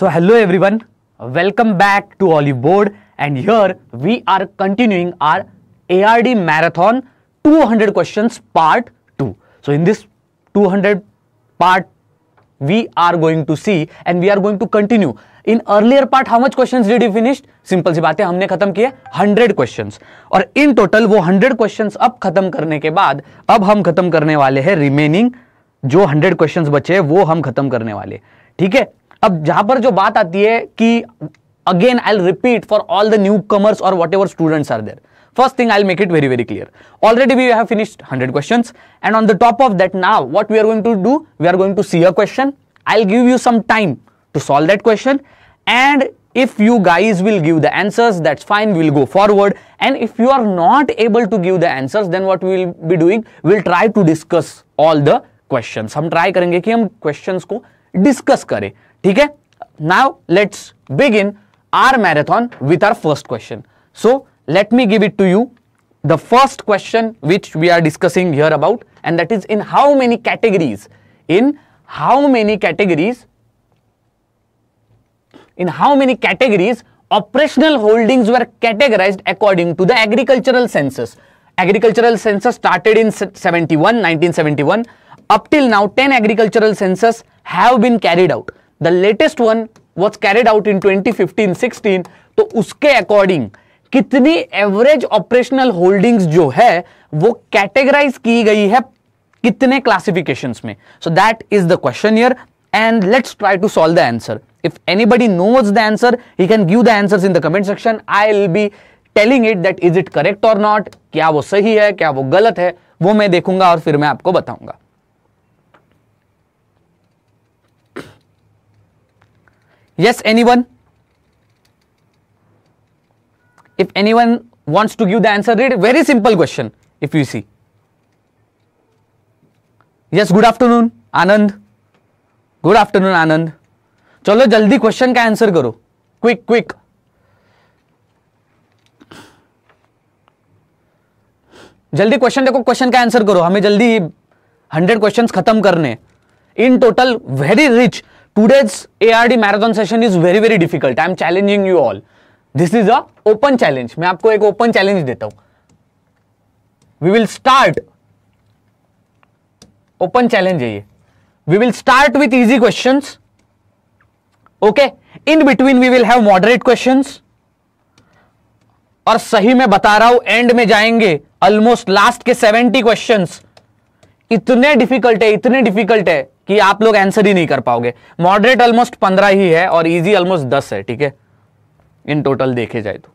So hello one welcome back to Olive Board and here we are continuing R A R ARD marathon hundred question part two so in this two hundred part we are going to see and we are going to continue in earlier part how much questions did you finished simple सी बात है हमने खत्म किए hundred question और in total वो hundred question अब खत्म करने के बाद अब हम खत्म करने वाले हैं रिमेनिंग जो हंड्रेड क्वेश्चन बचे हैं वो हम खत्म करने वाले ठीक है अब जहां पर जो बात आती है कि again I repeat for all the newcomers और whatever students are there first thing I make it very very clear already we have finished hundred question and on the top of that now what we are going to do we are going to see a question I give you some time to solve that question and if you guys will give the answers that's fine will go forward and if you are not able to give the answers then what we'll be doing will try to discuss all the question हम try करेंगे कि हम question को discuss करें ठीक है now let's begin our marathon with our first question so let me give it to you the first question which we are discussing here about and that is in how many categories in how many categories in how many categories operational holdings were categorized according to the agricultural census agricultural census started in 71 1971 up till now 10 agricultural census have been carried out the latest one was carried out in 2015-16 तो उसके according कितनी average operational holdings जो है वो categorise की गई है कितने क्लासिफिकेशन में so that is the question here and let's try to solve the answer if knows the answer he can give the answer in the comment section I will be telling it that is it correct और not क्या वो सही है क्या वो गलत है वो मैं देखूंगा और फिर मैं आपको बताऊंगा yes anyone if anyone wants to give the answer read very simple question if you see yes good afternoon anand good afternoon anand chalo jaldi question ka answer karo quick quick जल्दी question देखो question का answer करो हमें जल्दी hundred questions खत्म करने in total very rich today's ARD marathon session is very very difficult. I am challenging you all. This is a open challenge. मैं आपको एक open challenge देता हूं. We will start. Open challenge है ये. We will start with easy questions. Okay. In between we will have moderate questions. और सही मैं बता रहा हूं एंड में जाएंगे ऑलमोस्ट लास्ट के 70 क्वेश्चंस इतने डिफिकल्ट है इतने डिफिकल्ट है कि आप लोग आंसर ही नहीं कर पाओगे मॉडरेट ऑलमोस्ट पंद्रह ही है और इजी ऑलमोस्ट दस है ठीक है इन टोटल देखे जाए तो।,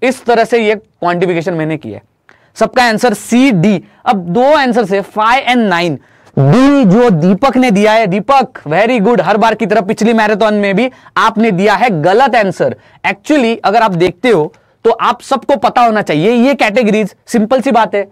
तो, इस तरह से ये क्वांटिफिकेशन मैंने किया है सबका आंसर सी डी अब दो आंसर से फाइव एंड नाइन डी जो दीपक ने दिया है दीपक वेरी गुड हर बार की तरह पिछली मैराथन में भी आपने दिया है गलत आंसर एक्चुअली अगर आप देखते हो तो आप सबको पता होना चाहिए ये कैटेगरीज सिंपल सी बात है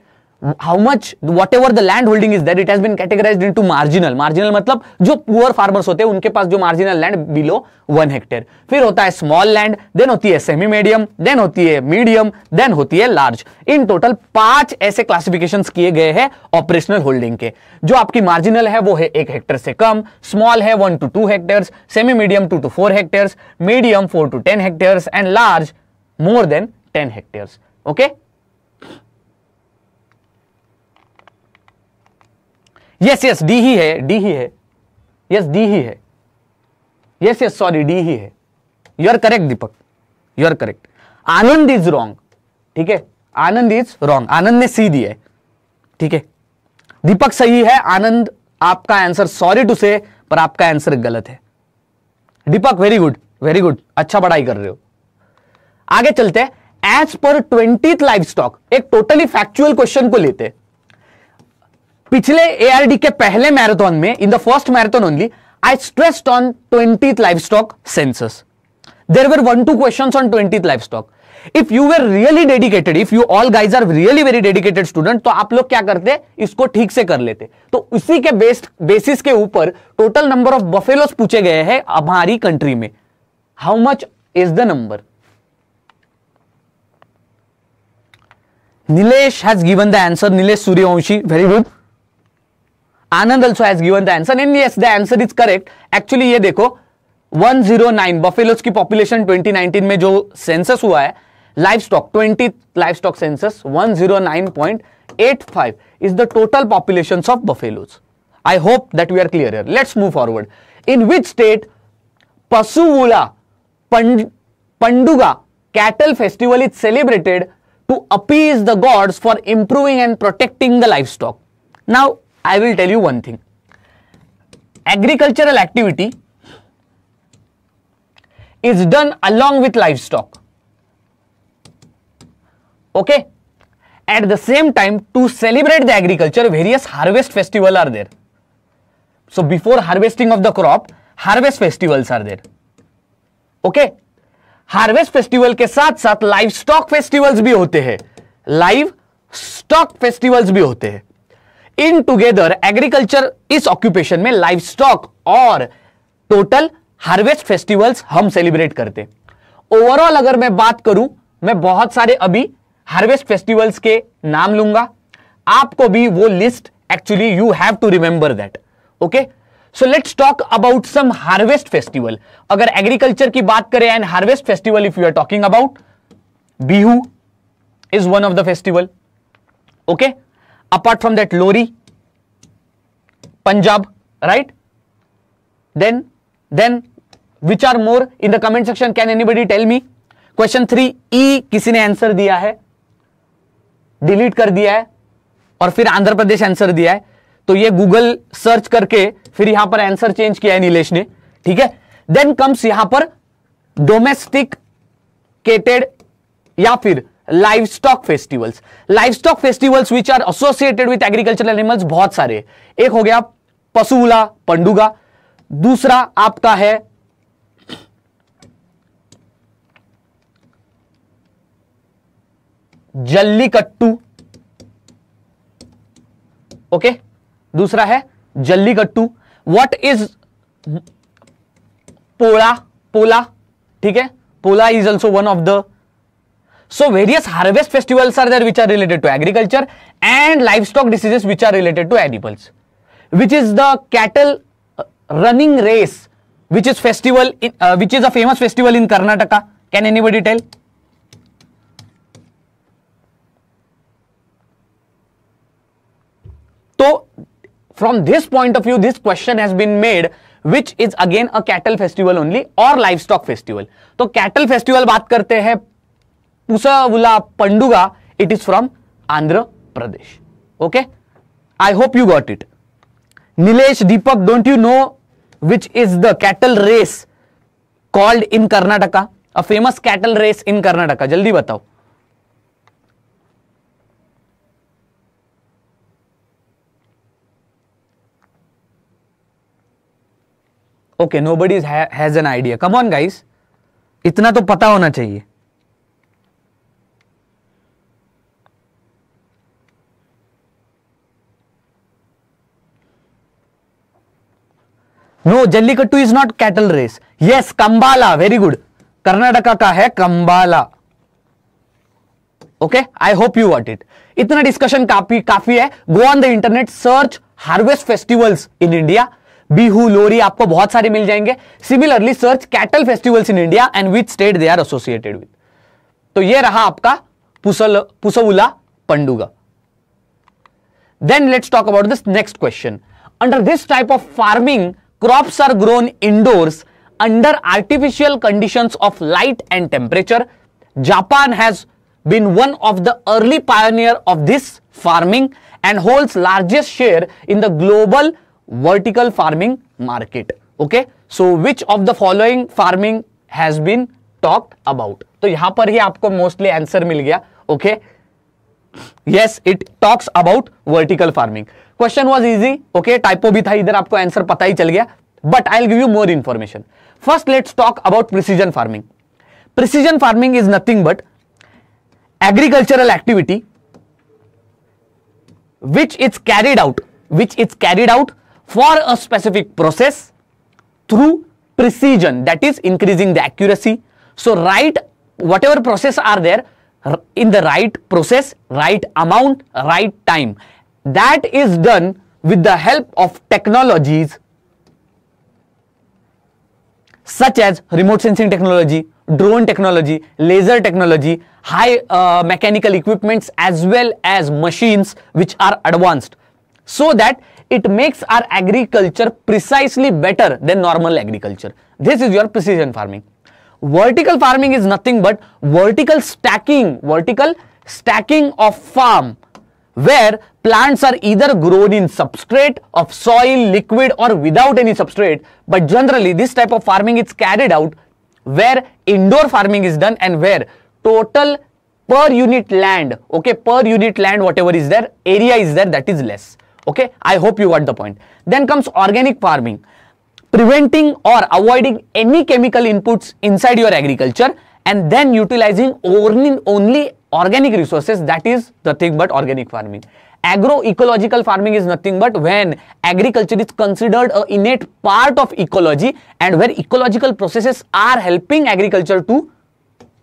how much whatever the land holding is there it has been categorized into marginal marginal मतलब जो poor farmers होते हैं उनके पास जो marginal land below one hectare फिर होता है small land then होती है semi medium then होती है medium then होती है large इन टोटल पांच ऐसे क्लासिफिकेशन किए गए हैं ऑपरेशनल होल्डिंग के जो आपकी मार्जिनल है वो है एक हेक्टर से कम स्मॉल है one to two hectares semi medium two to four hectares medium four to ten hectares and large more than ten hectares okay yes yes D ही है डी ही है यस डी ही है यस यस सॉरी डी ही है you are correct Deepak you are correct Anand is wrong ठीक है आनंद इज रॉन्ग आनंद ने सी दिया है ठीक है दीपक सही है आनंद आपका आंसर सॉरी टू से पर आपका आंसर गलत है Deepak very good very good अच्छा पढ़ाई कर रहे हो आगे चलते हैं as per twenty livestock एक टोटली फैक्चुअल क्वेश्चन को लेते हैं पिछले ए के पहले मैराथन में in the first marathon only I stressed on twenty livestock census there were one two question on twenty livestock if you were really dedicated if you all guys are really very dedicated student तो आप लोग क्या करते इसको ठीक से कर लेते तो उसी के बेस्ट बेसिस के ऊपर टोटल नंबर ऑफ बफेलोस पूछे गए हैं हमारी कंट्री में how much is the number Nilesh has given the answer Nilesh Suryavanshi very good Anand also has given the answer and yes, the answer is correct. Actually ये देखो 109 nine buffaloes की population 2019 में जो census हुआ है livestock twenty livestock census 109.85 is the total populations of buffaloes. I hope that we are clear here. Let's move forward. In which state Pasuvula Pand Panduga cattle festival is celebrated to appease the gods for improving and protecting the livestock. Now, I will tell you one thing agricultural activity is done along with livestock okay at the same time to celebrate the agriculture various harvest festival are there so before harvesting of the crop harvest festivals are there okay harvest festival के साथ साथ live livestock festivals भी होते हैं live livestock festivals भी होते हैं in together agriculture इस ऑक्यूपेशन में लाइफ स्टॉक और टोटल हार्वेस्ट फेस्टिवल्स हम सेलिब्रेट करते ओवरऑल अगर मैं बात करूं मैं बहुत सारे अभी हार्वेस्ट फेस्टिवल्स के नाम लूंगा आपको भी वो list actually you have to remember that okay so let's talk about some harvest festival अगर एग्रीकल्चर की बात करें and harvest festival if you are talking about Bihu is one of the festival okay apart from that Lohri Punjab right then then which are more in the comment section can anybody tell me question three E किसी ने answer दिया है delete कर दिया है और फिर आंध्र प्रदेश answer दिया है तो ये गूगल सर्च करके फिर यहां पर आंसर चेंज किया है नीलेष ने ठीक है देन कम्स यहां पर डोमेस्टिक केटेड या फिर livestock festivals livestock festivals which are associated with agriculture animals बहुत सारे एक हो गया पशुला पंडुगा दूसरा आपका है जल्लीकट्टू ओके दूसरा है जल्लीकट्टू वॉट इज पोला पोला ठीक है Pola is also one of the So various harvest festivals are there which are related to agriculture and livestock diseases which are related to animals, which is the cattle running race, which is festival, in, uh, which is a famous festival in Karnataka. Can anybody tell? So from this point of view, this question has been made which is again a cattle festival only और livestock festival. तो cattle festival बात करते हैं Pusvala Panduga it is from Andhra Pradesh okay I hope you got it Nilesh Deepak don't you know which is the cattle race called in Karnataka a famous cattle race in Karnataka जल्दी बताओ okay nobody's has an idea come on guys इतना तो पता होना चाहिए no Jallikattu is not cattle race yes Kambala very good Karnataka का है Kambala okay I hope you what it इतना डिस्कशन काफी काफी है go on the internet search harvest festivals in India Bihu Lohri आपको बहुत सारे मिल जाएंगे similarly search cattle festivals in India and which state they are associated with तो ये रहा आपका Pusal Pusvula Panduga then let's talk about this next question under this type of farming crops are grown indoors under artificial conditions of light and temperature. Japan has been one of the early pioneer of this farming and holds largest share in the global vertical farming market. Okay, so which of the following farming has been talked about? तो यहां पर ही आपको mostly answer मिल गया okay yes it talks about vertical farming question was easy okay typo भी था इधर आपको आंसर पता ही चल गया but I give you more information first let's talk about precision farming precision farming is nothing but agricultural activity which is carried out which is carried out for a specific process through precision that is increasing the accuracy so write whatever process are there in the right process right amount right time that is done with the help of technologies such as remote sensing technology, drone technology, laser technology, high uh, mechanical equipments as well as machines which are advanced so that it makes our agriculture precisely better than normal agriculture. This is your precision farming. Vertical farming is nothing but vertical stacking, vertical stacking of farm where plants are either grown in substrate of soil, liquid or without any substrate. But generally this type of farming is carried out where indoor farming is done and where total per unit land, okay, per unit land whatever is there, area is there that is less. Okay, I hope you got the point. Then comes organic farming, preventing or avoiding any chemical inputs inside your agriculture and then utilizing only, only organic resources that is nothing but organic farming agroecological farming is nothing but when agriculture is considered an innate part of ecology and where ecological processes are helping agriculture to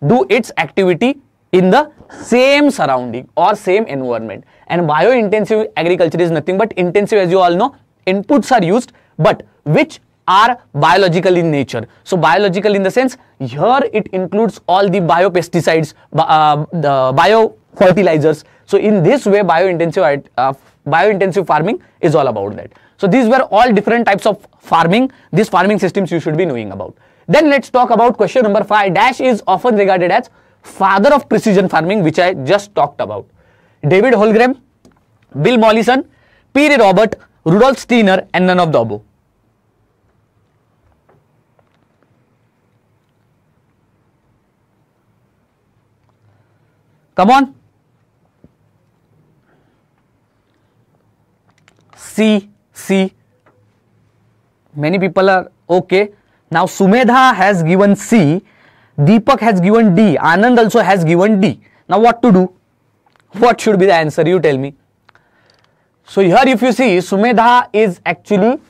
do its activity in the same surrounding or same environment and bio-intensive agriculture is nothing but intensive as you all know inputs are used but which are biological in nature. So biological in the sense here it includes all the biopesticides, uh, the biofertilizers. So in this way biointensive, uh, biointensive farming is all about that. So these were all different types of farming, these farming systems you should be knowing about. Then let's talk about question number 5 dash is often regarded as father of precision farming which I just talked about. David Holgram, Bill Mollison, P. Robert, Rudolf Steiner and none of the above. Come on. C, C. Many people are okay. Now Sumedha has given C, Deepak has given D, Anand also has given D. Now what to do? What should be the answer? You tell me. So here if you see Sumedha is actually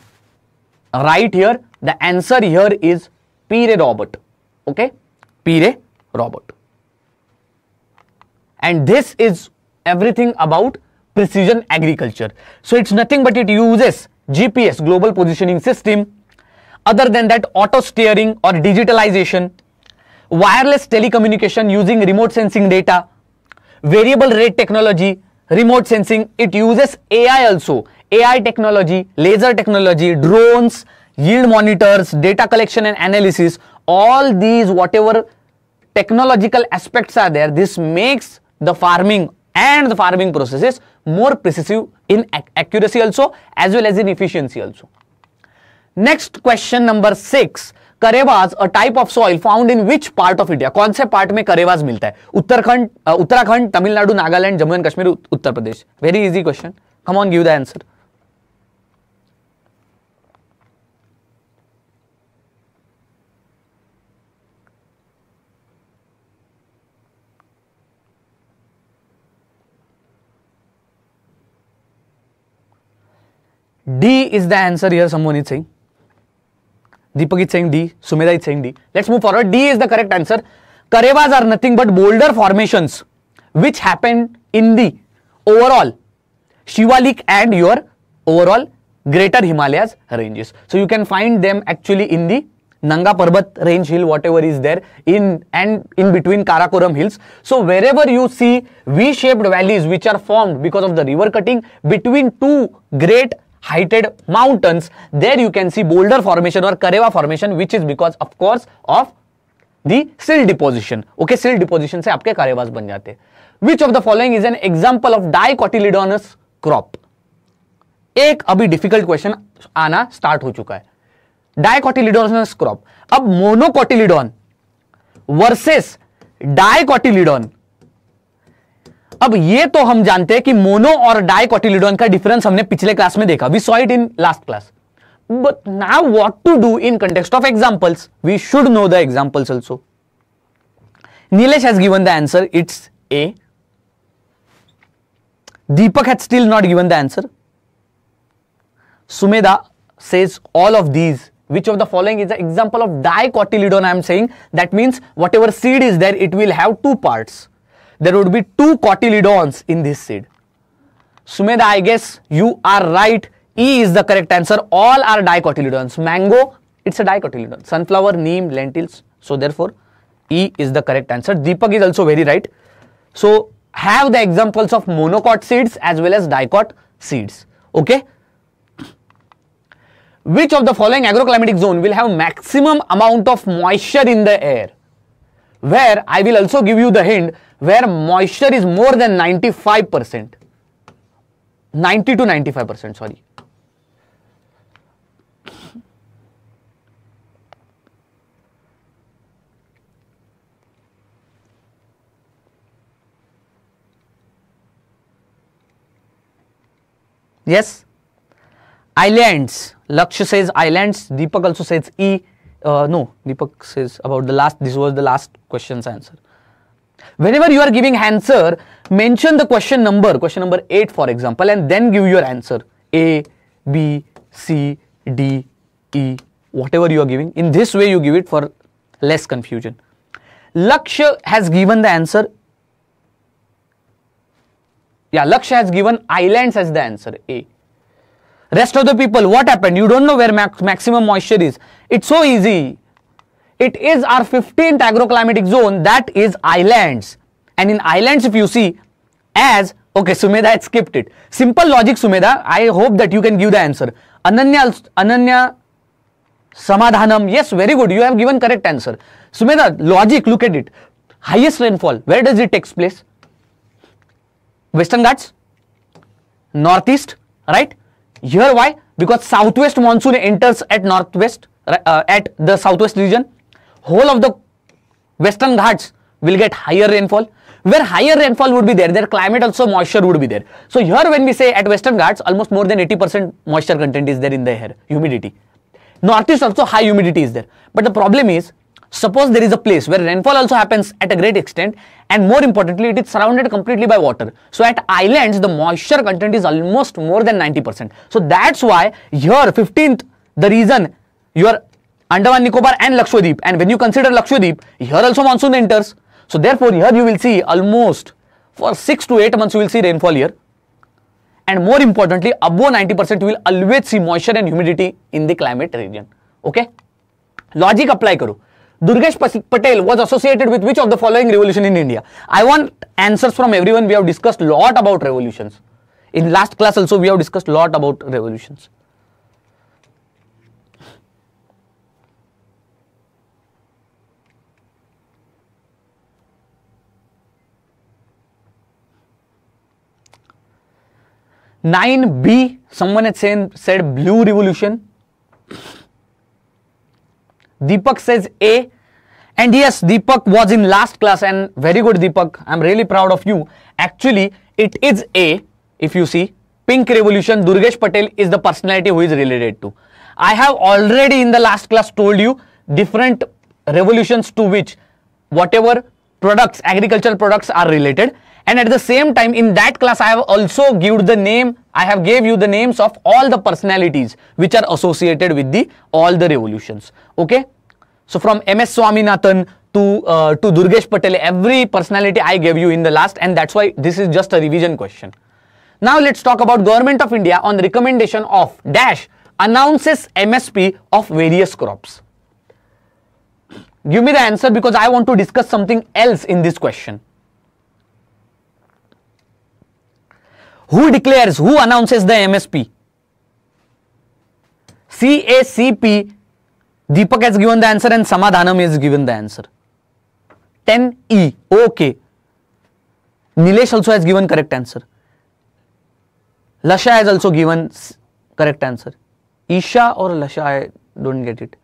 right here. The answer here is P. Robert. Okay? P. Robert and this is everything about precision agriculture. So it's nothing but it uses GPS, global positioning system, other than that auto steering or digitalization, wireless telecommunication using remote sensing data, variable rate technology, remote sensing, it uses AI also, AI technology, laser technology, drones, yield monitors, data collection and analysis, all these whatever technological aspects are there, this makes the farming and the farming process is more precisive in accuracy also as well as in efficiency also. Next question number six. Karewas a type of soil found in which part of India कौन से part में करेवाज मिलता है Uttarakhand Uttarakhand Tamil Nadu Nagaland Jammu and Kashmir Uttar Pradesh very easy question come on give the answer D is the answer here, someone is saying. Deepak is saying D, Sumedha is saying D. Let's move forward. D is the correct answer. Karevas are nothing but boulder formations which happened in the overall Shivalik and your overall greater Himalayas ranges. So you can find them actually in the Nanga Parbat range hill, whatever is there in and in between Karakoram hills. So wherever you see V-shaped valleys which are formed because of the river cutting between two great heighted mountains there you can see boulder formation or Karewa formation which is because of course of दिल deposition okay silt deposition से आपके करेवास बन जाते which of the following is an example of dicotyledonous crop एक अभी difficult question आना start हो चुका है डायकॉटिलिडोनस क्रॉप अब मोनोकॉटिलिडोन वर्सेस डायकॉटिलिडोन अब ये तो हम जानते हैं कि मोनो और कॉटिलिडोन का डिफरेंस हमने पिछले क्लास में देखा we saw it in last class but now what to do in context of examples we should know the examples also Nilesh has given the answer it's A Deepak has still not given the answer Sumedha says all of these Which of the following is an example of dicotyledon? I am saying that means whatever seed is there, it will have two parts. there would be two cotyledons in this seed. Sumedha, I guess you are right. E is the correct answer. All are dicotyledons. Mango, it's a dicotyledon. Sunflower, neem, lentils. So therefore, E is the correct answer. Deepak is also very right. So have the examples of monocot seeds as well as dicot seeds. Okay. Which of the following agroclimatic zone will have maximum amount of moisture in the air? where I will also give you the hint where moisture is more than 95%, 90 to 95%, sorry. Yes, islands, Lakshya says islands, Deepak also says E, uh, no, Deepak says about the last, this was the last question's answer. Whenever you are giving answer, mention the question number, question number 8 for example, and then give your answer A, B, C, D, E, whatever you are giving. In this way, you give it for less confusion. Lakshya has given the answer. Yeah, Lakshya has given islands as the answer A. Rest of the people, what happened? You don't know where max maximum moisture is. It's so easy. It is our 15th agroclimatic zone that is islands. And in islands, if you see, as, okay, Sumedha had skipped it. Simple logic, Sumedha. I hope that you can give the answer. Ananya, Ananya Samadhanam. Yes, very good. You have given correct answer. Sumedha, logic, look at it. Highest rainfall, where does it takes place? Western Ghats, Northeast, right? Here why? Because southwest monsoon enters at northwest, uh, at the southwest region. Whole of the western ghats will get higher rainfall. Where higher rainfall would be there, their climate also moisture would be there. So here when we say at western ghats, almost more than 80% moisture content is there in the air, humidity. Northeast also high humidity is there. But the problem is Suppose there is a place where rainfall also happens at a great extent and more importantly it is surrounded completely by water. So at islands the moisture content is almost more than 90%. So that's why here 15th the reason your Andaman Nicobar and Lakshadweep and when you consider Lakshadweep here also monsoon enters. So therefore here you will see almost for 6 to 8 months you will see rainfall here and more importantly above 90% you will always see moisture and humidity in the climate region. Okay. logic apply karu. Durgesh Patel was associated with which of the following revolution in India? I want answers from everyone. We have discussed lot about revolutions. In last class also we have discussed lot about revolutions. Nine B. Someone had said blue revolution. Deepak says A. And yes, Deepak was in last class and very good Deepak. I'm really proud of you. Actually, it is A, if you see, Pink Revolution, Durgesh Patel is the personality who is related to. I have already in the last class told you different revolutions to which whatever products, agricultural products are related. And at the same time, in that class, I have also given the name, I have gave you the names of all the personalities which are associated with the all the revolutions. Okay. So from MS Swaminathan to, uh, to Durgesh Patel, every personality I gave you in the last and that's why this is just a revision question. Now let's talk about Government of India on recommendation of dash announces MSP of various crops. Give me the answer because I want to discuss something else in this question. Who declares, who announces the MSP? CACP Deepak has given the answer and Samadhanam is given the answer. 10E. Okay. Nilesh also has given correct answer. Lasha has also given correct answer. Isha or Lasha, I don't get it.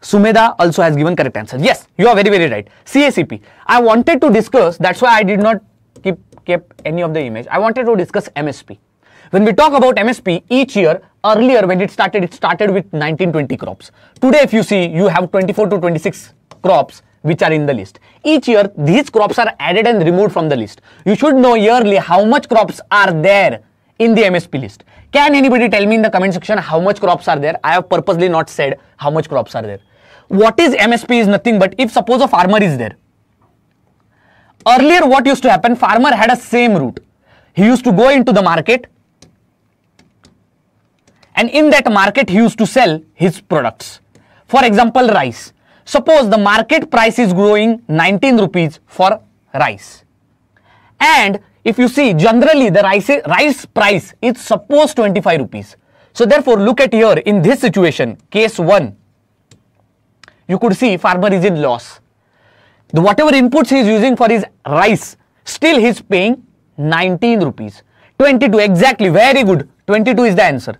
Sumedha also has given correct answer. Yes, you are very, very right. CACP. I wanted to discuss, that's why I did not keep any of the image. I wanted to discuss MSP. When we talk about MSP each year, earlier when it started, it started with 1920 crops. Today, if you see, you have 24 to 26 crops which are in the list. Each year, these crops are added and removed from the list. You should know yearly how much crops are there in the MSP list. Can anybody tell me in the comment section how much crops are there? I have purposely not said how much crops are there. What is MSP is nothing but if suppose a farmer is there. Earlier what used to happen, farmer had a same route. He used to go into the market, and in that market he used to sell his products. For example, rice. Suppose the market price is growing 19 rupees for rice. And if you see generally the rice, rice price is supposed 25 rupees. So therefore look at here in this situation case 1 you could see farmer is in loss. The whatever inputs he is using for his rice still he is paying 19 rupees. 22 exactly very good 22 is the answer.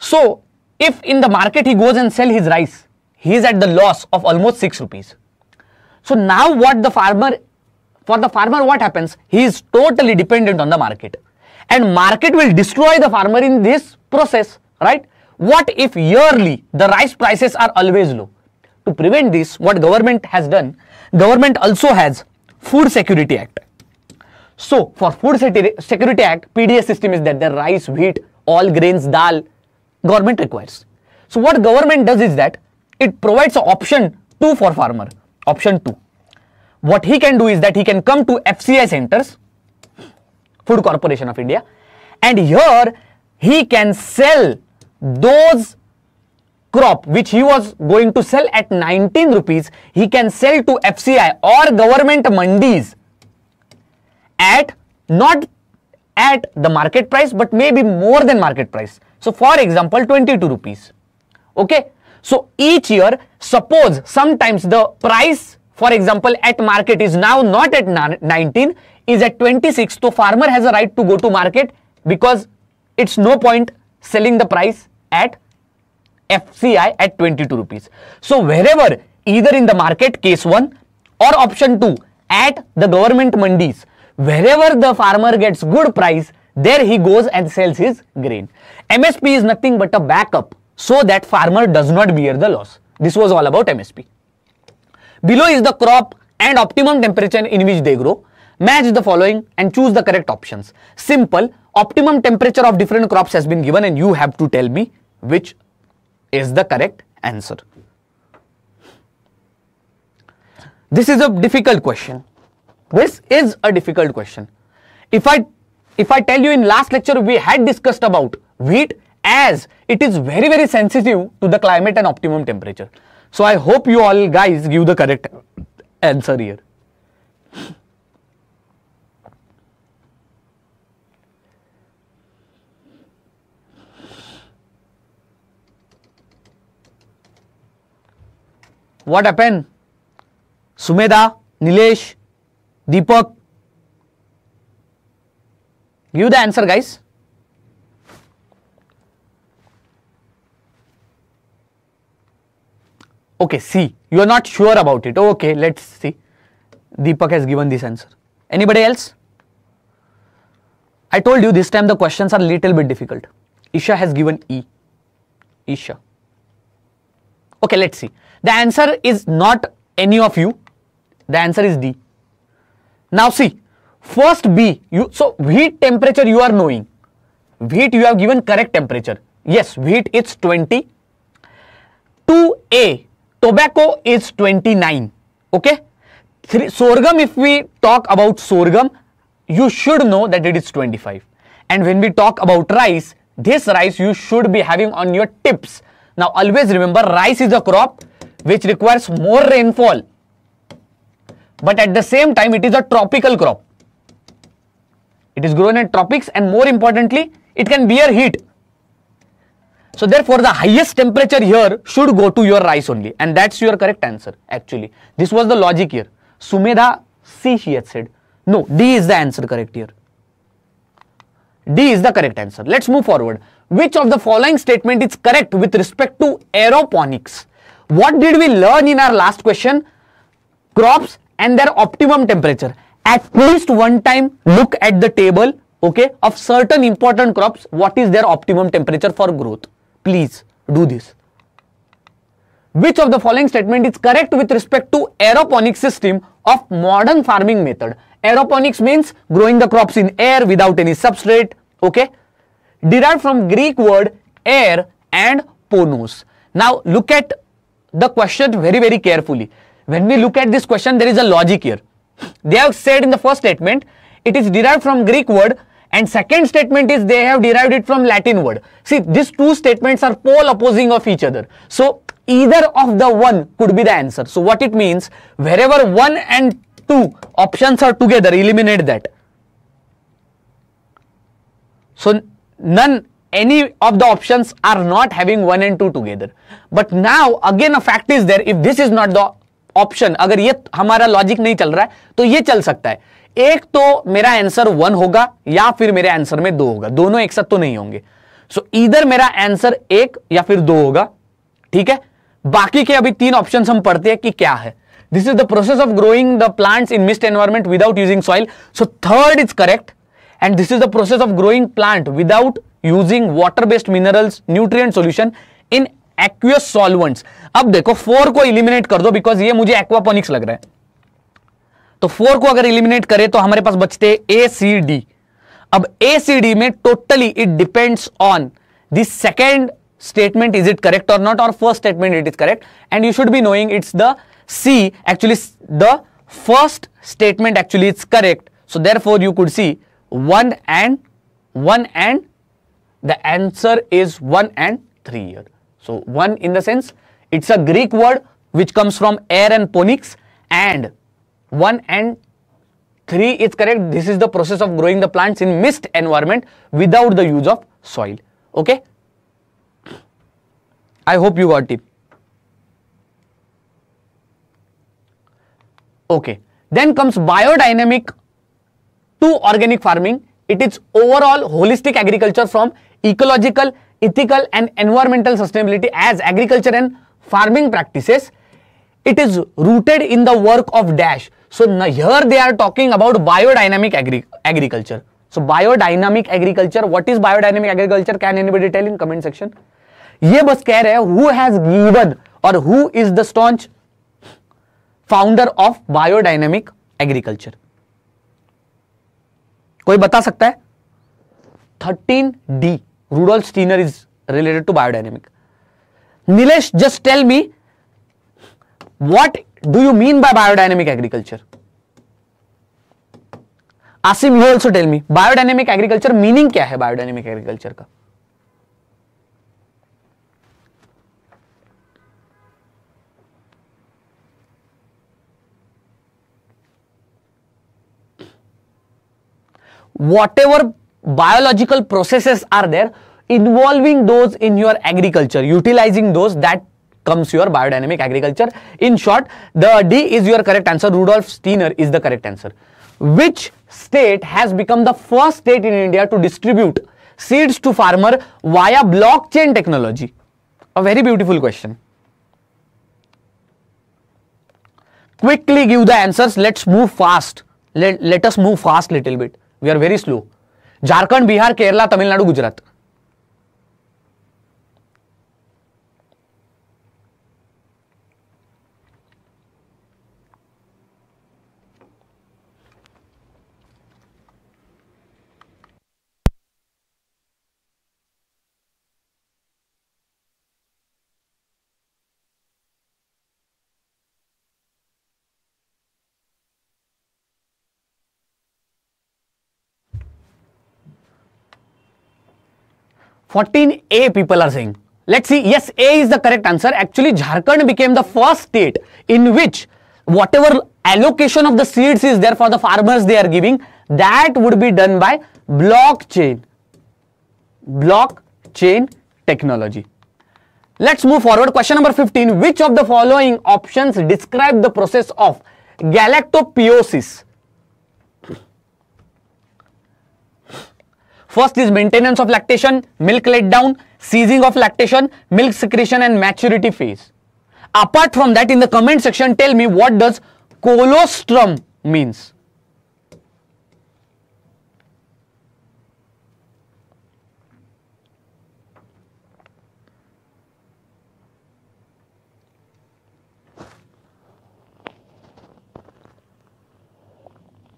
So, if in the market he goes and sell his rice, he is at the loss of almost 6 rupees. So, now what the farmer, for the farmer what happens? He is totally dependent on the market. And market will destroy the farmer in this process, right? What if yearly the rice prices are always low? To prevent this, what government has done, government also has Food Security Act. So, for Food Security Act, PDS system is that the rice, wheat, all grains, dal, government requires. So what government does is that it provides option 2 for farmer, option 2. What he can do is that he can come to FCI centers, Food Corporation of India and here he can sell those crop which he was going to sell at 19 rupees, he can sell to FCI or government mandis at not at the market price but maybe more than market price. So for example, 22 rupees. Okay. So each year, suppose sometimes the price, for example, at market is now not at 19, is at 26. So farmer has a right to go to market because it's no point selling the price at FCI at 22 rupees. So wherever either in the market case 1 or option 2 at the government mandis, wherever the farmer gets good price, there he goes and sells his grain. MSP is nothing but a backup so that farmer does not bear the loss. This was all about MSP. Below is the crop and optimum temperature in which they grow. Match the following and choose the correct options. Simple, optimum temperature of different crops has been given and you have to tell me which is the correct answer. This is a difficult question. This is a difficult question. If I if I tell you in last lecture, we had discussed about wheat as it is very, very sensitive to the climate and optimum temperature. So I hope you all guys give the correct answer here. What happened? Sumedha, Nilesh, Deepak, Give the answer guys. Okay, C. You are not sure about it. Okay, let's see. Deepak has given this answer. Anybody else? I told you this time the questions are little bit difficult. Isha has given E. Isha. Okay, let's see. The answer is not any of you. The answer is D. Now see, first b you so heat temperature you are knowing heat you have given correct temperature yes wheat is 20 2a tobacco is 29 okay Three, sorghum if we talk about sorghum you should know that it is 25 and when we talk about rice this rice you should be having on your tips now always remember rice is a crop which requires more rainfall but at the same time it is a tropical crop it is grown in tropics and more importantly, it can bear heat. So therefore, the highest temperature here should go to your rice only and that's your correct answer actually. This was the logic here. Sumedha C she had said. No, D is the answer correct here. D is the correct answer. Let's move forward. Which of the following statement is correct with respect to aeroponics? What did we learn in our last question? Crops and their optimum temperature at least one time look at the table okay of certain important crops what is their optimum temperature for growth please do this which of the following statement is correct with respect to aeroponic system of modern farming method aeroponics means growing the crops in air without any substrate okay derived from greek word air and ponos now look at the question very very carefully when we look at this question there is a logic here they have said in the first statement, it is derived from Greek word and second statement is they have derived it from Latin word. See, these two statements are pole opposing of each other. So, either of the one could be the answer. So, what it means, wherever one and two options are together, eliminate that. So, none, any of the options are not having one and two together. But now, again a fact is there, if this is not the option अगर ये हमारा logic नहीं चल रहा है तो ये चल सकता है एक तो मेरा आंसर वन होगा या फिर मेरे आंसर में दो होगा दोनों एक साथ तो नहीं होंगे सो so, इधर मेरा आंसर एक या फिर दो होगा ठीक है बाकी के अभी तीन ऑप्शन हम पढ़ते हैं कि क्या है this is the process of growing the plants in mist environment without using soil so third is correct and this is the process of growing plant without using water based minerals nutrient solution in aqueous solvents अब देखो four को eliminate कर दो because ये मुझे aquaponics लग रहा है तो फोर को अगर इलिमिनेट करें तो हमारे पास बचते ए सी डी अब ए सी डी में totally it depends on the second statement is it correct और नॉट और first statement it is correct and you should be knowing it's the C actually the first statement actually it's correct so therefore you could see one and one and the answer is one and three here So, one in the sense it is a Greek word which comes from air and ponics and 1 and 3 is correct. This is the process of growing the plants in mist environment without the use of soil. Okay. I hope you got it. Okay. Then comes biodynamic to organic farming. It is overall holistic agriculture from ecological, ethical and environmental sustainability as agriculture and farming practices it is rooted in the work of dash so here they are talking about biodynamic agri agriculture so biodynamic agriculture what is biodynamic agriculture can anybody tell in comment section ye bas keh rahe who has given or who is the staunch founder of biodynamic agriculture koi bata sakta hai है thirteen Rudolf Steiner is related to biodynamic Nilesh just tell me what do you mean by biodynamic agriculture Asim you also tell me biodynamic agriculture meaning क्या है biodynamic agriculture का whatever biological processes are there involving those in your agriculture utilizing those that comes your biodynamic agriculture in short the D is your correct answer Rudolf Steiner is the correct answer which state has become the first state in India to distribute seeds to farmer via blockchain technology a very beautiful question quickly give the answers let's move fast let, let us move fast little bit we are very slow Jharkhand Bihar Kerala Tamil Nadu Gujarat 14A people are saying. Let's see. Yes, A is the correct answer. Actually, Jharkhand became the first state in which whatever allocation of the seeds is there for the farmers they are giving, that would be done by blockchain. Blockchain technology. Let's move forward. Question number 15. Which of the following options describe the process of galactopiosis? First is maintenance of lactation, milk letdown, ceasing of lactation, milk secretion and maturity phase. Apart from that, in the comment section, tell me what does colostrum means.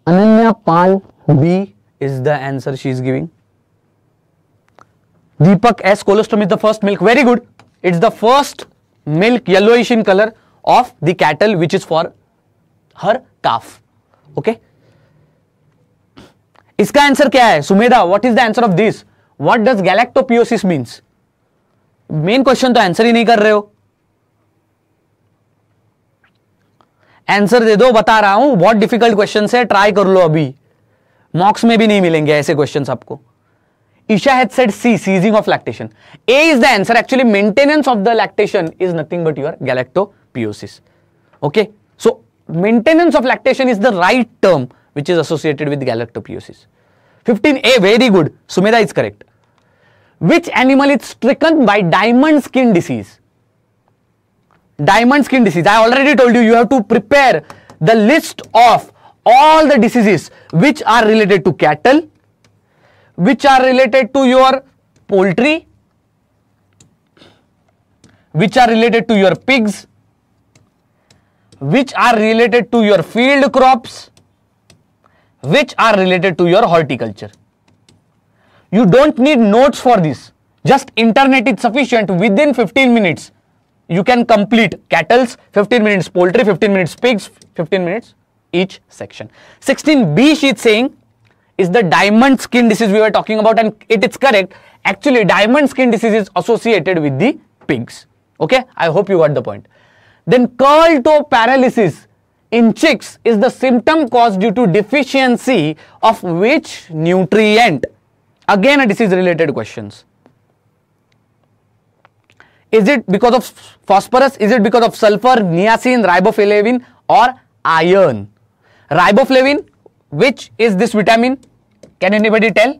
Ananya Pal B is the answer she is giving. Deepak yes Colostrum is the first milk very good It's the first milk yellowish in colour of the cattle which is for her calf okay इसका answer क्या है Sumedha what is the answer of this what does galactopoiesis means main question तो answer ही नहीं कर रहे हो answer दे दो बता रहा हूं बहुत डिफिकल्ट क्वेश्चन है ट्राई कर लो अभी मॉक्स में भी नहीं मिलेंगे ऐसे क्वेश्चन आपको Isha had said C, ceasing of lactation. A is the answer. Actually, maintenance of the lactation is nothing but your galactopiosis. Okay. So, maintenance of lactation is the right term which is associated with galactopiosis. 15A, very good. Sumedha is correct. Which animal is stricken by diamond skin disease? Diamond skin disease. I already told you, you have to prepare the list of all the diseases which are related to cattle, which are related to your poultry, which are related to your pigs, which are related to your field crops, which are related to your horticulture. You don't need notes for this. Just internet is sufficient within 15 minutes. You can complete cattle's 15 minutes poultry, 15 minutes pigs, 15 minutes each section. 16b she is saying is the diamond skin disease we were talking about and it is correct. Actually, diamond skin disease is associated with the pigs. Okay, I hope you got the point. Then curl toe paralysis in chicks is the symptom caused due to deficiency of which nutrient? Again, a disease related questions. Is it because of phosphorus? Is it because of sulfur, niacin, riboflavin or iron? Riboflavin which is this vitamin? Can anybody tell?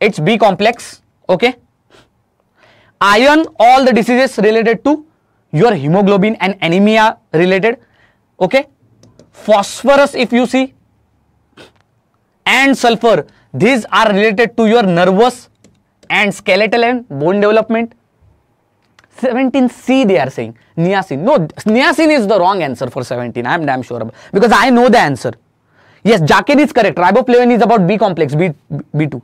It's B complex, okay? Iron, all the diseases related to your hemoglobin and anemia related, okay? Phosphorus, if you see, and sulfur, these are related to your nervous and skeletal and bone development. 17C they are saying, niacin. No, niacin is the wrong answer for 17, I am damn sure. Because I know the answer. Yes, Jacquet is correct. Riboflavin is about B complex, B, B2.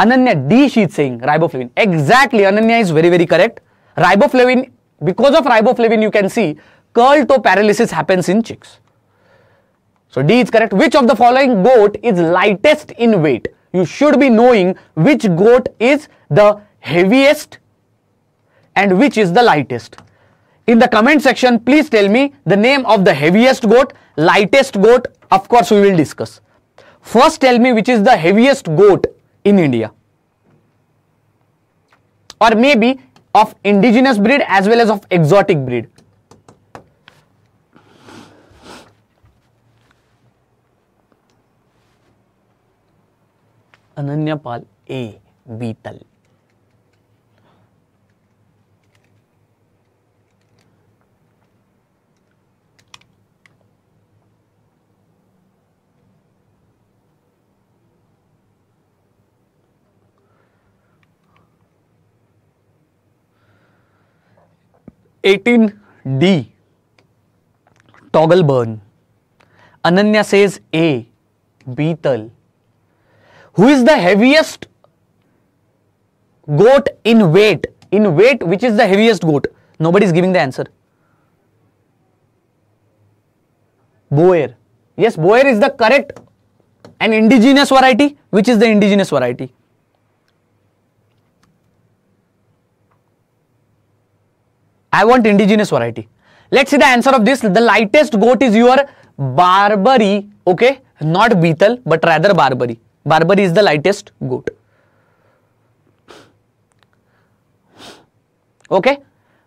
Ananya, D she is saying riboflavin. Exactly, Ananya is very, very correct. Riboflavin, because of riboflavin, you can see curl toe paralysis happens in chicks. So D is correct. Which of the following goat is lightest in weight? You should be knowing which goat is the heaviest and which is the lightest. in the comment section, please tell me the name of the heaviest goat, lightest goat, of course we will discuss. First tell me which is the heaviest goat in India or maybe of indigenous breed as well as of exotic breed. Pal A. Beetle. 18D toggle burn. Ananya says A beetle. Who is the heaviest goat in weight? In weight, which is the heaviest goat? Nobody is giving the answer. Boer. Yes, Boer is the correct and indigenous variety. Which is the indigenous variety? I want indigenous variety. Let's see the answer of this. The lightest goat is your Barbary, okay? Not beetle, but rather Barbary. Barbary is the lightest goat. Okay?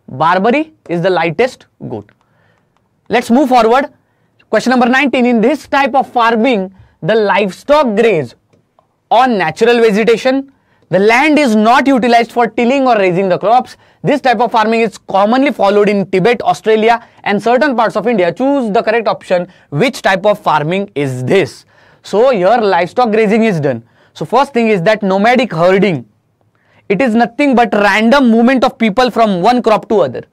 Barbary is the lightest goat. Let's move forward. Question number 19. In this type of farming, the livestock graze on natural vegetation, the land is not utilized for tilling or raising the crops. This type of farming is commonly followed in Tibet, Australia and certain parts of India. Choose the correct option. Which type of farming is this? So your livestock grazing is done. So first thing is that nomadic herding. It is nothing but random movement of people from one crop to other.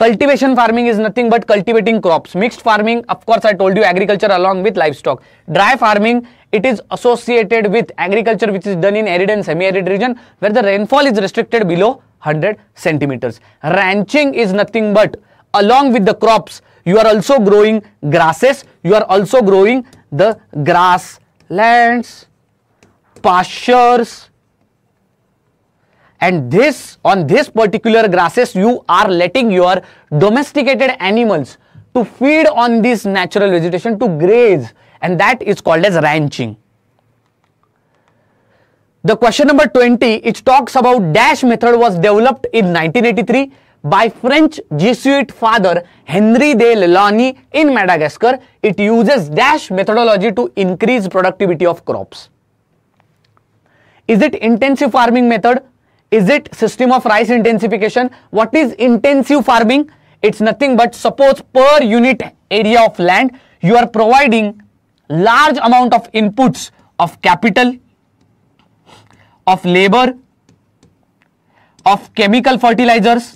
Cultivation farming is nothing but cultivating crops. Mixed farming, of course, I told you agriculture along with livestock. Dry farming, it is associated with agriculture which is done in arid and semi-arid region where the rainfall is restricted below 100 centimeters. Ranching is nothing but along with the crops, you are also growing grasses, you are also growing the grasslands, pastures, and this on this particular grasses you are letting your domesticated animals to feed on this natural vegetation to graze and that is called as ranching. The question number 20 it talks about dash method was developed in 1983 by French Jesuit father Henry de Lelani in Madagascar. It uses dash methodology to increase productivity of crops. Is it intensive farming method? is it system of rice intensification what is intensive farming it's nothing but suppose per unit area of land you are providing large amount of inputs of capital of labor of chemical fertilizers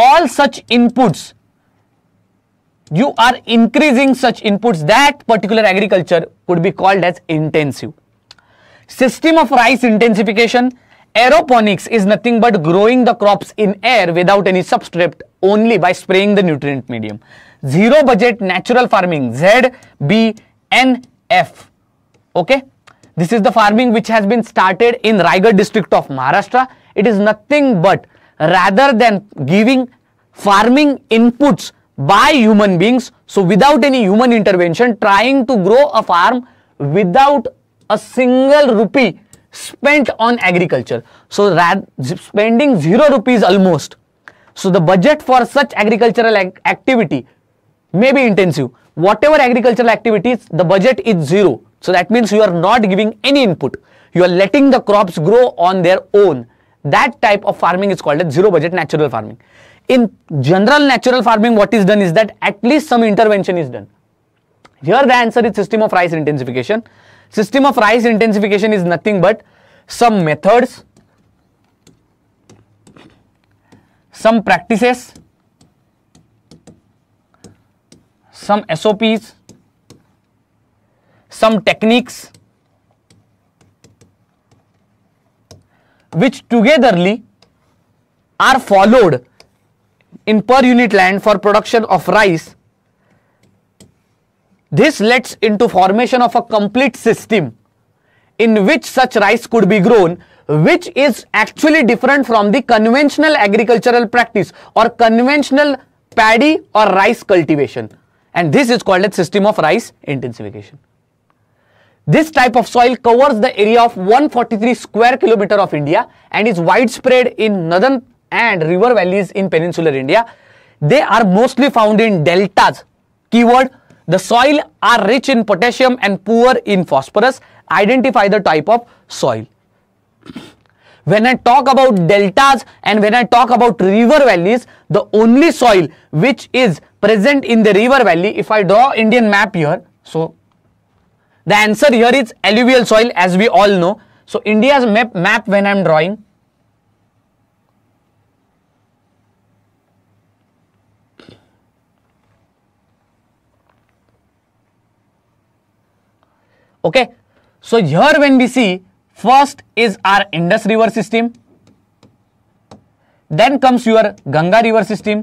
all such inputs you are increasing such inputs that particular agriculture could be called as intensive System of rice intensification. Aeroponics is nothing but growing the crops in air without any substrate only by spraying the nutrient medium. Zero budget natural farming ZBNF. Okay. This is the farming which has been started in Raigad district of Maharashtra. It is nothing but rather than giving farming inputs by human beings, so without any human intervention, trying to grow a farm without a single rupee spent on agriculture. So spending zero rupees almost. So the budget for such agricultural activity may be intensive. Whatever agricultural activities, the budget is zero. So that means you are not giving any input. You are letting the crops grow on their own. That type of farming is called as zero budget natural farming. In general natural farming, what is done is that at least some intervention is done. Here the answer is system of rice intensification. System of rice intensification is nothing but some methods, some practices, some SOPs, some techniques which togetherly are followed in per unit land for production of rice this leads into formation of a complete system in which such rice could be grown which is actually different from the conventional agricultural practice or conventional paddy or rice cultivation and this is called a system of rice intensification. This type of soil covers the area of 143 square kilometer of India and is widespread in northern and river valleys in peninsular India. They are mostly found in deltas, keyword the soil are rich in potassium and poor in phosphorus. Identify the type of soil. When I talk about deltas and when I talk about river valleys, the only soil which is present in the river valley, if I draw Indian map here, so the answer here is alluvial soil as we all know. So India's map, map when I am drawing, okay so here when we see first is our Indus river system then comes your Ganga river system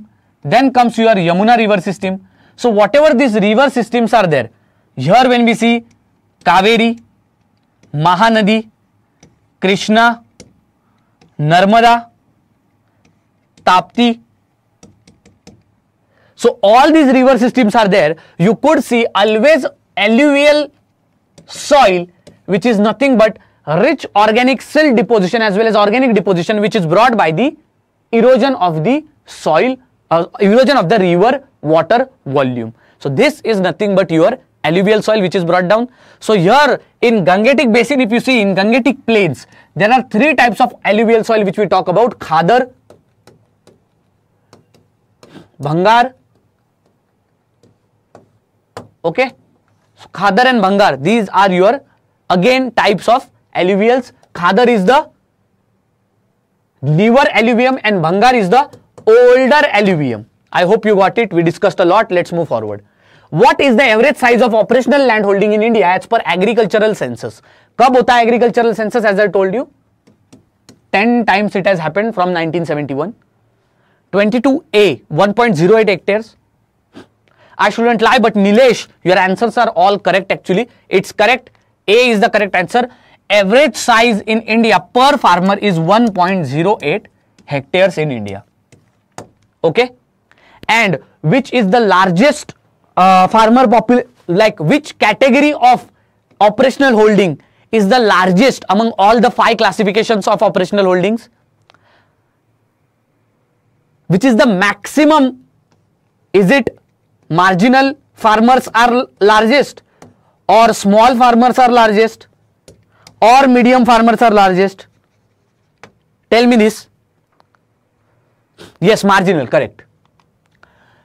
then comes your Yamuna river system so whatever this river systems are there here when we see Kaveri Mahanadi Krishna Narmada Tapti so all these river systems are there you could see always alluvial soil which is nothing but rich organic silt deposition as well as organic deposition which is brought by the erosion of the soil uh, erosion of the river water volume. So this is nothing but your alluvial soil which is brought down. So here in Gangetic basin if you see in Gangetic plains there are three types of alluvial soil which we talk about Khadar, Bhangar okay Khadar and Bangar, these are your again types of alluvials. Khadar is the newer alluvium and Bangar is the older alluvium. I hope you got it. We discussed a lot. Let's move forward. What is the average size of operational land holding in India as per agricultural census? कब होता agricultural census as I told you? 10 times it has happened from 1971. 22A 1.08 hectares. I shouldn't lie, but Nilesh, your answers are all correct actually. It's correct. A is the correct answer. Average size in India per farmer is 1.08 hectares in India. Okay. And which is the largest uh, farmer population, like which category of operational holding is the largest among all the five classifications of operational holdings? Which is the maximum? Is it marginal farmers are largest or small farmers are largest or medium farmers are largest tell me this yes marginal correct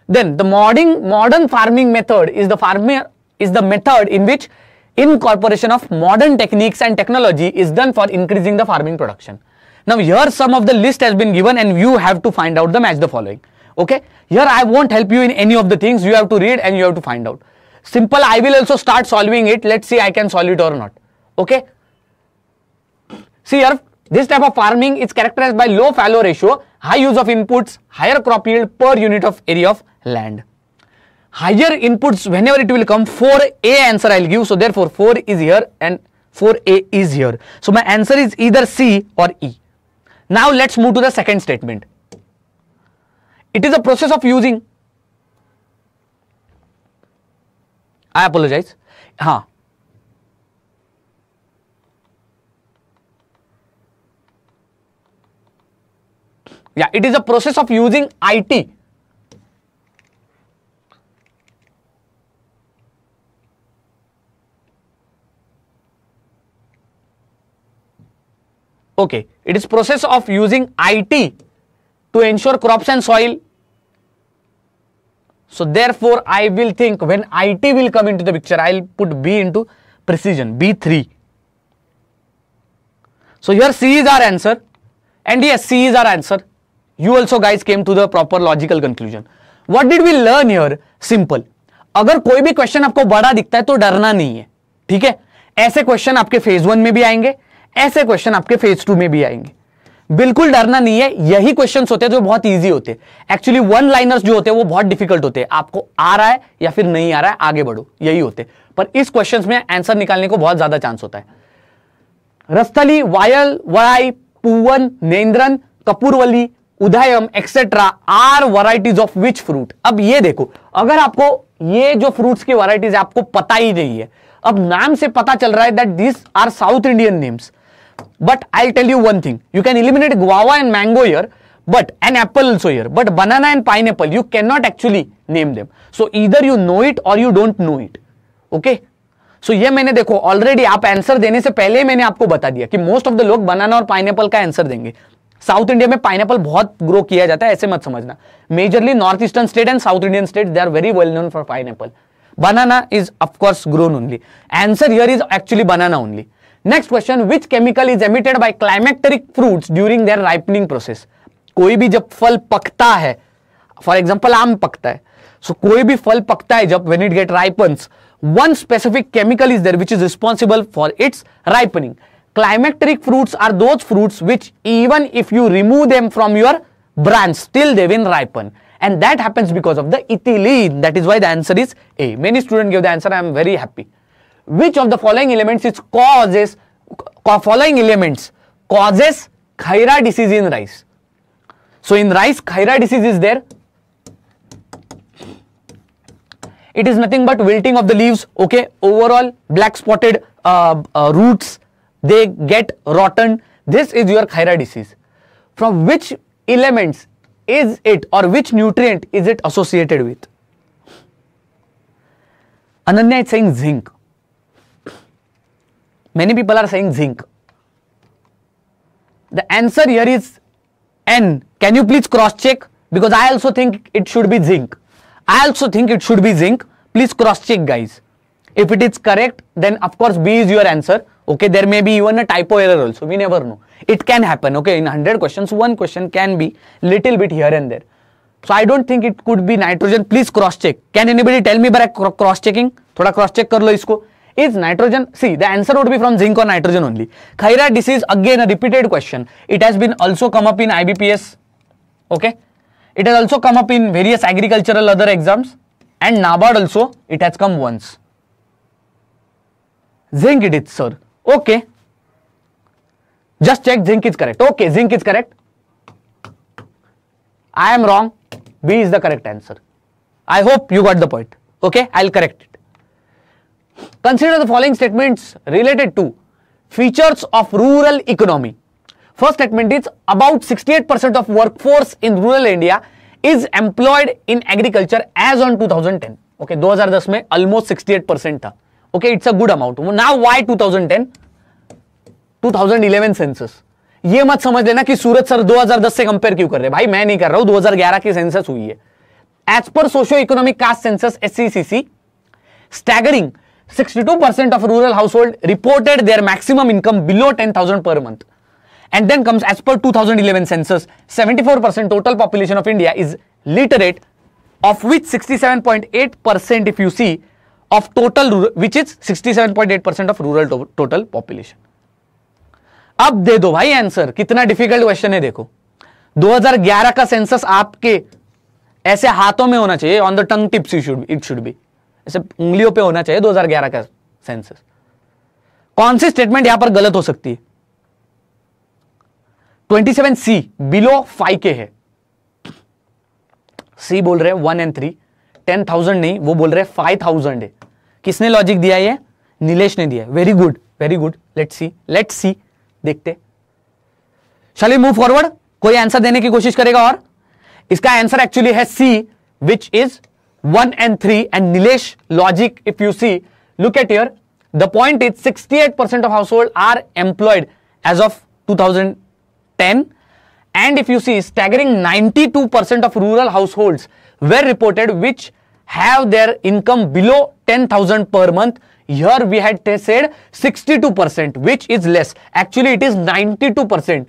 then the modern modern farming method is the farmer is the method in which incorporation of modern techniques and technology is done for increasing the farming production now here some of the list has been given and you have to find out the match the following okay here i won't help you in any of the things you have to read and you have to find out simple i will also start solving it let's see i can solve it or not okay see here this type of farming is characterized by low fallow ratio high use of inputs higher crop yield per unit of area of land higher inputs whenever it will come 4a answer i'll give so therefore 4 is here and 4a is here so my answer is either c or e now let's move to the second statement it is a process of using. I apologize. Huh. Yeah, it is a process of using IT. Okay, it is process of using IT to ensure crops and soil so therefore I will think when I T will come into the picture I put B into precision B three so your C is our answer and yes C is our answer you also guys came to the proper logical conclusion what did we learn your simple अगर कोई भी question आपको बड़ा दिखता है तो डरना नहीं है ठीक है ऐसे क्वेश्चन आपके फेज वन में भी आएंगे ऐसे क्वेश्चन आपके फेज टू में भी आएंगे बिल्कुल डरना नहीं है यही क्वेश्चन होते हैं जो बहुत ईजी होते हैं एक्चुअली वन लाइनर्स जो होते हैं वो बहुत डिफिकल्ट होते हैं आपको आ रहा है या फिर नहीं आ रहा है आगे बढ़ो यही होते पर इस क्वेश्चन में आंसर निकालने को बहुत ज्यादा चांस होता है Rasthali Vayal Vazhai Poovan Nendran Karpuravalli Udhayam etcetera are varieties of which fruit अब ये देखो अगर आपको ये जो फ्रूट्स की वराइटीज आपको पता ही नहीं है अब नाम से पता चल रहा है that these are south Indian names but I tell you one thing you can eliminate can and mango and but an apple also apple but banana and pineapple you can not actually name them so इधर you know it और you don't know it okay so ये मैंने देखो already आप answer देने से पहले मैंने आपको बता दिया कि मोस्ट ऑफ द लोग बनाना और पाइन एप्पल का आंसर देंगे साउथ इंडिया में पाइन एप्पल बहुत ग्रो किया जाता है ऐसे मत समझना majorly north eastern state and south Indian state they are very well known for pineapple banana is of course grown only answer here is actually banana only next question which chemical is emitted by climacteric fruits during their ripening process कोई भी जब फल पकता है for example आम पकता है सो so, कोई भी फल पकता है जब when it get ripens one specific chemical is there which is responsible for its ripening climacteric fruits are those fruits which even if you remove them from your branch still they will ripen and that happens because of the ethylene that is why the answer is a many students give the answer i am very happy which of the following elements is causes following elements causes khaira disease in rice so in rice khaira disease is there it is nothing but wilting of the leaves okay overall black spotted uh, uh, roots they get rotten this is your khaira disease from which elements is it or which nutrient is it associated with ananya is saying zinc Many people are saying zinc. The answer here is N. Can you please cross check? Because I also think it should be zinc. I also think it should be zinc. Please cross check guys. If it is correct, then of course B is your answer. Okay, there may be even a typo error also. We never know. It can happen. Okay, in 100 questions, one question can be little bit here and there. So I don't think it could be nitrogen. Please cross check. Can anybody tell me by cross checking? थोड़ा cross check कर लो इसको is nitrogen, see the answer would be from zinc or nitrogen only. Khaira disease again a repeated question. It has been also come up in IBPS, okay. It has also come up in various agricultural other exams and NABARD also it has come once. Zinc it is sir, okay. Just check zinc is correct, okay zinc is correct. I am wrong, B is the correct answer. I hope you got the point, okay, I will correct it. Consider the following statements related to features of rural economy first statement is about sixty eight percent of work force in rural India is employed in agriculture as on two thousand ten okay हजार दस में almost 68 percent था okay it's a good amount now two thousand eleven census ये मत समझ लेना कि सूरत sir 2010 से कंपेयर क्यों कर रहे हैं भाई मैं नहीं कर रहा हूं 2011 की सेंसस हुई है as per socio economic caste census SECC staggering 62% of rural household reported their maximum income below 10,000 per month. And then comes as per 2011 census, 74% total population of India is literate, of which 67.8% if you see of total which is 67.8% of rural to, total population. ab de do bhai answer kitna difficult question hai dekho 2011 का census आपके ऐसे हाथों में होना चाहिए on the tongue tips you should it should be जैसे उंगलियों पे होना चाहिए 2011 का सेंसस कौन सी स्टेटमेंट यहां पर गलत हो सकती है 27 सी बिलो फाइव के है सी बोल रहे हैं one and three ten thousand नहीं वो बोल रहे हैं फाइव थाउजेंड है किसने लॉजिक दिया ये नीलेश ने दिया very good very good let see let see देखते चलिए मूव फॉरवर्ड कोई आंसर देने की कोशिश करेगा और इसका आंसर एक्चुअली है C which is one and three and Nilesh logic if you see look at your the point is sixty eight percent of household are employed as of two thousand ten and if you see staggering ninety two percent of rural household were reported which have their income below ten thousand per month here we had tested sixty two percent which is less actually it is ninety two percent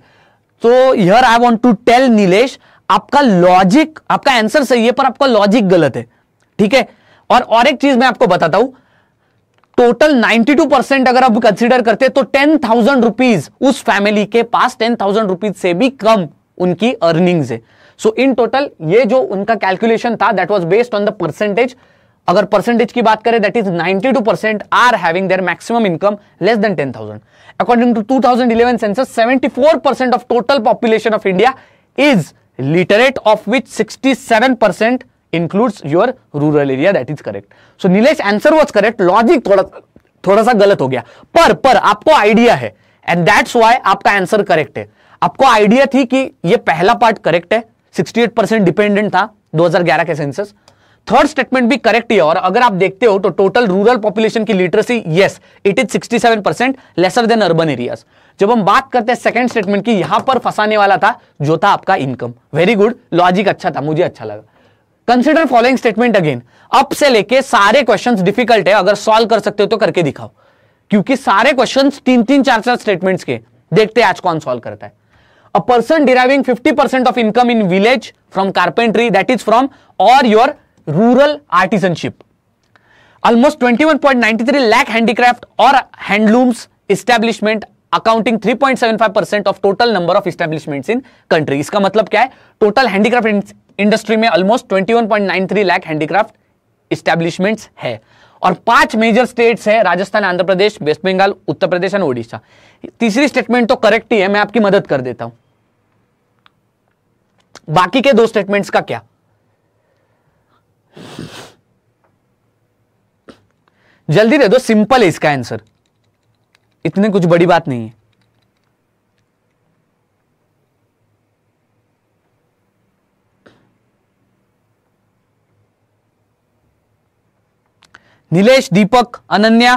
तो here I want to tell Nilesh आपका logic आपका answer सही है पर आपका logic गलत है ठीक है और और एक चीज मैं आपको बताता हूं टोटल 92 परसेंट अगर आप कंसिडर करते तो टेन थाउजेंड रुपीज उस फैमिली के पास टेन थाउजेंड रुपीज से भी कम उनकी अर्निंग्स है सो इन टोटल ये जो उनका कैलकुलेशन था that was based on the percentage अगर परसेंटेज की बात करें that is 92 percent are having their maximum income less than 10,000 according to 2011 census 74 percent of total population of India is literate of which sixty percent includes your rural area that is correct so Nilesh answer was correct logic थोड़ा थोड़ा सा गलत हो गया पर पर आपको idea है एंड दैट्स वाई आपका आंसर करेक्ट है आपको आइडिया थी कि ये पहला पार्ट करेक्ट है 68 परसेंट डिपेंडेंट था 2011 के सेंसस थर्ड स्टेटमेंट भी करेक्ट ही और अगर आप देखते हो तो टोटल रूरल पॉपुलेशन की literacy yes it is 67 percent lesser than urban areas जब हम बात करते हैं सेकंड स्टेटमेंट की यहां पर फंसाने वाला था जो था आपका इनकम वेरी गुड लॉजिक अच्छा था मुझे अच्छा लगा कंसिडर फॉलोइंग स्टेटमेंट अगेन अब से लेके सारे क्वेश्चंस डिफिकल्ट है अगर सॉल्व कर सकते हो तो करके दिखाओ क्योंकि सारे क्वेश्चंस तीन तीन चार चार स्टेटमेंट्स के देखते हैं आज कौन सॉल्व करता है a person deriving 50% of income in village from carpentry that is from और your rural artisanship almost 21.93 lakh handicraft or handlooms establishment accounting 3.75 percent of total number of establishments in country इसका मतलब क्या है total handicraft industry में almost 21.93 lakh handicraft establishments है और पांच major states है राजस्थान आंध्र प्रदेश वेस्ट बंगाल उत्तर प्रदेश एंड ओडिशा तीसरी स्टेटमेंट तो करेक्ट ही है मैं आपकी मदद कर देता हूं बाकी के दो स्टेटमेंट्स का क्या जल्दी दे दो सिंपल है इसका आंसर इतने कुछ बड़ी बात नहीं है Nilesh Deepak Ananya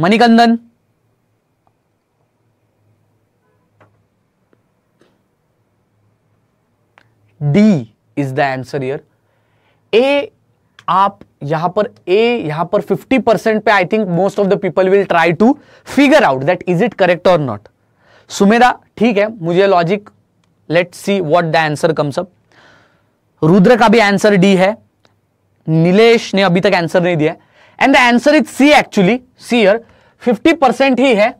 Manikandan D is the answer here A आप यहां पर ए यहां पर 50 परसेंट पे I think most of the people will try to figure out that is it correct और नॉट सुमेधा ठीक है मुझे logic let see what the answer comes up Rudra का भी आंसर डी है निलेश ने अभी तक आंसर नहीं दिया and the answer is C actually C here fifty percent ही है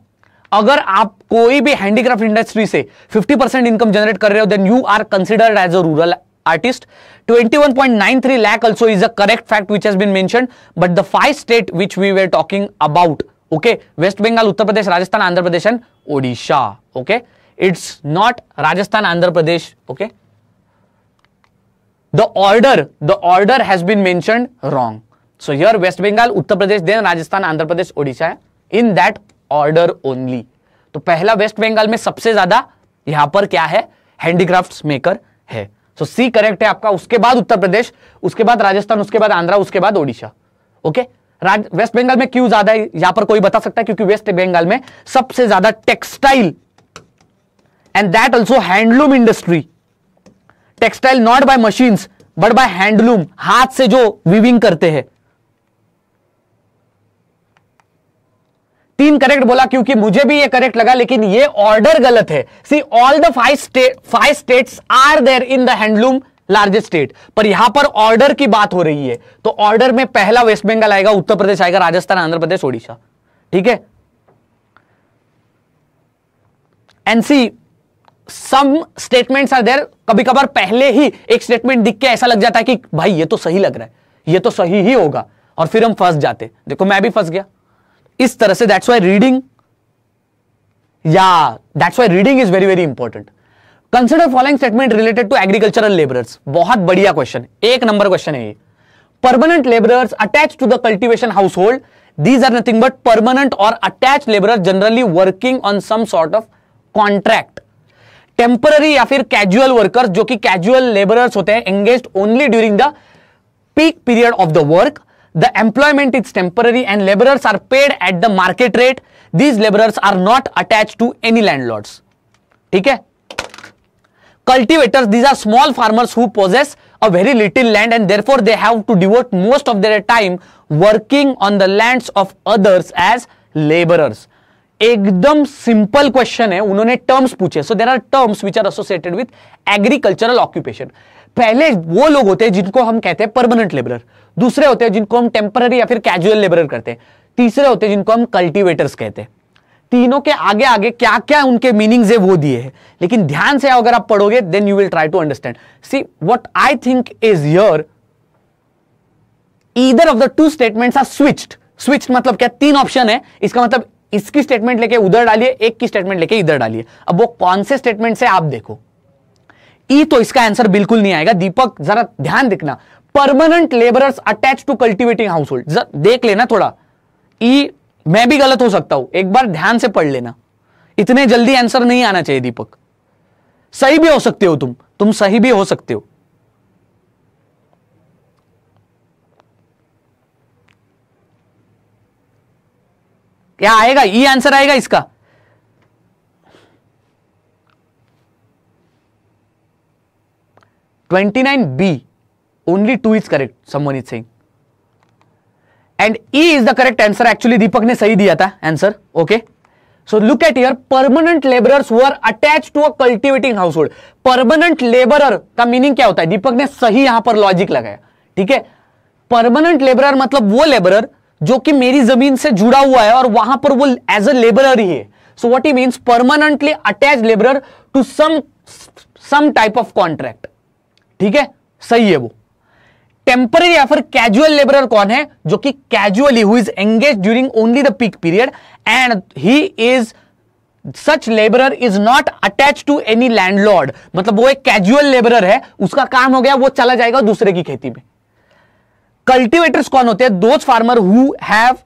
अगर आप कोई भी हैंडीक्राफ्ट इंडस्ट्री से फिफ्टी परसेंट इनकम जनरेट कर रहे हो then you are considered as a rural artist twenty one point nine three lakh also is a correct fact which has been mention but the five state which we were talking about okay West Bengal Uttar Pradesh Rajasthan Andhra Pradesh and Odisha okay it's not Rajasthan Andhra Pradesh okay okay? Order the order has has been wrong so so West Bengal Uttar Pradesh then Rajasthan Andhra Pradesh Odisha है in that order only तो पहला waste Bengal में सबसे ज्यादा यहां पर क्या है हैंडीक्राफ्ट मेकर है सो so, सी करेक्ट है आपका उसके बाद उत्तर प्रदेश उसके बाद राजस्थान उसके बाद आंध्रा उसके बाद ओडिशा ओके वेस्ट बंगाल में क्यों ज्यादा है यहां पर कोई बता सकता है क्योंकि वेस्ट बंगाल में सबसे ज्यादा textile and that also handloom industry textile not by machines but by handloom हाथ से जो वीविंग करते हैं तीन करेक्ट बोला क्योंकि मुझे भी ये करेक्ट लगा लेकिन ये ऑर्डर गलत है see all the five state five states are there in the handloom largest state पर यहां पर ऑर्डर की बात हो रही है तो ऑर्डर में पहला वेस्ट बंगाल आएगा उत्तर प्रदेश आएगा राजस्थान आंध्र प्रदेश ओडिशा ठीक है एनसी सम स्टेटमेंट्स आर देर कभी कभार पहले ही एक स्टेटमेंट दिख के ऐसा लग जाता है कि भाई ये तो सही लग रहा है ये तो सही ही होगा और फिर हम फंस जाते देखो मैं भी फंस गया इस तरह से दैट्स वाई रीडिंग या that's why reading is very very important consider following statement related to agricultural labourers बहुत बढ़िया क्वेश्चन एक नंबर क्वेश्चन है ये permanent labourers attach to the cultivation household these are nothing but permanent और attach labour generally working on some sort of contract temporary या फिर casual workers जो कि कैजुअल लेबरर्स होते हैं engage only during the peak period of the work the employment is temporary and labourers are paid at the market rate these labourers are not attach to any land ठीक है cultivators these are small farmers who possess a very little land and therefore they have to devote most of their time working on the land of others as labourers एकदम simple question है उन्होंने terms पूछे so there are terms which are associated with agricultural occupation पहले वो लोग होते हैं जिनको हम कहते हैं परमानेंट लेबर दूसरे होते हैं जिनको हम टेम्पररी या फिर कैजुअल लेबर करते हैं तीसरे होते हैं जिनको हम कल्टिवेटर्स कहते हैं तीनों के आगे आगे क्या क्या उनके मीनिंग्स है वो दिए हैं लेकिन ध्यान से अगर आप पढ़ोगे then you will try to understand see what I think is your either of the two statements are switched switch मतलब क्या तीन ऑप्शन है इसका मतलब इसकी स्टेटमेंट लेके उधर डालिए एक की स्टेटमेंट लेके इधर डालिए अब वो कौन से स्टेटमेंट से आप देखो ई तो इसका आंसर बिल्कुल नहीं आएगा दीपक जरा ध्यान देखना permanent labourers attach to cultivating household देख लेना थोड़ा ई मैं भी गलत हो सकता हूं एक बार ध्यान से पढ़ लेना इतने जल्दी आंसर नहीं आना चाहिए दीपक सही भी हो सकते हो तुम तुम सही भी हो सकते हो क्या आएगा ई आंसर आएगा इसका twenty nine B only two is correct सम्मोनित Singh and E is the correct answer actually Deepak ने सही दिया था answer okay so look at here permanent labourers were attach to a cultivating household permanent labourer का meaning क्या होता है दीपक ने सही यहां पर लॉजिक लगाया ठीक है परमानेंट लेबरर मतलब वो लेबरर जो कि मेरी जमीन से जुड़ा हुआ है और वहां पर वो एज अ लेबरर ही है so what E means permanently attach labourer to some some type of contract ठीक है सही है वो टेम्पररी या फिर कैजुअल लेबरर कौन है जो कि casually who is engage during only the peak period and he is such labourer is not attach to any landlord मतलब वो एक कैजुअल लेबरर है उसका काम हो गया वो चला जाएगा दूसरे की खेती में कल्टिवेटर्स कौन होते हैं those farmer who have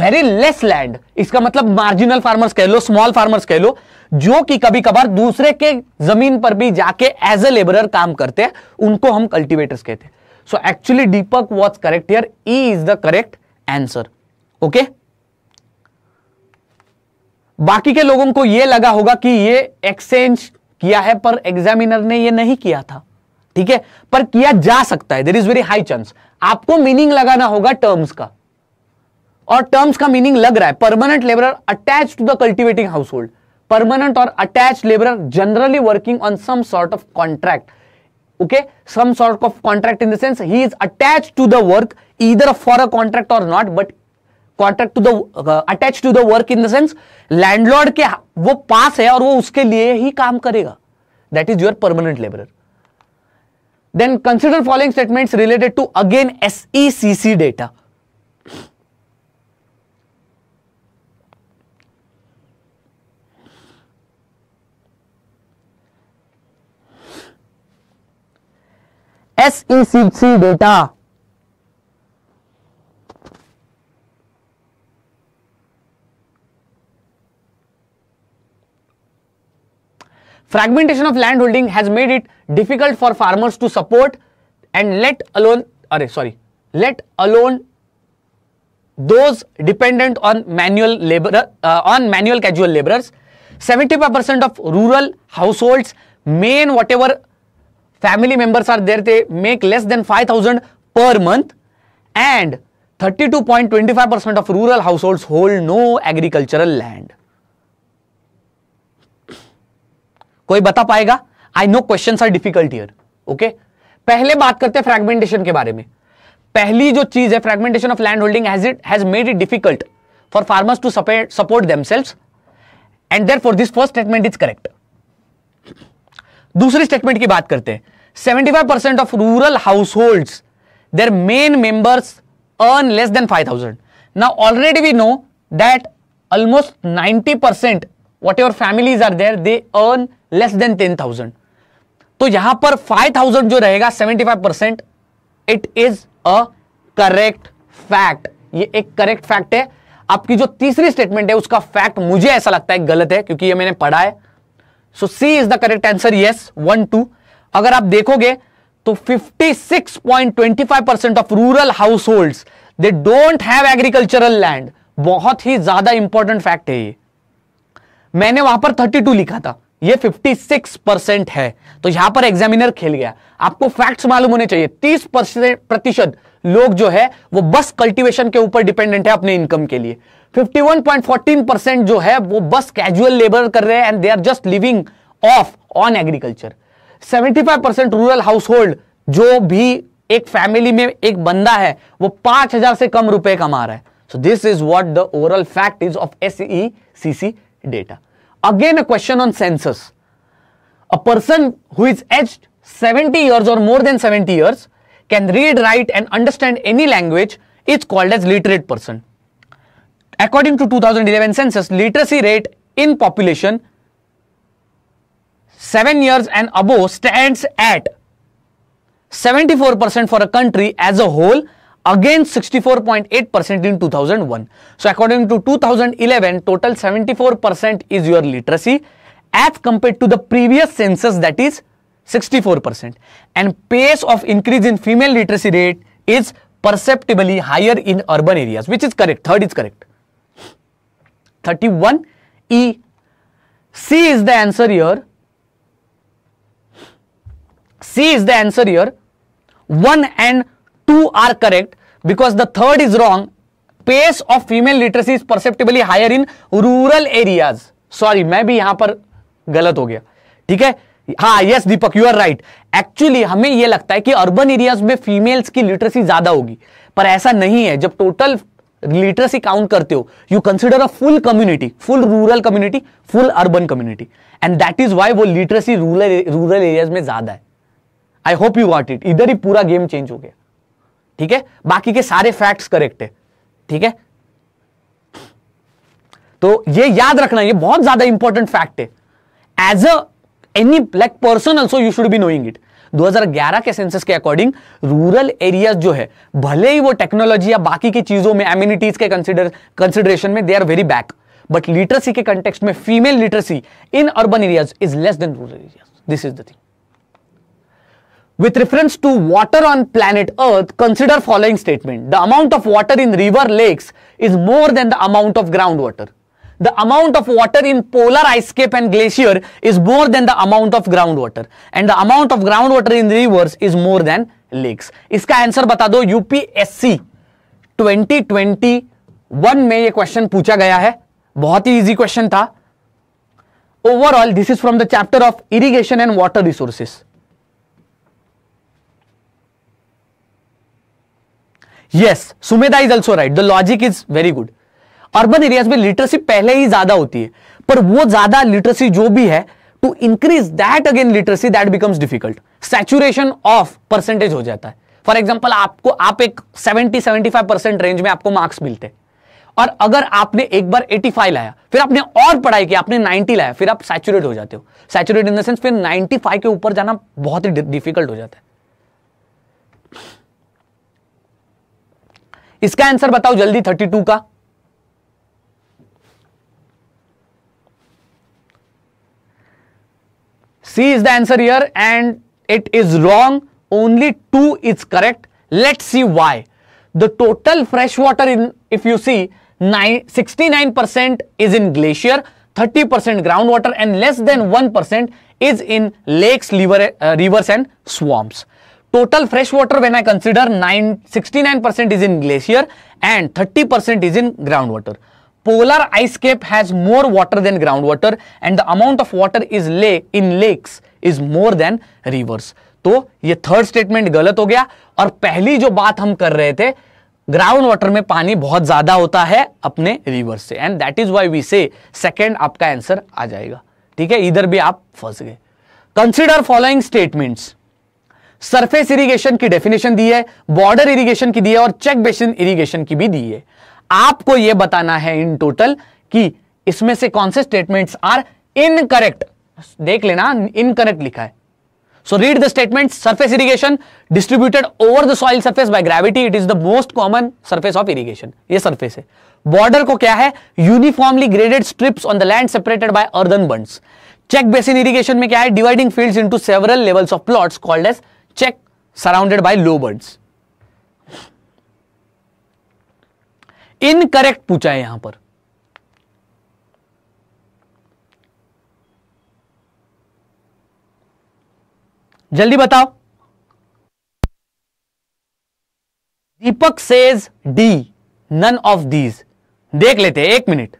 very less land इसका मतलब मार्जिनल फार्मर्स कह लो स्मॉल फार्मर्स कह लो जो कि कभी कभार दूसरे के जमीन पर भी जाके एज ए लेबरर काम करते हैं उनको हम कल्टीवेटर्स कहते हैं so actually Deepak was correct here E is the correct answer okay बाकी के लोगों को यह लगा होगा कि ये एक्सचेंज किया है पर एग्जामिनर ने यह नहीं किया था ठीक है पर किया जा सकता है there is very high chance आपको मीनिंग लगाना होगा टर्म्स का और टर्म्स का मीनिंग लग रहा है permanent labour attach to the cultivating household permanent और attach labour generally working on some sort of contract okay some sort of contract in the sense he is attach to the work इधर for a contract और not but contract to the attach to the work in the sense landlord के वो पास है और वो उसके लिए ही काम करेगा that is your permanent labourer Then consider following statements related to again SECC data. SECC data Fragmentation of land holding has made it difficult for farmers to support and let alone, sorry, let alone those dependent on manual labor, uh, on manual casual laborers. 75% of rural households, main whatever family members are there, they make less than 5,000 per month and 32.25% of rural households hold no agricultural land. कोई बता पाएगा I know question are difficult here okay पहले बात करते हैं fragmentation के बारे में पहली जो चीज है fragmentation of land holding has it has made it difficult for farmers to support themselves and therefore this first statement is correct दूसरी स्टेटमेंट की बात करते हैं seventy five percent of rural household their main members earn less than five thousand ना already we know that almost ninety percent whatever families are there they earn less than ten thousand तो यहां पर five thousand जो रहेगा seventy five percent it is a correct fact ये एक correct fact है आपकी जो तीसरी स्टेटमेंट है उसका फैक्ट मुझे ऐसा लगता है गलत है क्योंकि ये मैंने पढ़ा है so C is the correct answer yes one two अगर आप देखोगे तो 56.25 percent of rural household they don't have agricultural land बहुत ही ज्यादा इंपॉर्टेंट फैक्ट है ये मैंने वहां पर 32 लिखा था ये 56 परसेंट है तो यहां पर एग्जामिनर खेल गया आपको फैक्ट्स मालूम होने चाहिए 30 प्रतिशत लोग जो है वो बस कल्टीवेशन के ऊपर डिपेंडेंट है अपने इनकम के लिए 51.14 परसेंट जो है वो बस कैजुअल लेबर कर रहे हैं and they are just living off on agriculture 75 percent rural household जो भी एक फैमिली में एक बंदा है वो 5000 से कम रुपए कमा रहा है so this is what the overall fact is of SECC data. Again a question on census. A person who is aged 70 years or more than 70 years can read, write and understand any language is called as literate person. According to 2011 census, literacy rate in population 7 years and above stands at 74% for a country as a whole against 64.8% in 2001. So according to 2011, total 74% is your literacy as compared to the previous census that is 64%. And pace of increase in female literacy rate is perceptibly higher in urban areas, which is correct. Third is correct. 31 E. C is the answer here. C is the answer here. 1 and two are correct because the third is wrong pace of female literacy is perceptibly higher in rural areas sorry मैं भी यहां पर गलत हो गया ठीक है हाँ yes Deepak you are right actually हमें यह लगता है कि अर्बन एरियाज में फीमेल्स की लिटरेसी ज्यादा होगी पर ऐसा नहीं है जब टोटल लिटरेसी काउंट करते हो you consider a full community full rural community full urban community and that is why वो लिटरेसी रूरल रूरल एरियाज में ज्यादा है I hope you what it इधर ही पूरा गेम चेंज हो गया ठीक है बाकी के सारे फैक्ट्स करेक्ट है ठीक है तो ये याद रखना ये बहुत ज्यादा इंपॉर्टेंट फैक्ट है as a any like person also you should be knowing it 2011 के सेंसस के अकॉर्डिंग रूरल एरियाज जो है भले ही वो टेक्नोलॉजी या बाकी की चीजों में एम्यूनिटीज के कंसिडरेशन में they are very back but literacy के कंटेक्स्ट में female literacy in urban areas is less than rural areas this is the thing With reference to water on planet earth, consider following statement. The amount of water in river lakes is more than the amount of groundwater. The amount of water in polar ice cap and glacier is more than the amount of groundwater. And the amount of groundwater in rivers is more than lakes. इसका answer बता दो UPSC 2021 में ये question पूछा गया है बहुत ही इजी क्वेश्चन था overall this is from the chapter of irrigation and water resources yes Sumedha is also right the logic is very good urban areas में लिटरेसी पहले ही ज्यादा होती है पर वो ज्यादा लिटरेसी जो भी है to increase that again literacy that becomes difficult saturation of percentage हो जाता है फॉर एग्जाम्पल आपको आप एक 70 75 परसेंट रेंज में आपको मार्क्स मिलते हैं और अगर आपने एक बार 85 लाया फिर आपने और पढ़ाई की आपने 90 लाया फिर आप सैचुरेट हो जाते हो सैचुरेट इन द सेंस फिर 95 के ऊपर जाना बहुत ही डिफिकल्ट हो जाता है इसका आंसर बताओ जल्दी थर्टी टू का C is the answer here and it is wrong only two is correct let see why the total fresh water in if you see nine sixty nine percent is in glacier thirty percent ground water and less than one percent is in lakes rivers and swamps total fresh water when I consider nine sixty nine percent is in glacier and thirty percent is in ground water polar ice has more water than ground water and the amount of water is lay in lakes is more than rivers तो ये third statement गलत हो गया और पहली जो बात हम कर रहे थे ग्राउंड वाटर में पानी बहुत ज्यादा होता है अपने रिवर्स से and that is why we say second आपका आंसर आ जाएगा ठीक है इधर भी आप फंस गए consider following statements surface irrigation की डेफिनेशन दी है बॉर्डर इरिगेशन की दी है और चेक बेसिन इरिगेशन की भी दी है आपको यह बताना है इन टोटल कि इसमें से कौन से स्टेटमेंट आर इनकरेक्ट देख लेना इनकरेक्ट लिखा है so read the statement surface irrigation distributed over the soil surface by gravity it is the most common surface of irrigation ये सर्फेस है बॉर्डर को क्या है uniformly graded strips on the land separated by earthen bund check basin irrigation में क्या है dividing fields into several levels of plots called as check surrounded surrounded low birds incorrect पूछा है यहां पर जल्दी बताओ दीपक says D none of these देख लेते एक minute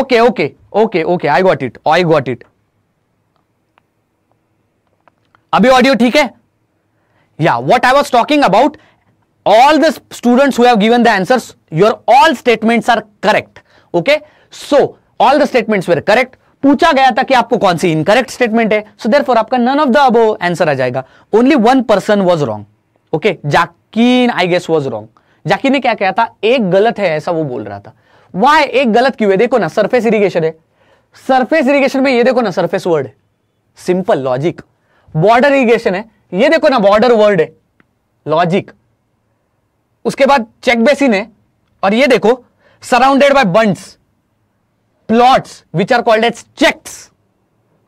okay okay okay okay I got it I got it अभी ऑडियो ठीक है या what I was talking about all the students who have given the answers your all statements are correct okay so all the statements were correct पूछा गया था कि आपको कौन सी इनकरेक्ट स्टेटमेंट है सो देर फॉर आपका none of the above answer आ जाएगा only one person was wrong okay Zakin I guess was wrong Zakin ने क्या कहा था एक गलत है ऐसा वो बोल रहा था वाई एक गलत क्यों है देखो ना सरफेस इरिगेशन है सरफेस इरिगेशन में ये देखो ना surface word simple logic border irrigation है ये देखो ना बॉर्डर वर्ड है लॉजिक उसके बाद चेक बेसिन है और ये देखो surrounded by bunds plots which are called as checks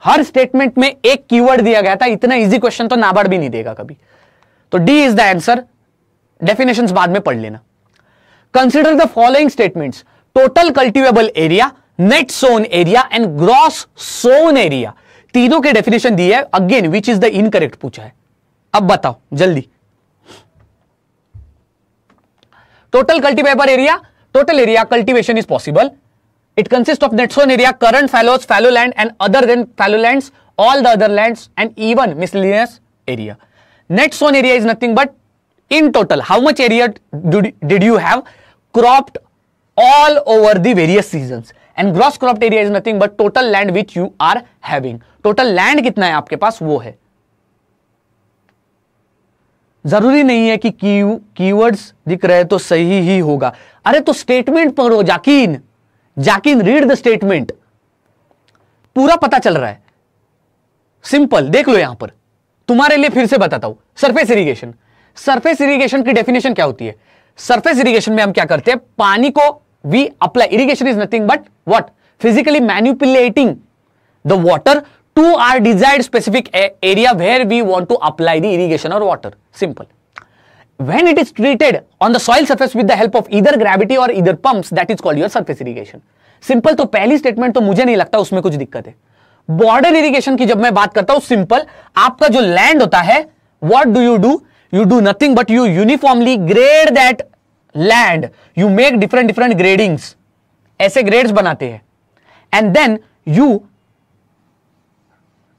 हर स्टेटमेंट में एक कीवर्ड दिया गया था इतना इजी क्वेश्चन तो नाबार्ड भी नहीं देगा कभी तो D is the answer definition बाद में पढ़ लेना consider the following statements total cultivable area net sown area and gross sown area तीनों के डेफिनेशन दिए है again which is the incorrect पूछा है अब बताओ जल्दी total cultivable area total area cultivation is possible it consist of net sown area current fallows fallow land and other than fallow land all the other land and even miss area net sown area is nothing but in total how much area did you have cropped all over the various season and gross crop area is nothing but total land which you are having total land कितना है आपके पास वो है जरूरी नहीं है कि की, कीवर्ड्स दिख रहे तो सही ही होगा अरे तो स्टेटमेंट पढ़ो Zakin Zakin read the statement पूरा पता चल रहा है सिंपल देख लो यहां पर तुम्हारे लिए फिर से बताता हूं सरफेस इरिगेशन सरफेस इरिगेशन की डेफिनेशन क्या होती है सरफेस इरिगेशन में हम क्या करते हैं पानी को we apply. Irrigation is nothing but what? Physically manipulating the water to our desired specific area where we want to apply the irrigation or water. Simple. When it is treated on the soil surface with the help of either gravity or either pumps, that is called your surface irrigation. Simple तो पहली statement तो मुझे नहीं लगता उसमें कुछ दिक्कत है बॉर्डर इरिगेशन की जब मैं बात करता हूं सिंपल आपका जो लैंड होता है what do you do you do nothing but you uniformly grade that land you make different different gradings ऐसे ग्रेड्स बनाते हैं and then you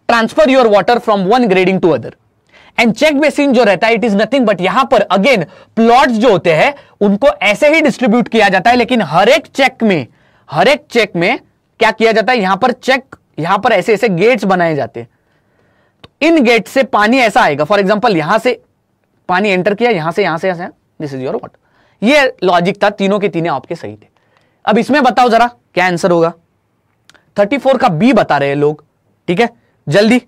transfer your water from one grading to other and check basin जो रहता है it is nothing but यहां पर again plot जो होते हैं उनको ऐसे ही डिस्ट्रीब्यूट किया जाता है लेकिन हर एक चेक में हर एक चेक में क्या किया जाता है यहां पर चेक यहां पर ऐसे ऐसे गेट्स बनाए जाते हैं तो इन गेट से पानी ऐसा आएगा फॉर एग्जाम्पल यहां से पानी एंटर किया यहां से यहां से यहां से दिस इज योर वाटर ये लॉजिक था तीनों के तीनों आपके सही थे अब इसमें बताओ जरा क्या आंसर होगा 34 का बी बता रहे हैं लोग ठीक है जल्दी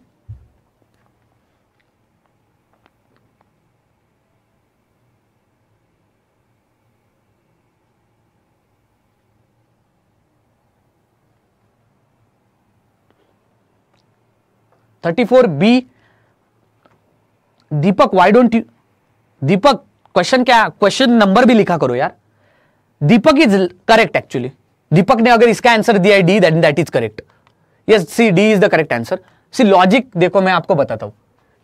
thirty four B Deepak why don't you Deepak question क्या क्वेश्चन नंबर भी लिखा करो यार Deepak is correct actually Deepak ने अगर इसका आंसर दिया है D that that is correct yes C D is the correct answer C logic देखो मैं आपको बताता हूं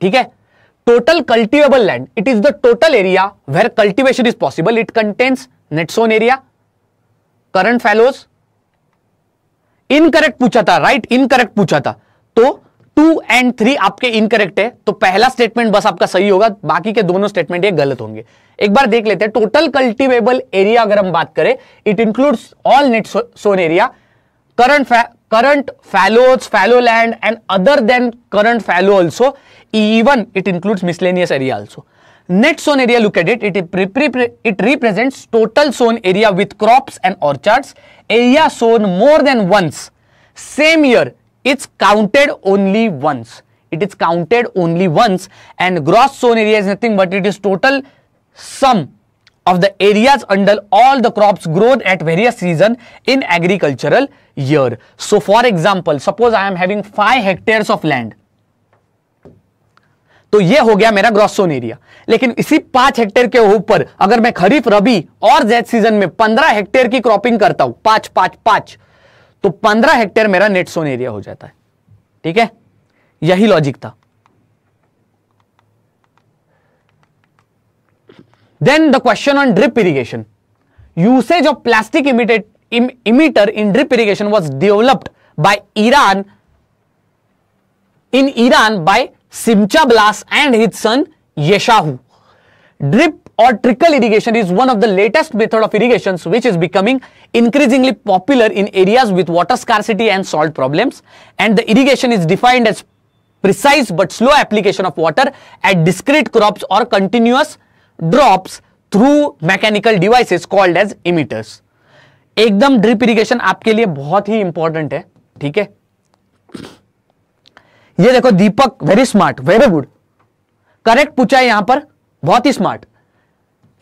ठीक है total cultivable land it is the total area where cultivation is possible it contains net sown area current fellows incorrect पूछा था right right? Incorrect पूछा था तो टू एंड थ्री आपके इनकरेक्ट है तो पहला स्टेटमेंट बस आपका सही होगा बाकी के दोनों स्टेटमेंट ये गलत होंगे एक बार देख लेते हैं टोटल कल्टिवेबल एरिया अगर हम बात करें it includes all net sown area current current fallows fallow land and other than current fallow also even it includes miscellaneous area also net sown area look at it it it represent total sown area with crops and orchards area sown more than once same year it's counted only once it is counted only once and gross sown area is nothing but it is total some of the areas under all the crop growth at various season in agricultural year so for example suppose I am having five hectare of land तो ये हो गया मेरा gross sown area लेकिन इसी पांच hectare के ऊपर अगर मैं खरीफ रबी और जैद सीजन में पंद्रह हेक्टेयर की क्रॉपिंग करता हूं पांच पांच पांच तो 15 हेक्टेयर मेरा नेट सोन एरिया हो जाता है ठीक है यही लॉजिक था then the question on drip irrigation usage of plastic emitted emitter in drip irrigation was developed by Iran in Iran by Simcha Blass and hit son Yeshayahu drip और trickle irrigation is one of the latest method of irrigation which is becoming increasingly popular in areas with water scarcity and salt problem and the irrigation is defined as precise but slow application of water at discrete crop और continuous drop through mechanical devices called as emitters एकदम drip irrigation आपके लिए बहुत ही important है ठीक है ये देखो Deepak very smart very good correct पूछा है यहां पर बहुत ही स्मार्ट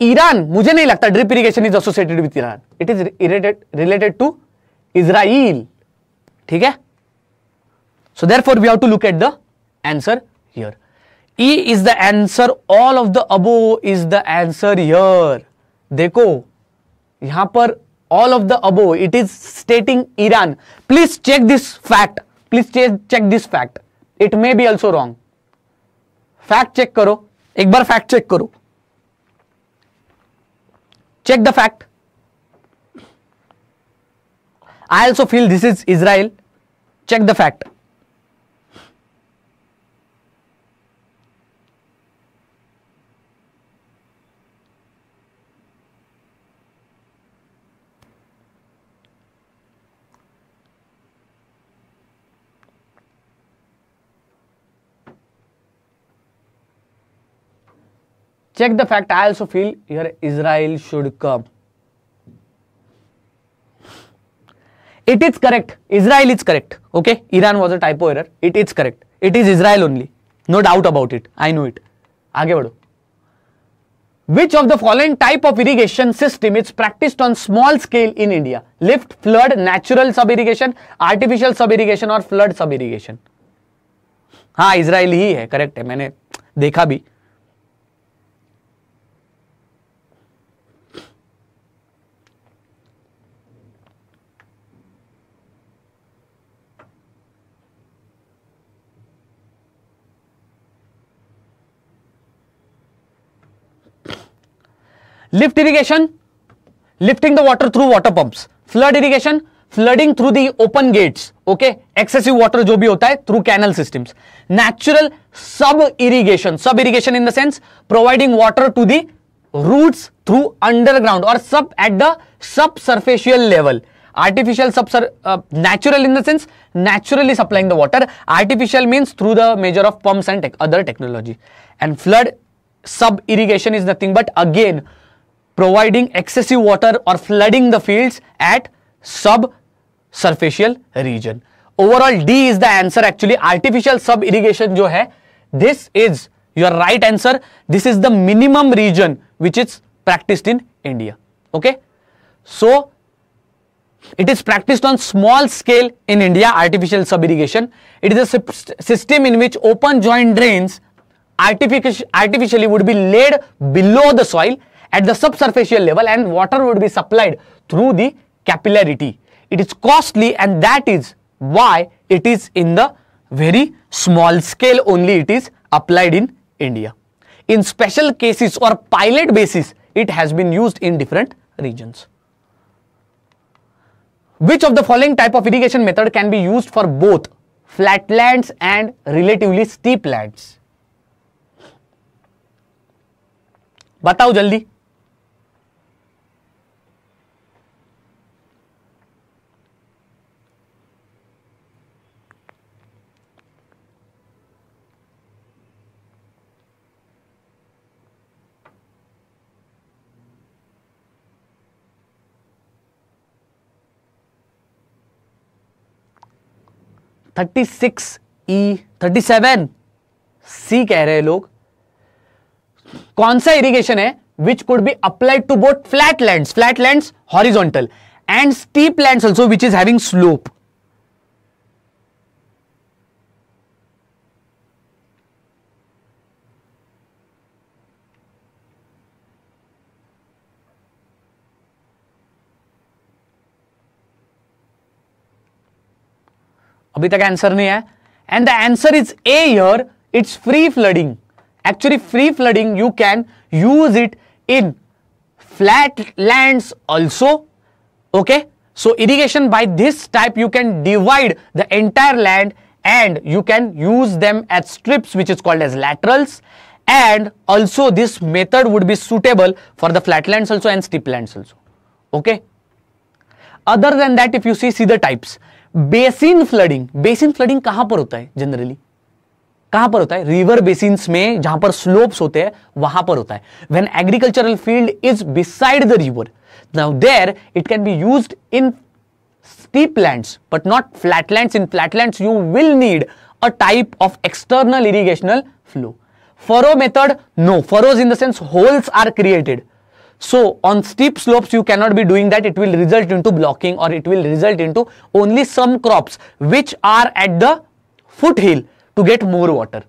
ईरान मुझे नहीं लगता drip irrigation is associated with Iran it is related to Israel ठीक है so therefore we have to look at the answer here E is the answer all of the above is the answer here देखो यहां पर all of the above it is stating Iran please check this fact please check this fact it may be also wrong fact check करो एक बार fact check करो Check the fact. I also feel this is Israel. Check the fact. Check the fact I also feel your Israel should come it is correct Israel is correct okay Iran was a typo error it is correct it is Israel only no doubt about it I know it आगे बढ़ो which of the following type of irrigation system is practised on small scale in India lift flood natural sub irrigation artificial sub irrigation और flood sub irrigation हाँ Israel ही है correct है मैंने देखा भी Lift irrigation, lifting the water through water pumps. Flood irrigation, flooding through the open gates. Okay, excessive water जो भी through canal systems. Natural sub irrigation, sub irrigation in the sense providing water to the roots through underground or sub at the subsurfacial level. artificial subsur uh, natural in the sense naturally supplying the water artificial means through the measure of pumps and other technology and flood sub irrigation is nothing but again providing excessive water or flooding the fields at subsurfacial region. Overall D is the answer actually artificial sub irrigation this is your right answer. This is the minimum region which is practiced in India. Okay. So it is practiced on small scale in India artificial sub irrigation. It is a system in which open joint drains artificially would be laid below the soil at the subsurfacial level and water would be supplied through the capillarity. It is costly and that is why it is in the very small scale only it is applied in India. In special cases or pilot basis, it has been used in different regions. Which of the following type of irrigation method can be used for both flatlands and relatively steep lands? Batao jaldi. Thirty six E thirty seven C कह रहे हैं लोग कौन सा irrigation है which could be applied to both flat land flat land horizontal and steep land also which is having slope अभी तक answer नहीं है and the answer is A here it's free flooding actually free flooding you can use flat lands also okay so irrigation by this type you can divide the entire land and you can use them as strips which is called as laterals and also this method would be suitable for the flat lands also and steep lands also okay other than that if you see see the types basin flooding basin flooding कहां पर होता है generally कहां पर होता है river basin में जहां पर स्लोप होते हैं वहां पर होता है when agricultural field is beside the river now there it can be use in steep land but not flat land in flat land you will need a type of external irrigational flow furrow method no furrows in the sense holes are created So on steep slopes, you cannot be doing that. It will result into blocking or it will result into only some crops which are at the foothill to get more water.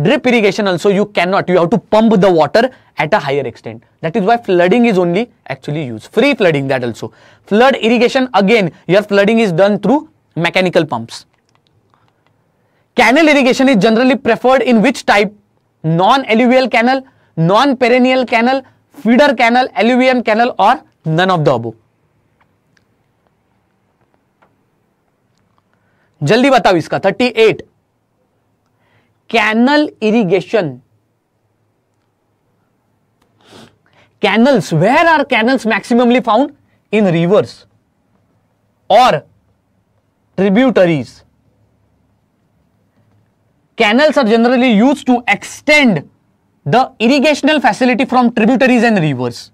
Drip irrigation also you cannot. You have to pump the water at a higher extent. That is why flooding is only actually used. Free flooding that also. Flood irrigation again, your flooding is done through mechanical pumps. Canal irrigation is generally preferred in which type? Non-alluvial canal, non-perennial canal, feeder canal alluvium canal और none of the above जल्दी बताओ इसका 38 canal irrigation canals where are canals maximumly found in rivers और tributaries canals are generally use to extend the irrigational facility from tributaries and rivers.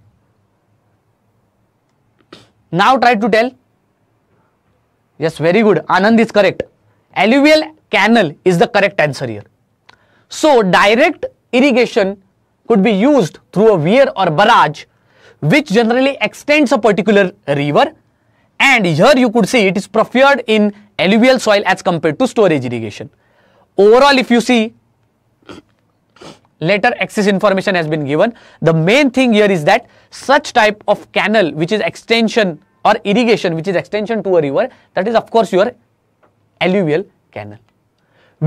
Now try to tell. Yes, very good. Anand is correct. Alluvial canal is the correct answer here. So, direct irrigation could be used through a weir or barrage which generally extends a particular river and here you could see it is preferred in alluvial soil as compared to storage irrigation. Overall, if you see later access information has been given. The main thing here is that such type of canal which is extension or irrigation which is extension to a river that is of course your alluvial canal.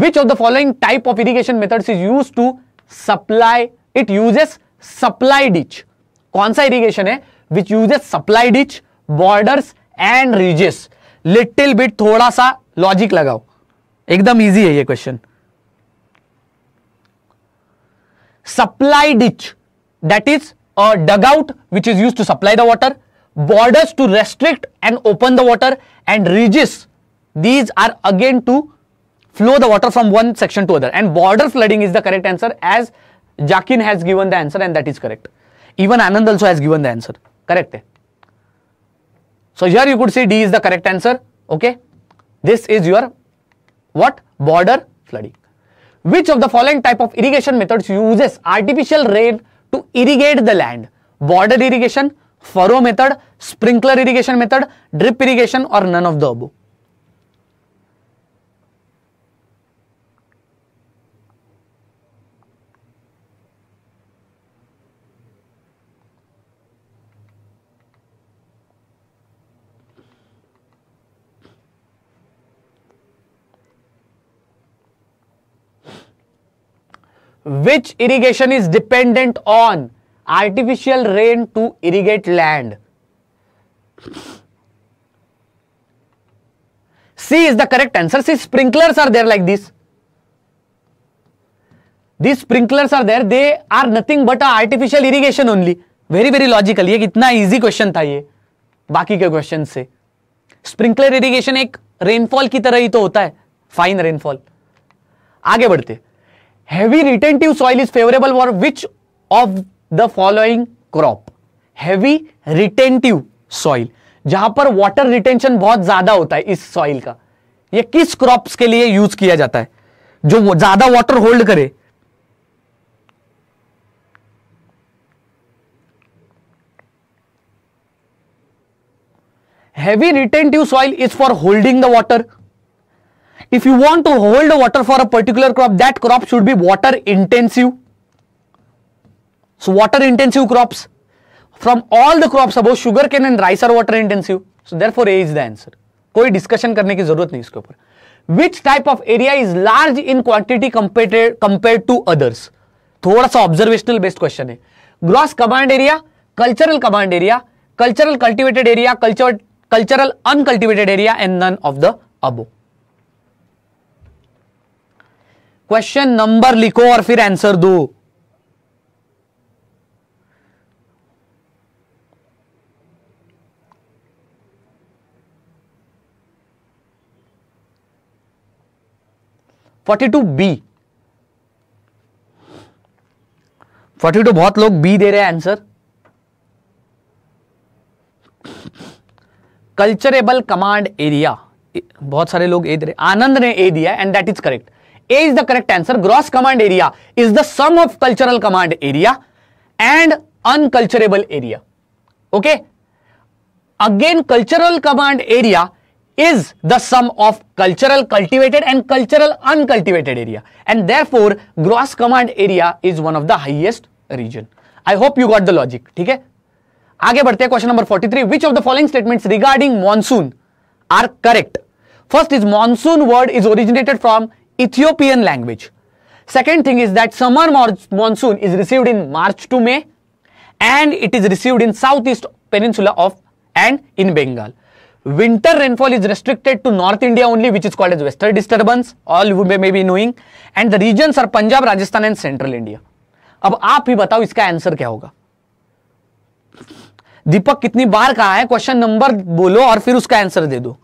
Which of the following type of irrigation methods is used to supply it uses supply ditch. kaun sa irrigation hai which uses supply ditch borders and ridges little bit thoda sa logic lagao एकदम easy है ये question supply ditch that is a dugout which is used to supply the water, borders to restrict and open the water and ridges these are again to flow the water from one section to other and border flooding is the correct answer as Jakin has given the answer and that is correct. Even Anand also has given the answer. Correct. So here you could say D is the correct answer. Okay. This is your what? Border flooding. Which of the following type of irrigation methods uses artificial rain to irrigate the land? Water irrigation, furrow method, sprinkler irrigation method, drip irrigation or none of the above. Which irrigation is dependent on artificial rain to irrigate land C is the correct answer C sprinklers are there like this this sprinklers are there they are nothing but artificial irrigation only very very logical ये कितना easy question था ये बाकी के question से sprinkler irrigation एक rainfall की तरह ही तो होता है फाइन रेनफॉल आगे बढ़ते हैं heavy retentive soil is favourable for which of the following crop heavy retentive soil जहां पर वाटर रिटेंशन बहुत ज्यादा होता है इस सॉइल का ये किस क्रॉप्स के लिए यूज किया जाता है जो ज्यादा वाटर होल्ड करे heavy retentive soil is for holding the water if you want to hold water for a particular crop that crop should be water intensive so water intensive crops from all the crops above sugar cane and rice are water intensive so therefore a is the answer कोई discussion करने की जरूरत नहीं इसके ऊपर which type of area is large in quantity compare to others थोड़ा सा observational based question है gross command area cultural command area cultural cultivated area culture cultural uncultivated area and none of the above question number लिखो और फिर answer दो forty two B forty two बहुत लोग B दे रहे हैं आंसर कल्चरेबल कमांड एरिया बहुत सारे लोग ए दे रहे आनंद ने ए दिया and that is correct A is the correct answer gross command area is the sum of cultural command area and unculturable area okay again cultural command area is the sum of cultural cultivated and cultural uncultivated area and therefore gross command area is one of the highest region I hope you got the logic ठीक है आगे बढ़ते हैं question number 43 three which of the following statement regarding monsoon are correct first is monsoon word is originated from Ethiopian language. Second thing is that summer monsoon is received in March to May and it is received in southeast peninsula of and in Bengal. Winter rainfall is restricted to North India only which is called as western disturbance all you may, may be knowing and the regions are Punjab, Rajasthan and central India. अब आप ही बताओ इसका answer क्या होगा दीपक कितनी बार कहा है question number बोलो और फिर उसका आंसर दे दो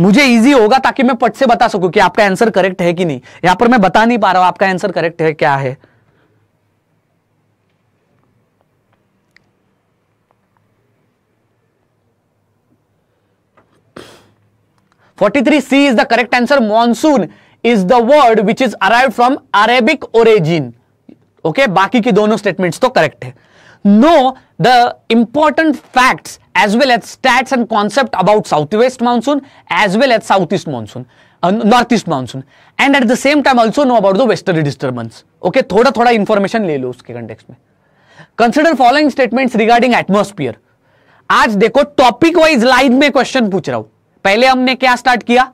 मुझे इजी होगा ताकि मैं पट से बता सकूं कि आपका आंसर करेक्ट है कि नहीं यहां पर मैं बता नहीं पा रहा हूं आपका आंसर करेक्ट है क्या है forty three C is the correct answer monsoon is the word which is arrive from Arabic origin okay बाकी की दोनों स्टेटमेंट्स तो करेक्ट है no the important facts as well as stats and concept about southwest monsoon as well as southeast monsoon uh, northeast monsoon and at the same time also know about the westerly disturbance okay थोड़ा थोड़ा information ले लो उसके context में consider following statements regarding atmosphere आज देखो topic wise line में question पूछ रहा हूं पहले हमने क्या स्टार्ट किया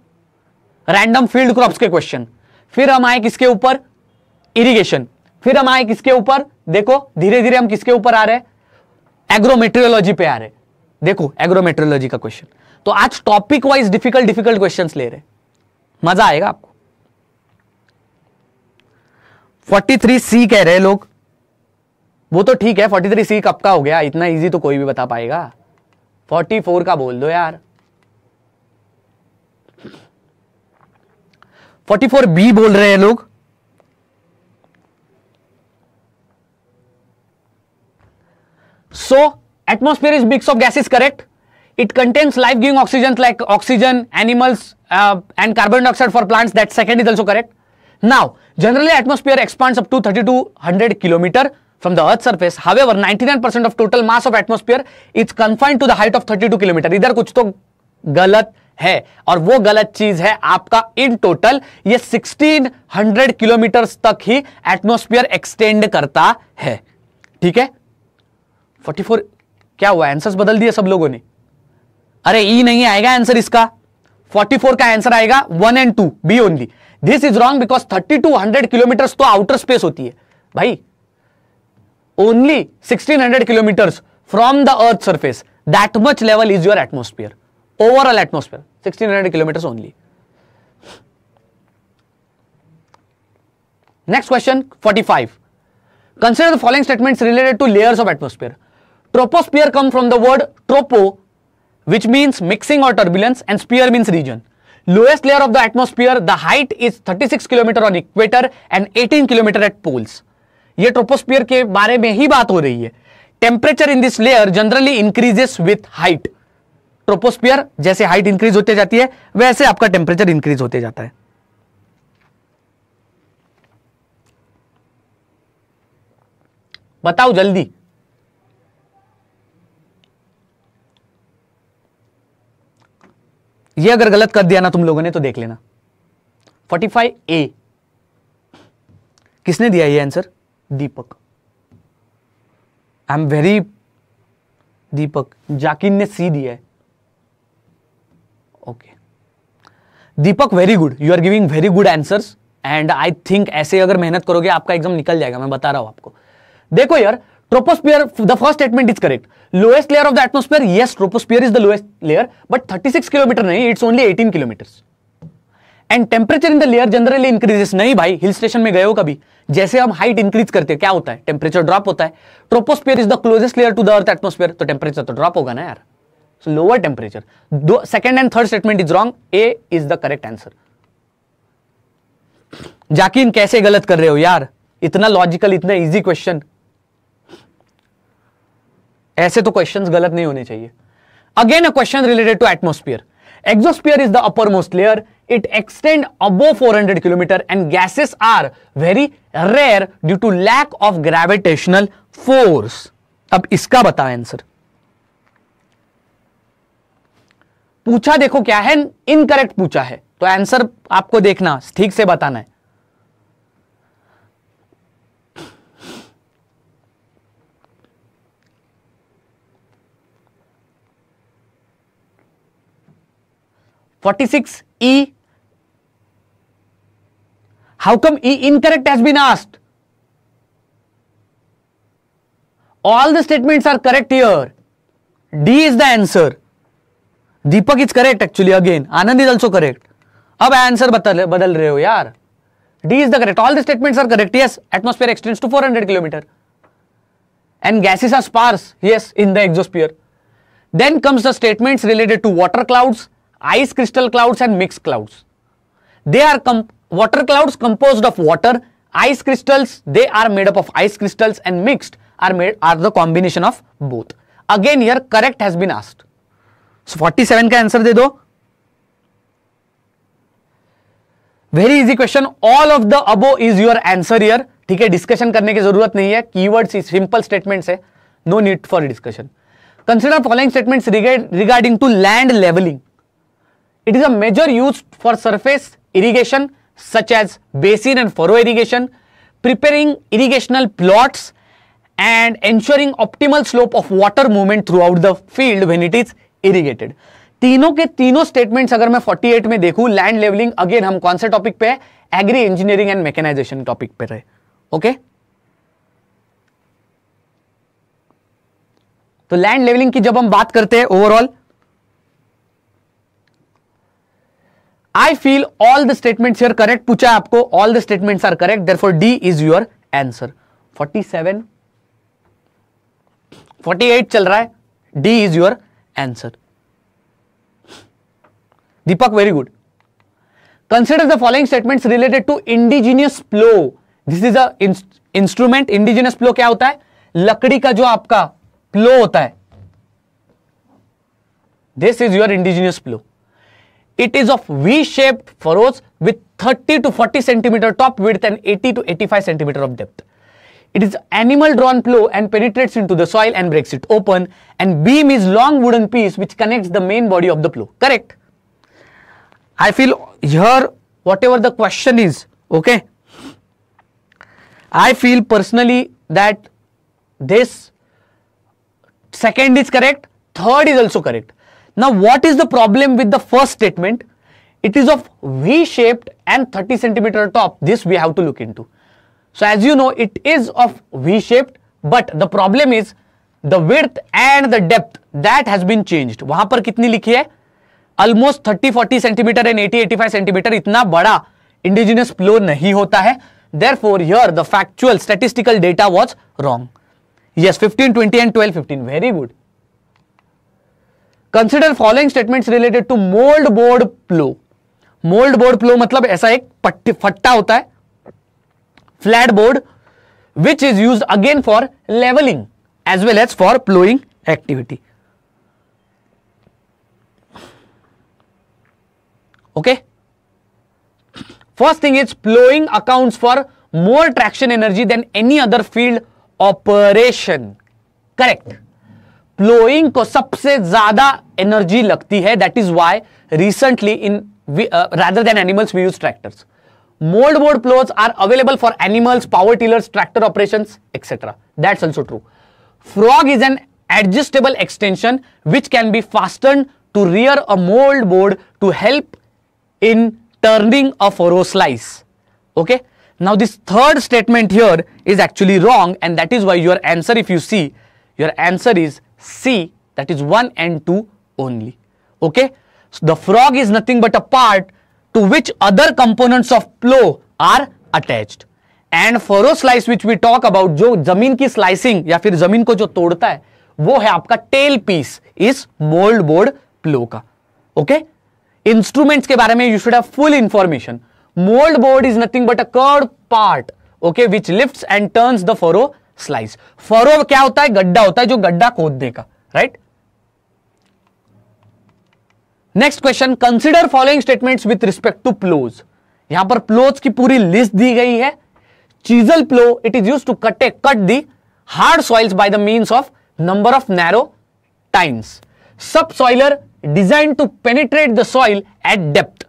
रैंडम फील्ड क्रॉप्स के क्वेश्चन फिर हम आए किसके ऊपर इरिगेशन फिर हम आए किसके ऊपर देखो धीरे धीरे हम किसके ऊपर आ रहे हैं एग्रोमेट्रियोलॉजी पे आ रहे हैं देखो एग्रोमेट्रोलॉजी का क्वेश्चन तो आज topic wise difficult difficult question ले रहे मजा आएगा आपको 43 सी कह रहे लोग वो तो ठीक है 43 सी कब का हो गया इतना इजी तो कोई भी बता पाएगा 44 का बोल दो यार 44 बी बोल रहे हैं लोग so so, atmosphere is mix of gas is correct it contains life giving oxygen like oxygen animals and carbon dioxide for plants that second is also correct now generally atmosphere expands up to thirty two hundred kilometre from the earth surface however ninety nine percent of total mass of atmosphere is confined to the height of thirty two kilometre इधर कुछ तो गलत है और वो गलत चीज है आपका इन टोटल ये सिक्सटीन हंड्रेड किलोमीटर तक ही एटमोस्फियर एक्सटेंड करता है ठीक है फोर्टी फोर क्या हुआ आंसर बदल दिए सब लोगों ने अरे ई e नहीं आएगा आंसर इसका 44 का आंसर आएगा one and two B only this is wrong because thirty two hundred kilometre तो आउटर स्पेस होती है भाई only 1600 kilometres from the earth surface that much level is your atmosphere overall atmosphere 1600 kilometres only next question 45 consider the following statements related to layers of atmosphere troposphere come from the word tropo which means mixing और turbulence and sphere means region lowest layer of the atmosphere the height is 36 kilometre on equator and eighteen kilometre at poles ये troposphere के बारे में ही बात हो रही है temperature in this layer generally increases with height troposphere जैसे हाइट इंक्रीज होती जाती है वैसे आपका टेम्परेचर इंक्रीज होते जाता है बताओ जल्दी ये अगर गलत कर दिया ना तुम लोगों ने तो देख लेना 45 ए किसने दिया ये answer Deepak I am very Deepak Jakin ने सी दिया है okay Deepak very good you are giving very good answers and I think ऐसे अगर मेहनत करोगे आपका एग्जाम निकल जाएगा मैं बता रहा हूं आपको देखो यार troposphere the first statement is correct lowest layer of the atmosphere yes troposphere is the lowest layer but 36 kilometre नहीं it's only 18 kilometre and temperature in the layer generally increases नहीं भाई हिल स्टेशन में गए हो कभी जैसे हम height increase करते हैं क्या होता है टेम्परेचर ड्रॉप होता है troposphere is the closest layer to the earth atmosphere तो टेम्परेचर तो ड्रॉप होगा ना यार so lower temperature two second and third statement is wrong A is the correct answer Jakin कैसे गलत कर रहे हो यार इतना लॉजिकल इतना इजी क्वेश्चन ऐसे तो क्वेश्चन गलत नहीं होने चाहिए again a question related to atmosphere exosphere is the upper most layer it extend above hundred kilometre and gases are very rare due to lack of gravitational force अब इसका बता answer पूछा देखो क्या है इनकरेक्ट पूछा है तो आंसर आपको देखना ठीक से बताना है 46E. How come E incorrect has been asked? All the statements are correct here. D is the answer. Deepak is correct actually again. Anand is also correct. अब answer badal badal रहे ho यार D is the correct. All the statements are correct. Yes, atmosphere extends to 400 kilometer. And gases are sparse. Yes, in the exosphere. Then comes the statements related to water clouds, ice crystal clouds and mix clouds they are water clouds compose of water ice crystals they are made up of ice crystals and mixed are made are the combination of both again यर correct has been asked forty seven का answer दे दो very easy question all of the above is your answer यर ठीक है discussion करने की जरूरत नहीं है की वर्ड सिंपल स्टेटमेंट है no need for discussion consider following statement regarding to land levelling it is a major use for surface irrigation such as basin and furrow irrigation preparing irrigational plot and ensuring optimal slope of water movement throughout the field when it is irrigated तीनों के तीनों statements अगर मैं forty eight में देखू land levelling again हम कौन से टॉपिक पे है agri engineering and mechanisation topic पे रहे ओके तो लैंड लेवलिंग की जब हम बात करते हैं overall I feel all the statement your correct पूछा है आपको all the statements are correct therefore D is your answer forty seven forty eight चल रहा है D is your answer Deepak very good consider the following statement related to indigenous plough this is a instrument indigenous plough क्या होता है लकड़ी का जो आपका प्लो होता है this is your indigenous plough It is of V-shaped furrows with 30 to 40 centimeter top width and 80 to 85 centimeter of depth. It is animal drawn plow and penetrates into the soil and breaks it open and beam is long wooden piece which connects the main body of the plow. Correct? I feel here whatever the question is, okay? I feel personally that this second is correct, third is also correct. Now, what is the problem with the first statement? It is of V-shaped and 30 centimeter top. This we have to look into. So, as you know, it is of V-shaped, but the problem is the width and the depth that has been changed. वहां पर कितनी लिखी है? Almost 30-40 centimeter and 80-85 centimeter इतना बड़ा indigenous flow नहीं होता है. Therefore, here the factual statistical data was wrong. Yes, 15, 20 and 12, 15. Very good. Consider following statement related to mould board plough mould board plough मतलब ऐसा एक पट्टी फट्टा होता है flat board which is use again for levelling as well as for ploughing activity okay first thing is ploughing account for more traction energy than any other field operation correct ploughing को सबसे ज्यादा energy लगती है that is why recently in rather than animals we use tractors mould board ploughs are available for animals power tillers tractor operation etcetera that's also true frog is an adjustable extension which can be fastened to rear a mould board to help in turning a furrow slice okay now this third statement here is actually wrong and that is why your answer if you see your answer is C that is one and two only okay the frog is nothing but a part to which other components of plough are are and furrow slice which we talk about जो जमीन की slicing या फिर जमीन को जो तोड़ता है वो है आपका टेल पीस इस मोल्ड बोर्ड प्लो का ओके okay? इंस्ट्रूमेंट्स के बारे में you should have full information mould board is nothing but a curved part okay which lift and turns the furrow slice furrow क्या होता है गड्ढा होता है जो गड्ढा खोदने का right next question consider following statement with respect to ploughs यहां पर प्लोज की पूरी लिस्ट दी गई है chisel plough it is use to cut a cut the hard soils by the means of number of narrow times subsoiler design to penetrate the soil at depth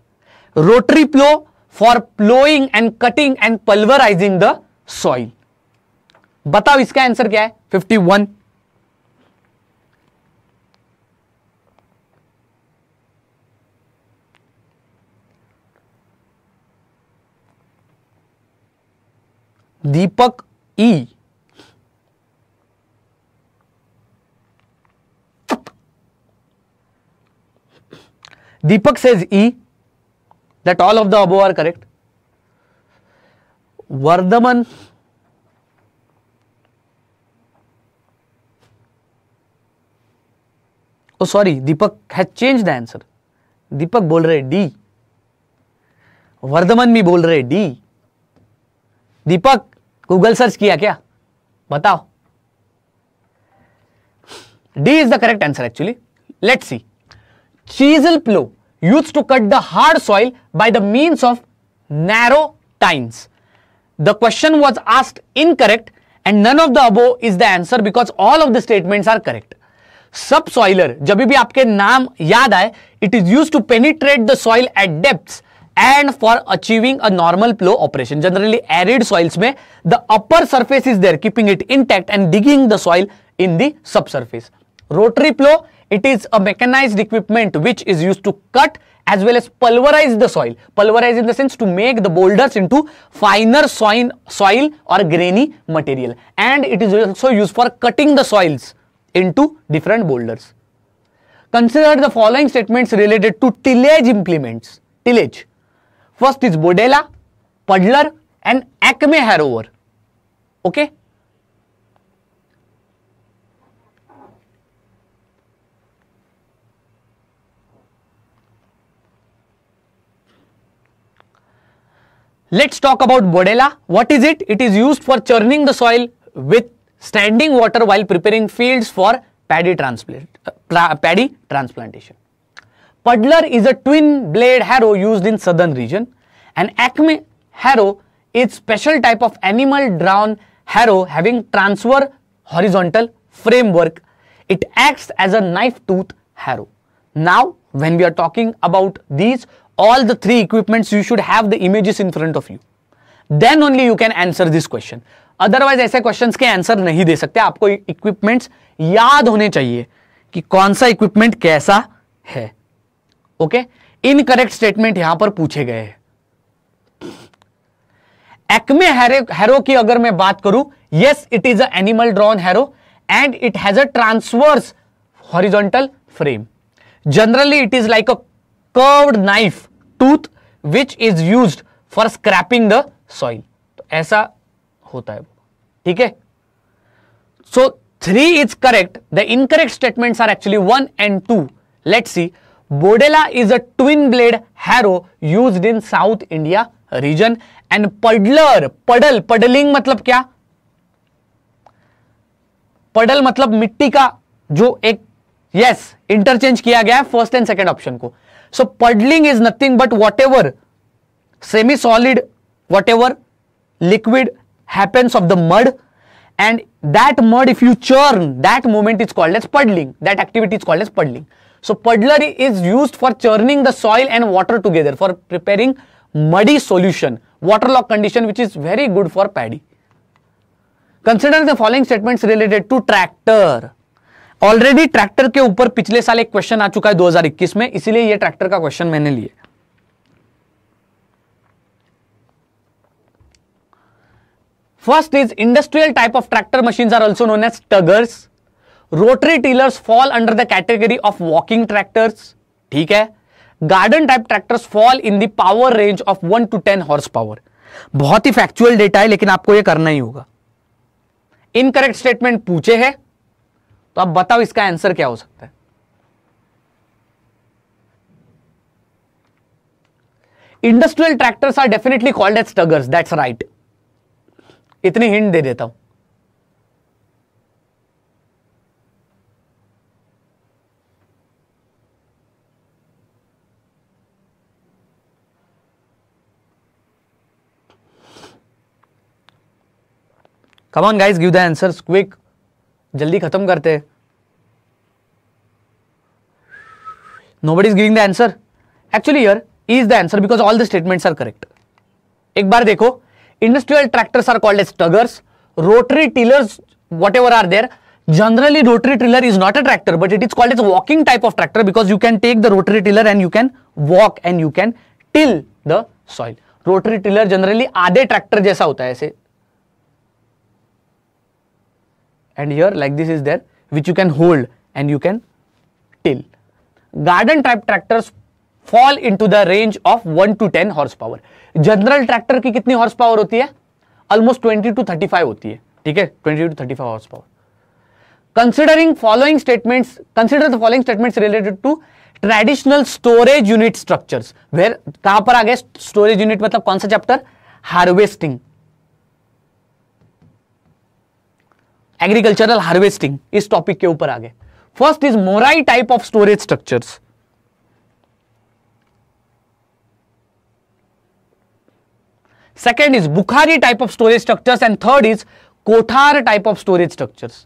rotary plough for ploughing and cutting and pulverising the soil बताओ इसका answer क्या है fifty one Deepak E Deepak says E that all of the above are correct Vardhaman oh sorry Deepak है change the answer दीपक बोल रहे D वर्धमन भी बोल रहे डी दीपक गूगल सर्च किया क्या बताओ D is the correct answer actually let see chisel plough use to cut the hard soil by the means of narrow times the question was asked incorrect and none of the above is the answer because all of the statements are correct subsoiler जब भी आपके नाम याद आए it is use to penetrate the soil at depth and for achieving a normal flow operation generally arid soils में the upper surface is there keeping it intact and digging the soil in the subsurface rotary plough it is a mechanise equipment which is use to cut as well as pulverise the soil pulverise in the sense to make the boulders into finer सॉइन soil और grainy material and it is also use for cutting the soils into different boulders. Consider the following statements related to tillage implements. Tillage. First is Bodella, Puddler and Acme Harrower. Okay. Let's talk about Bodella. What is it? It is used for churning the soil with standing water while preparing fields for paddy, transplant, uh, paddy transplantation. Puddler is a twin blade harrow used in southern region and acme harrow is special type of animal drawn harrow having transverse horizontal framework. It acts as a knife tooth harrow. Now when we are talking about these all the three equipments you should have the images in front of you. Then only you can answer this question. Otherwise ऐसे question के answer नहीं दे सकते आपको equipment याद होने चाहिए कि कौन सा इक्विपमेंट कैसा है ओके इनकरेक्ट स्टेटमेंट यहां पर पूछे गए हैं एक्मे हैरो की अगर मैं बात करूं yes it is a animal drawn harrow and it has a transverse horizontal frame generally it is like a curved knife tooth which is used for scraping the soil तो ऐसा होता है ठीक है so three is correct the incorrect statements are actually one and two let see bodela is a twin blade harrow use in south India region and puddler puddle puddling मतलब क्या पडल मतलब मिट्टी का जो एक यस इंटरचेंज किया गया है फर्स्ट एंड सेकेंड ऑप्शन को so puddling is nothing but whatever semi solid whatever liquid happens of the mud and that mud if you churn that moment is called as puddling that activity is called as puddling so puddler is used for churning the soil and water together for preparing muddy solution waterlogged condition which is very good for paddy consider the following statements related to tractor already tractor के ऊपर पिछले साल एक question आ चुका है 2021 में इसीलिए ये ट्रैक्टर का क्वेश्चन मैंने लिया first is industrial type of tractor machine are also known as tuggers rotary tillers fall under the category of walking tractors ठीक है garden type tractors fall in the power range of one to ten horse power बहुत ही factual data है लेकिन आपको यह करना ही होगा इनकरेक्ट स्टेटमेंट पूछे है तो आप बताओ इसका आंसर क्या हो सकता है industrial tractors are definitely called as tuggers that's right इतनी हिंट दे देता हूं come on guys give the answers quick जल्दी खत्म करते nobody is giving the answer actually यर is the answer because all the statements are correct एक बार देखो Industrial tractors are called as tuggers. Rotary tillers, whatever are there. Generally, rotary tiller is not a tractor, but it is called as walking type of tractor because you can take the rotary tiller and you can walk and you can till the soil. Rotary tiller generally आधे tractor जैसा hota hai. ऐसे. And here like this is there, which you can hold and you can till. Garden type tractors fall into the range of 1 to 10 horsepower. General tractor की कितनी horse power होती है almost twenty to thirty five होती है ठीक है twenty to thirty five horse power considering following statement consider the following statement related to traditional storage unit structure where कहां पर आ गए स्टोरेज यूनिट मतलब कौन सा चैप्टर हार्वेस्टिंग एग्रीकल्चरल हार्वेस्टिंग इस टॉपिक के ऊपर आ गए first is Morai type of storage structures Second is Bukhari type of storage structures and third is Kothar type of storage structures.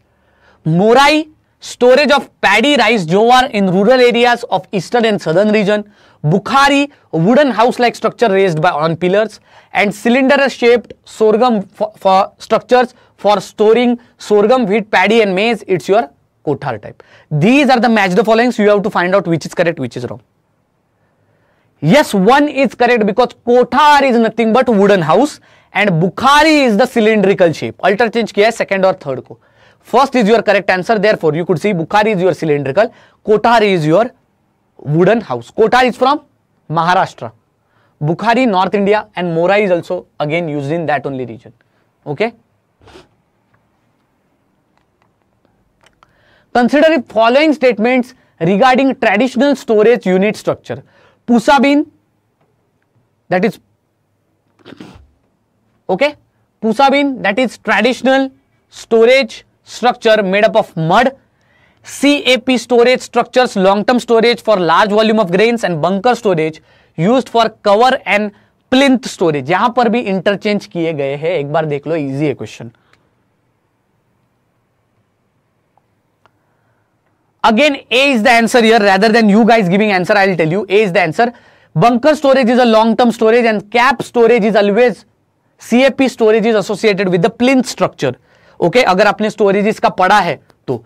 Morai storage of paddy rice jowar in rural areas of eastern and southern region. Bukhari wooden house like structure raised by on pillars and cylinder shaped sorghum for, structures for storing sorghum, wheat, paddy and maize. It's your Kothar type. These are the match the following so you have to find out which is correct, which is wrong. Yes one is correct because kothar is nothing but wooden house and bukhari is the cylindrical shape alter change किया है second और third को first is your correct answer therefore you could see bukhari is your cylindrical kothar is your wooden house kothar is from Maharashtra bukhari north India and mora is also again use in that only region okay consider following statement regarding traditional storage unit structure Pusa bin that is okay pusa bin that is traditional storage structure made up of mud cap storage structures long term storage for large volume of grains and bunker storage used for cover and plinth storage yahan par bhi interchange kiye gaye hai ek bar dekh lo easy hai question again A is the answer yeah rather than you guys giving answer I tell you A is the answer bunker storage is a long term storage and cap storage is always CAP storage is associated with the plinth structure okay अगर आपने storage इसका पढ़ा है तो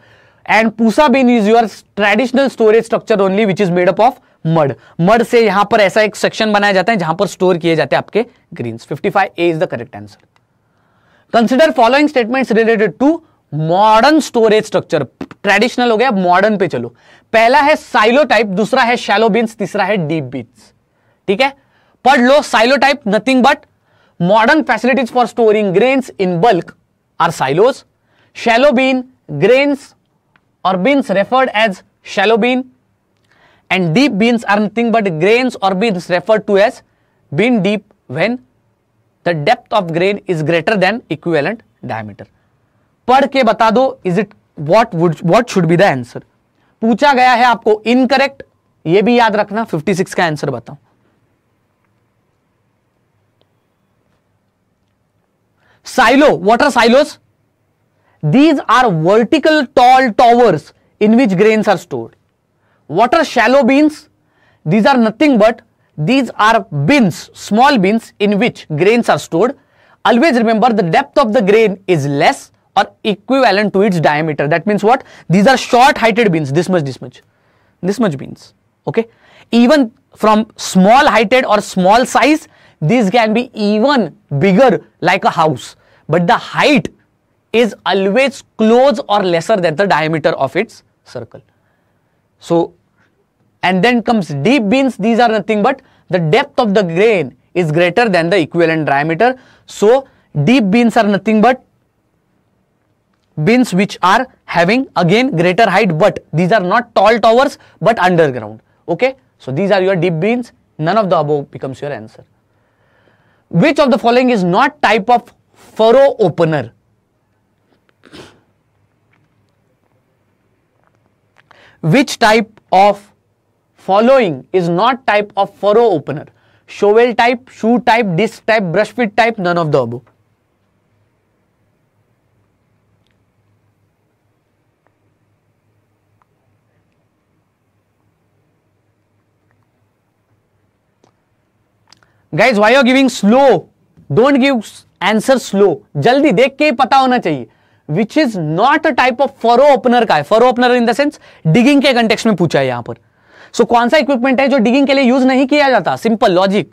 and Pusa bin is your traditional storage structure only which is made up of mud mud से यहां पर ऐसा एक सेक्शन बनाया जाता है जहां पर स्टोर किए जाते हैं आपके green fifty five A is the correct answer consider following statement related to modern storage structure traditional हो गया मॉडर्न पे चलो पहला है साइलो टाइप दूसरा है शैलो बीन्स तीसरा है डीप बीन्स ठीक है पढ़ लो silo type nothing but modern facilities for storing grains in bulk are silos shallow bin grains और bins referred as shallow bin and deep bins are nothing but grains और bins referred to as bin deep when the depth of grain is greater than equivalent diameter पढ़ के बता दो is it what would what should be the answer पूछा गया है आपको incorrect ये भी याद रखना 56 का आंसर बताओ silo what are silos these are vertical tall towers in which grains are stored what are shallow bins these are nothing but these are bins small bins in which grains are stored always remember the depth of the grain is less or equivalent to its diameter. That means what? These are short heighted beans. this much, this much, this much beans. okay. Even from small heighted or small size, these can be even bigger like a house, but the height is always close or lesser than the diameter of its circle. So, and then comes deep beans. these are nothing but the depth of the grain is greater than the equivalent diameter. So, deep beans are nothing but bins which are having again greater height but these are not tall towers but underground okay so these are your deep bins none of the above becomes your answer which of the following is not type of furrow opener which type of following is not type of furrow opener shovel type shoe type disc type brush fit type none of the above guys why are giving slow don't give answer slow जल्दी देख के पता होना चाहिए which is not a type of furrow opener का है furrow opener in the sense digging के context में पूछा है यहां पर सो so, कौन सा इक्विपमेंट है जो डिगिंग के लिए यूज नहीं किया जाता simple logic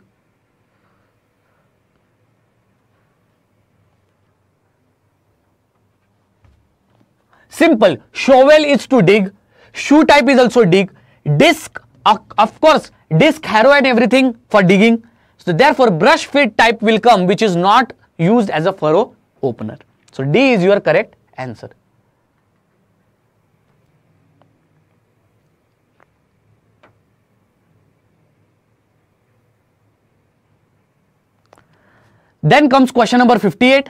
simple shovel is to dig shoe type is also dig disc of course disc harrow and everything for digging So therefore brush feed type will come which is not used as a furrow opener. So D is your correct answer. Then comes question number 58.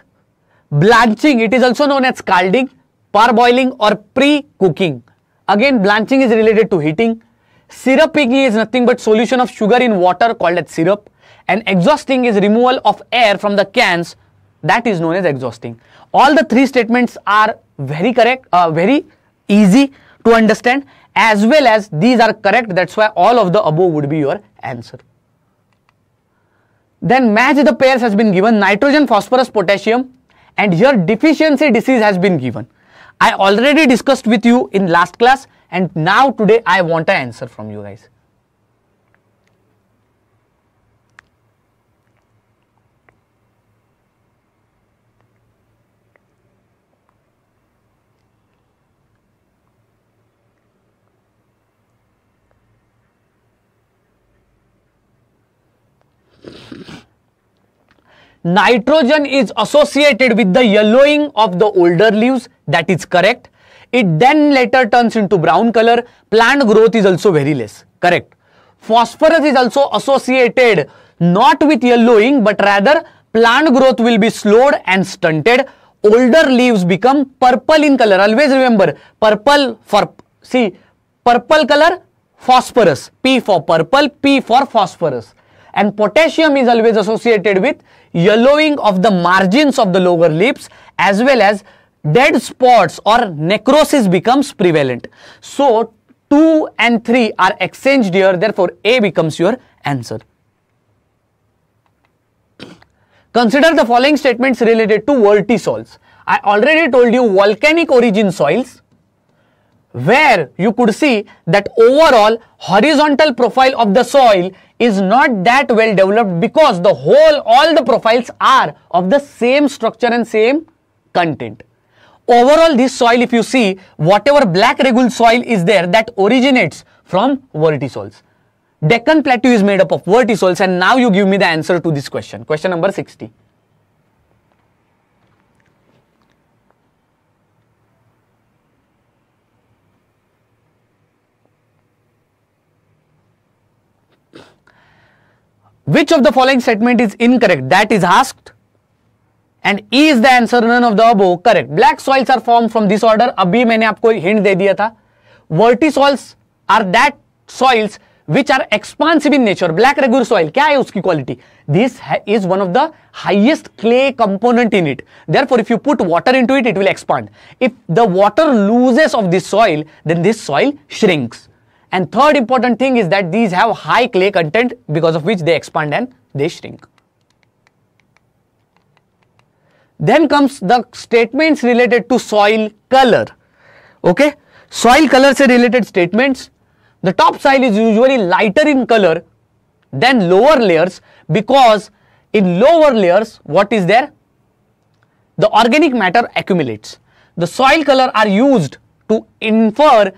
Blanching, it is also known as scalding, parboiling or pre-cooking. Again, blanching is related to heating. Syruping is nothing but solution of sugar in water called as syrup and exhausting is removal of air from the cans that is known as exhausting. All the three statements are very correct, uh, very easy to understand as well as these are correct that's why all of the above would be your answer. Then match the pairs has been given nitrogen, phosphorus, potassium and here deficiency disease has been given. I already discussed with you in last class and now today I want an answer from you guys. Nitrogen is associated with the yellowing of the older leaves, that is correct. It then later turns into brown color. Plant growth is also very less, correct. Phosphorus is also associated not with yellowing but rather plant growth will be slowed and stunted. Older leaves become purple in color. Always remember purple for, see, purple color phosphorus. P for purple, P for phosphorus and potassium is always associated with yellowing of the margins of the lower lips as well as dead spots or necrosis becomes prevalent. So 2 and 3 are exchanged here therefore A becomes your answer. Consider the following statements related to vertisols. I already told you volcanic origin soils where you could see that overall horizontal profile of the soil is not that well developed because the whole all the profiles are of the same structure and same content overall this soil if you see whatever black regul soil is there that originates from vertisols deccan plateau is made up of vertisols and now you give me the answer to this question question number 60 which of the following statement is incorrect that is asked and is the answer none of the above correct black soils are formed from this order abhi maine aapko hint de diya tha vertisols are that soils which are expansive in nature black regular soil kya hai quality this is one of the highest clay component in it therefore if you put water into it it will expand if the water loses of this soil then this soil shrinks and third important thing is that these have high clay content because of which they expand and they shrink. Then comes the statements related to soil color. Okay, soil color say related statements. The top soil is usually lighter in color than lower layers because in lower layers what is there? The organic matter accumulates. The soil color are used to infer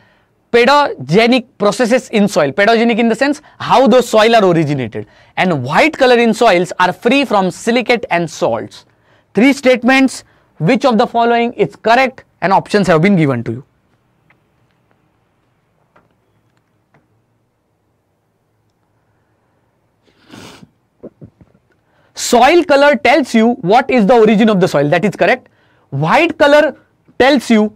pedogenic processes in soil. Pedogenic in the sense how those soil are originated. And white color in soils are free from silicate and salts. Three statements, which of the following is correct and options have been given to you. Soil color tells you what is the origin of the soil, that is correct. White color tells you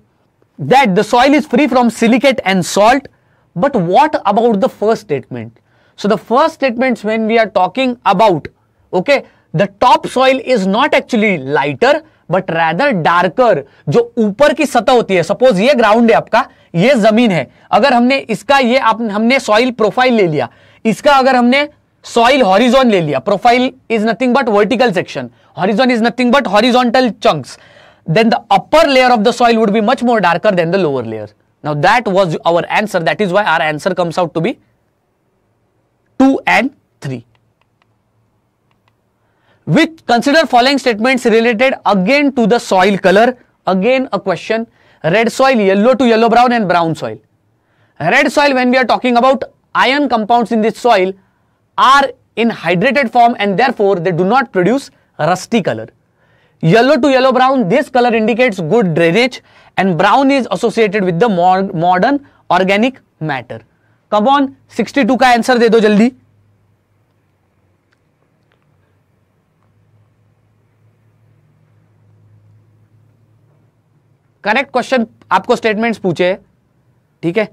that the soil is free from silicate and salt. But what about the first statement? So the first statements when we are talking about, okay, the top soil is not actually lighter but rather darker जो ऊपर की सतह होती है suppose ये ground है आपका ये जमीन है अगर हमने इसका ये आप, हमने सॉइल प्रोफाइल ले लिया इसका अगर हमने सॉइल हॉरिजॉन ले लिया profile is nothing but vertical section horizon is nothing but horizontal chunks then the upper layer of the soil would be much more darker than the lower layer. Now that was our answer. That is why our answer comes out to be 2 and 3. With consider following statements related again to the soil color. Again a question. Red soil, yellow to yellow brown and brown soil. Red soil when we are talking about iron compounds in this soil are in hydrated form and therefore they do not produce rusty color. Yellow to yellow brown this colour indicates good drainage and brown is associated with the modern organic matter come on sixty का answer दे दो जल्दी correct question आपको statements पूछे ठीक है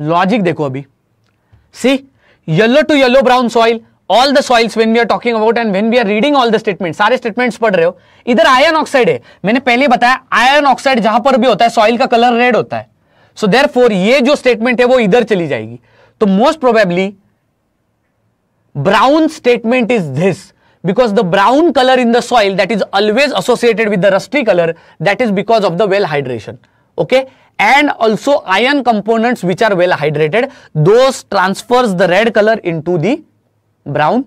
logic देखो अभी C yellow to yellow brown soil all the soils when we are talking about and when we are reading all the statement सारे स्टेटमेंट्स पढ़ रहे हो इधर आयरन ऑक्साइड है मैंने पहले बताया आयरन ऑक्साइड जहां पर भी होता है सॉइल का कलर रेड होता है सो देर फोर ये जो स्टेटमेंट है वो इधर चली जाएगी तो most probably brown statement is this because the brown colour in the soil that is always associated with the rusty color that is because of the well hydration okay and also ion components which are well hydrated those transfers the red color into the brown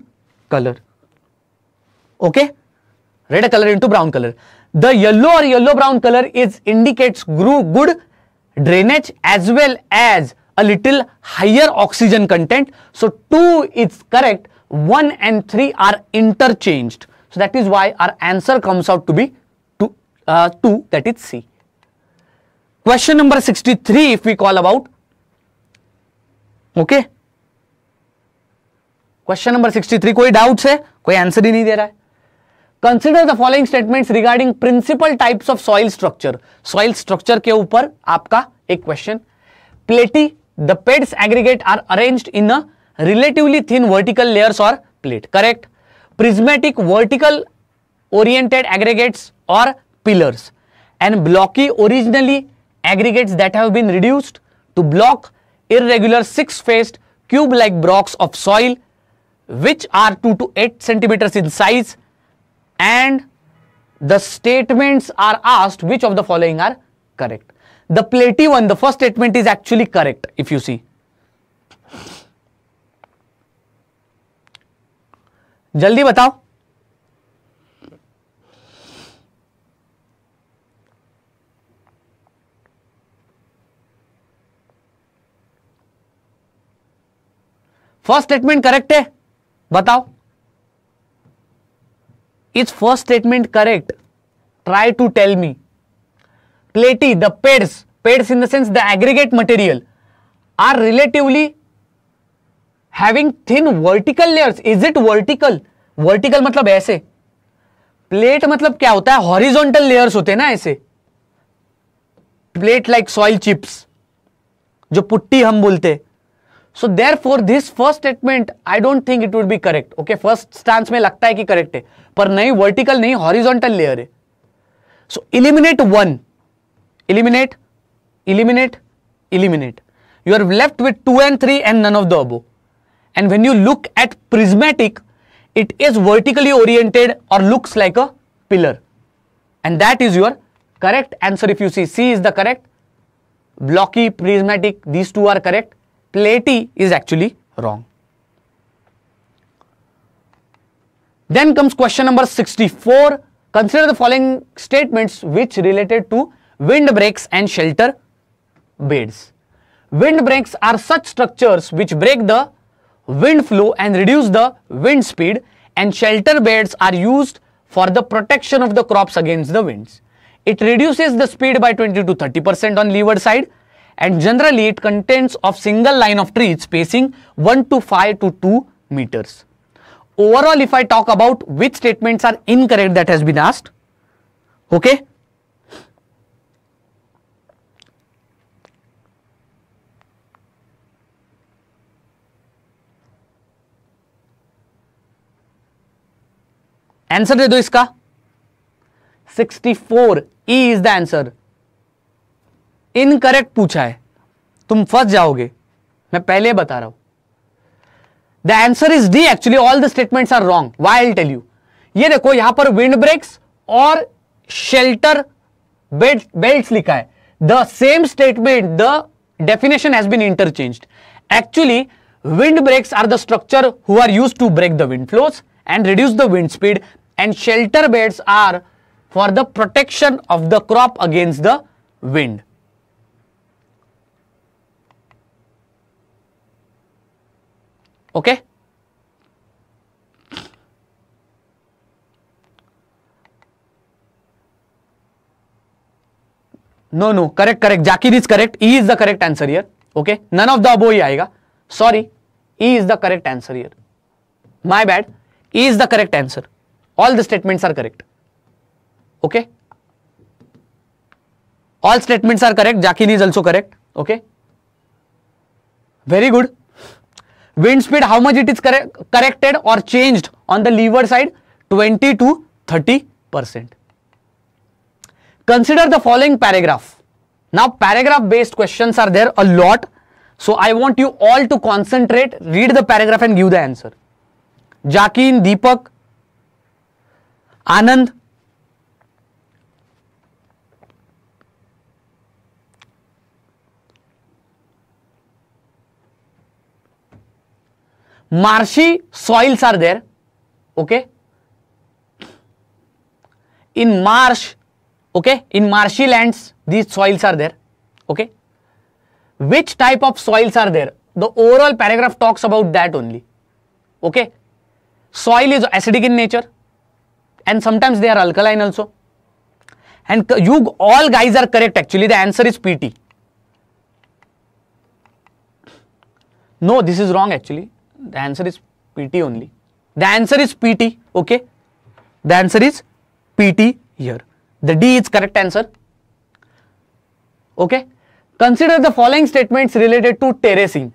color okay red color into brown color the yellow or yellow brown color is indicates good drainage as well as a little higher oxygen content so 2 is correct 1 and 3 are interchanged so that is why our answer comes out to be 2 uh, 2 that is c sixty three 63 we call about okay question number sixty 63 कोई doubt है कोई answer ही नहीं दे रहा है consider the following statement regarding principal types of soil structure soil structure के ऊपर आपका एक question platy the peds aggregate are arrange in a relatively thin vertical layers और plate correct prismatic vertical oriented aggregates और pillars and blocky originally aggregates that have been reduced to block irregular six-faced cube-like blocks of soil which are 2 to 8 centimeters in size and the statements are asked which of the following are correct. The platy one, the first statement is actually correct if you see. जल्दी बताओ first statement correct है बताओ is first statement correct try to tell me platy the peds peds in the sense the aggregate material are relatively having thin vertical layers is it vertical vertical मतलब ऐसे plate मतलब क्या होता है horizontal layers होते हैं ना ऐसे प्लेट लाइक सॉइल चिप्स जो पुट्टी हम बोलते so therefore this first statement I don't think it would be correct okay first instance में लगता है कि करेक्ट है पर नहीं वर्टिकल नहीं हॉरिजोंटल लेयर है so eliminate one eliminate eliminate eliminate you are left with two and three and none of the above and when you look at prismatic it is vertically oriented और looks like a pillar and that is your correct answer if you see C is the correct blocky prismatic these two are correct Platy is actually wrong. Then comes question number 64. Consider the following statements which related to windbreaks and shelter beds. Windbreaks are such structures which break the wind flow and reduce the wind speed and shelter beds are used for the protection of the crops against the winds. It reduces the speed by 20 to 30 percent on leeward side and generally it contains of single line of trees spacing 1 to 5 to 2 meters. Overall, if I talk about which statements are incorrect that has been asked, okay. Answer दे दो इसका 64 E is the answer. Incorrect पूछा है तुम फंस जाओगे मैं पहले बता रहा हूं the answer is D actually all the statements are wrong why I tell you ये देखो यहां पर विंड ब्रेक्स और शेल्टर बेल्ट लिखा है the same statement the definition has been interchange actually wind breaks are the structure who are use to break the wind flows and reduce the wind speed and shelter belt are for the protection of the crop against the wind okay no no correct correct Zakir is correct E is the correct answer here okay none of the above ही आएगा sorry E is the correct answer here my bad E is the correct answer all the statements are correct okay all statements are correct jakin is also correct okay very good wind speed how much it is corrected or changed on the leeward side 20 to 30 percent. Consider the following paragraph. Now paragraph based questions are there a lot. So I want you all to concentrate, read the paragraph and give the answer. Jakin, Deepak, Anand, marshy soils are there okay in marsh okay in marshy lands these soils are there okay which type of soils are there the overall paragraph talks about that only okay soil is acidic in nature and sometimes they are alkaline also and you all guys are correct actually the answer is pt no this is wrong actually the answer is PT only. The answer is PT, okay? The answer is PT here. The D is correct answer. Okay? Consider the following statements related to terracing.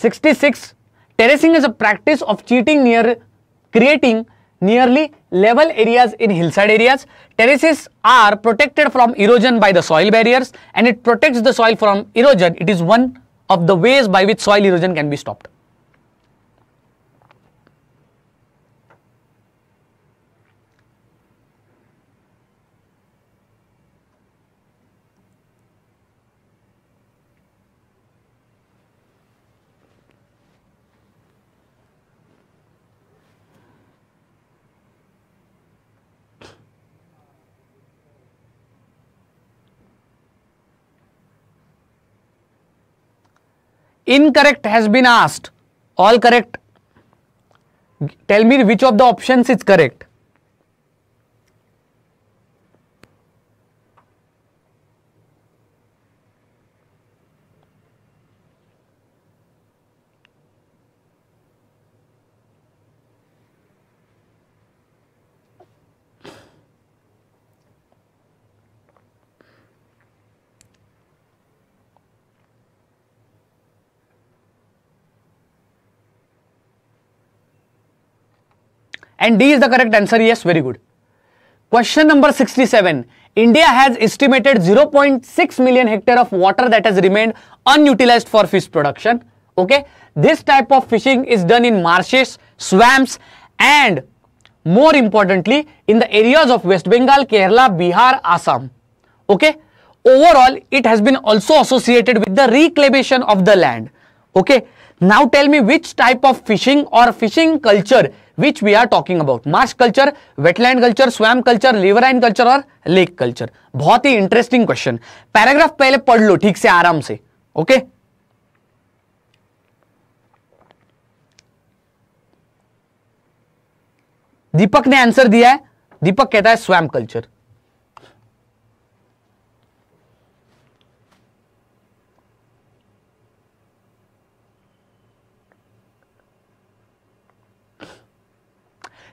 66. Terracing is a practice of cheating near creating nearly level areas in hillside areas. Terraces are protected from erosion by the soil barriers and it protects the soil from erosion. It is one of the ways by which soil erosion can be stopped. incorrect has been asked all correct tell me which of the options is correct and D is the correct answer. Yes, very good. Question number 67. India has estimated 0.6 million hectare of water that has remained unutilized for fish production. Okay. This type of fishing is done in marshes, swamps and more importantly in the areas of West Bengal, Kerala, Bihar, Assam. Okay. Overall, it has been also associated with the reclamation of the land. Okay. Now tell me which type of fishing or fishing culture which we are talking about marsh culture wetland culture swamp culture and culture और lake culture बहुत ही interesting question paragraph पहले पढ़ लो ठीक से आराम से okay दीपक ने आंसर दिया है दीपक कहता है स्वयं कल्चर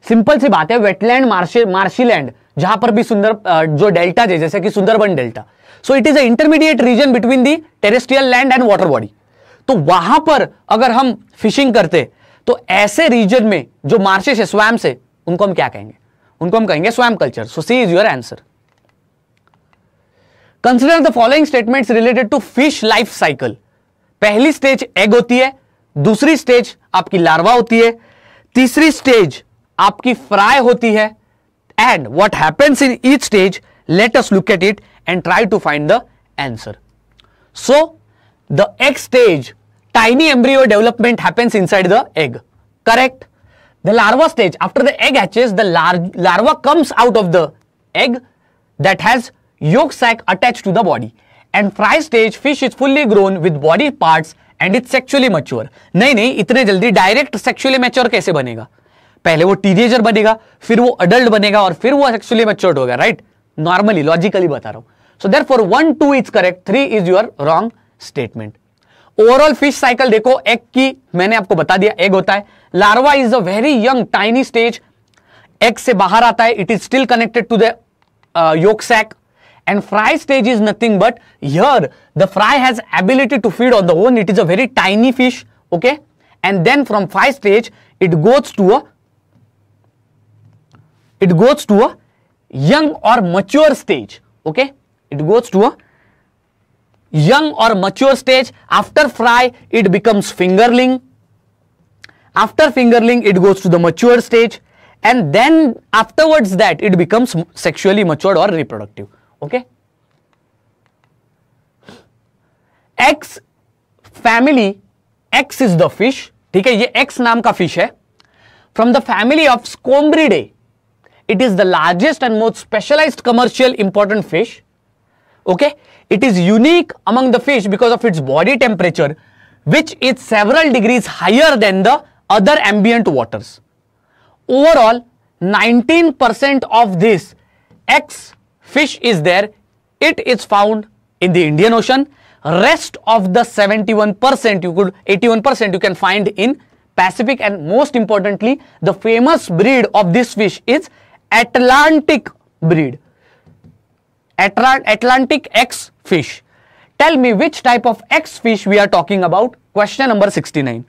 सिंपल सी बात है वेटलैंड मार्शी मार्शी लैंड जहां पर भी सुंदर जो डेल्टा है जैसे कि Sundarban delta so it is a intermediate region between the terrestrial land and water body तो वहां पर अगर हम फिशिंग करते तो ऐसे रीजन में जो मार्शेस है स्वैम से उनको हम क्या कहेंगे उनको हम कहेंगे swamp culture so C is your answer consider the following statement related to fish life cycle पहली स्टेज एग होती है दूसरी स्टेज आपकी लार्वा होती है तीसरी स्टेज आपकी फ्राई होती है and what happens in each stage let us look at it and try to find the answer so the egg stage tiny embryo development happens inside the egg correct the larva stage after the egg hatches the large larva comes out of the egg that has yolk sac attach to the body and fry stage fish is fully grown with body part and it sexually mature नहीं नहीं इतने जल्दी direct sexually mature कैसे बनेगा पहले वो teenager बनेगा फिर वो अडल्ट बनेगा और फिर वो एक्चुअली मेच्योर्ड होगा राइट नॉर्मली लॉजिकली बता रहा हूं so therefore one two is correct three is your wrong statement overall fish cycle देखो एग की मैंने आपको बता दिया एग होता है larva is a very young tiny stage egg से बाहर आता है it is still connected to the yolk sac and fry stage is nothing but here the fry has ability to feed on the own it is a very tiny fish okay and then from five stage it goes to a it goes to a young or mature stage okay it goes to a young or mature stage after fry it becomes fingerling after fingerling it goes to the mature stage and then afterwards that it becomes sexually matured or reproductive okay x family x is the fish ठीक है ये x नाम का fish है from the family of Scombridae it is the largest and most specialized commercial important fish. Okay. It is unique among the fish because of its body temperature, which is several degrees higher than the other ambient waters. Overall, 19% of this X fish is there. It is found in the Indian Ocean. Rest of the 71% you could 81% you can find in Pacific and most importantly the famous breed of this fish is Atlantic breed. Atlantic X fish. Tell me which type of X fish we are talking about. Question number 69.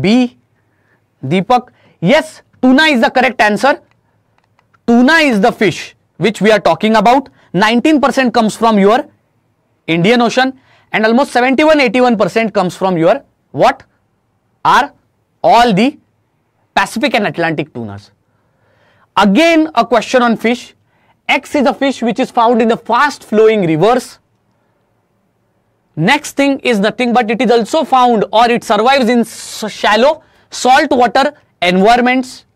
B. Deepak. Yes, tuna is the correct answer. Tuna is the fish which we are talking about. 19% comes from your Indian Ocean and almost 71-81% comes from your what are all the Pacific and Atlantic tunas. Again a question on fish. X is a fish which is found in the fast flowing rivers. Next thing is nothing but it is also found or it survives in shallow saltwater environments.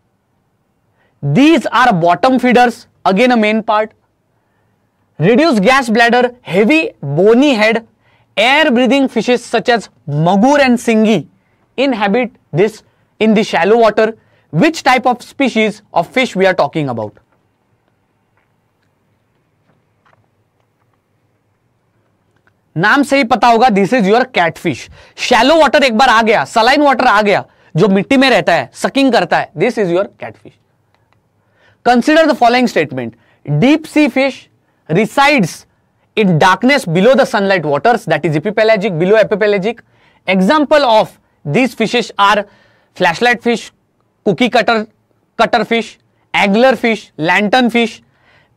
These are bottom feeders again a main part. Reduce gas bladder heavy bony head air breathing fishes such as magur and singhi inhabit this in shallow water which type of species of fish we are talking about नाम से ही पता होगा this is your catfish shallow water एक बार आ गया saline water आ गया जो मिट्टी में रहता है सकिंग करता है this is your catfish consider the following statement deep sea fish resides in darkness below the sunlight waters that is epipelagic below epipelagic example of these fishes are flashlight fish cookie cutter cutter fish angler fish lantern fish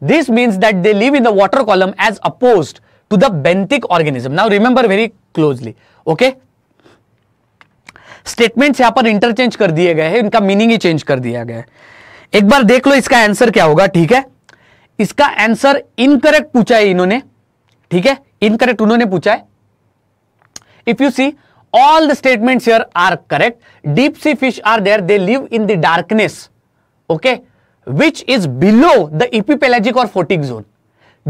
this means that they live in the water column as opposed to the benthic organism now remember very closely okay statements यहां पर interchange कर दिए गए हैं इनका meaning ही change कर दिया गया है एक बार देख लो इसका आंसर क्या होगा ठीक है इसका आंसर इनकरेक्ट पूछा है इन्होंने ठीक है इनकरेक्ट उन्होंने पूछा है if you see all the statement here are correct deep sea fish are there they live in the darkness okay which is below the epipelagic और photic zone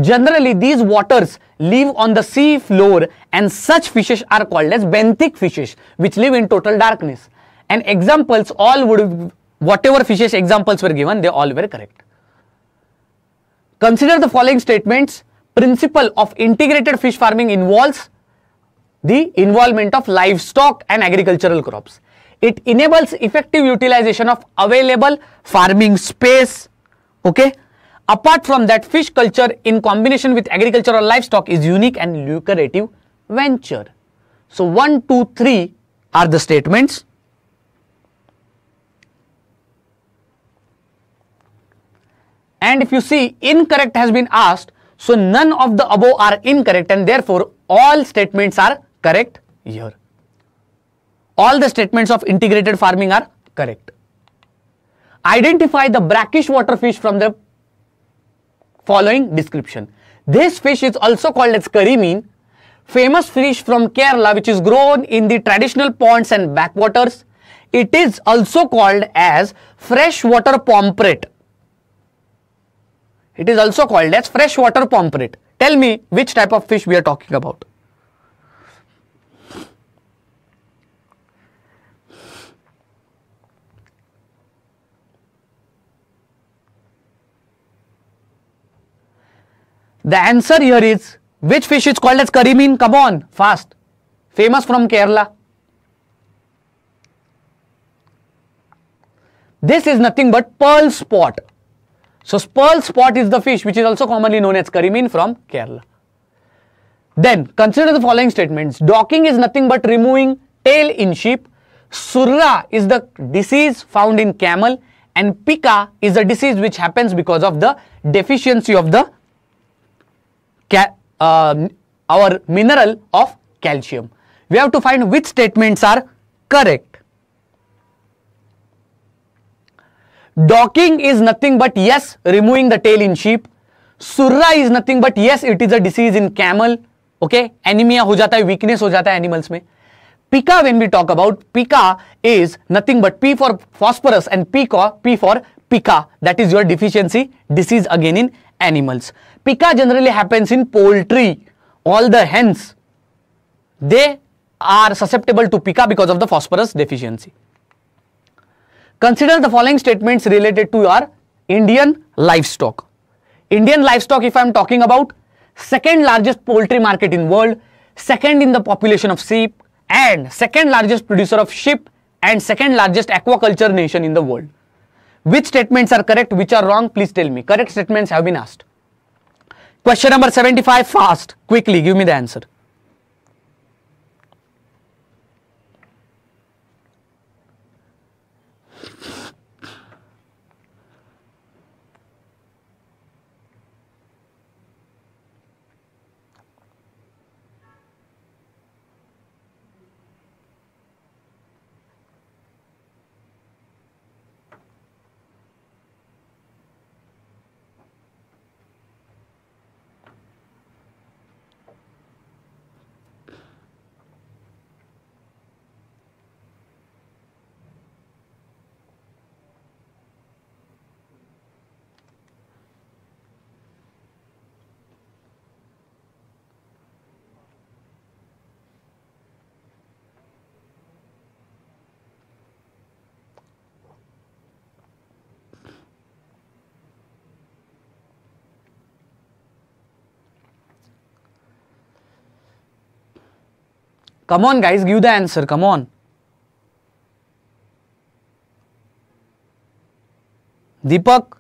generally these waters live on the sea floor and such fishes are called as benthic fishes which live in total darkness and examples all would whatever fishes examples were given they all were correct Consider the following statements. Principle of integrated fish farming involves the involvement of livestock and agricultural crops. It enables effective utilization of available farming space. Okay. Apart from that, fish culture in combination with agricultural livestock is unique and lucrative venture. So, 1, 2, 3 are the statements. And if you see incorrect has been asked, so none of the above are incorrect and therefore all statements are correct here. All the statements of integrated farming are correct. Identify the brackish water fish from the following description. This fish is also called as karimeen, famous fish from Kerala which is grown in the traditional ponds and backwaters. It is also called as freshwater pomfret it is also called as freshwater pomfret. Tell me which type of fish we are talking about. The answer here is which fish is called as Karimin? Come on, fast. Famous from Kerala. This is nothing but pearl spot. So pearl spot is the fish which is also commonly known as karimin from Kerala. Then consider the following statements. Docking is nothing but removing tail in sheep. Surra is the disease found in camel and pica is a disease which happens because of the deficiency of the uh, our mineral of calcium. We have to find which statements are correct. Docking is nothing but yes, removing the tail in sheep. Surra is nothing but yes, it is a disease in camel. Okay, anemia ho jata hai, weakness ho jata hai animals mein. Pica when we talk about, pica is nothing but P for phosphorus and P, P for pica. That is your deficiency disease again in animals. Pica generally happens in poultry. All the hens, they are susceptible to pica because of the phosphorus deficiency. Consider the following statements related to your Indian livestock. Indian livestock if I am talking about second largest poultry market in world, second in the population of sheep and second largest producer of sheep and second largest aquaculture nation in the world. Which statements are correct, which are wrong, please tell me. Correct statements have been asked. Question number 75, fast, quickly give me the answer. Come on guys, give the answer, come on. Deepak?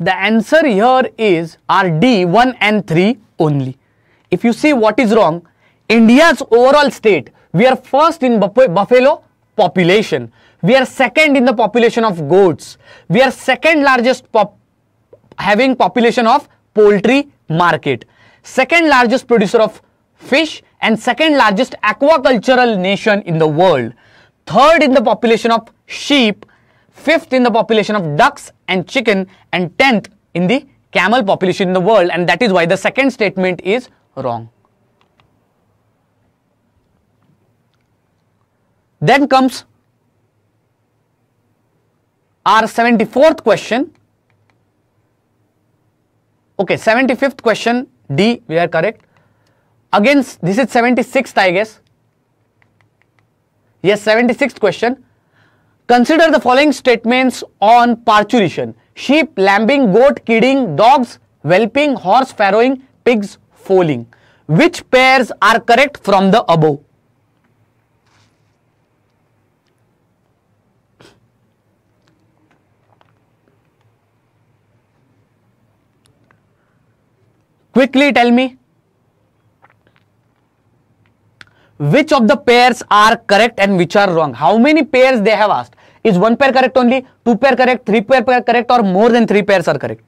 The answer here is R D 1 and 3 only. If you see what is wrong, India's overall state, we are first in Buffalo population. We are second in the population of goats. We are second largest pop having population of poultry market. Second largest producer of fish and second largest aquacultural nation in the world. Third in the population of sheep. Fifth in the population of ducks and chicken and tenth in the camel population in the world and that is why the second statement is wrong. Then comes our 74th question. Okay, 75th question D, we are correct. Against, this is 76th, I guess. Yes, 76th question. Consider the following statements on parturition. Sheep, lambing, goat, kidding, dogs, whelping, horse, farrowing, pigs, foaling. Which pairs are correct from the above? Quickly tell me which of the pairs are correct and which are wrong. How many pairs they have asked? Is one pair correct only? Two pair correct? Three pair, correct? Or more than three pairs are correct?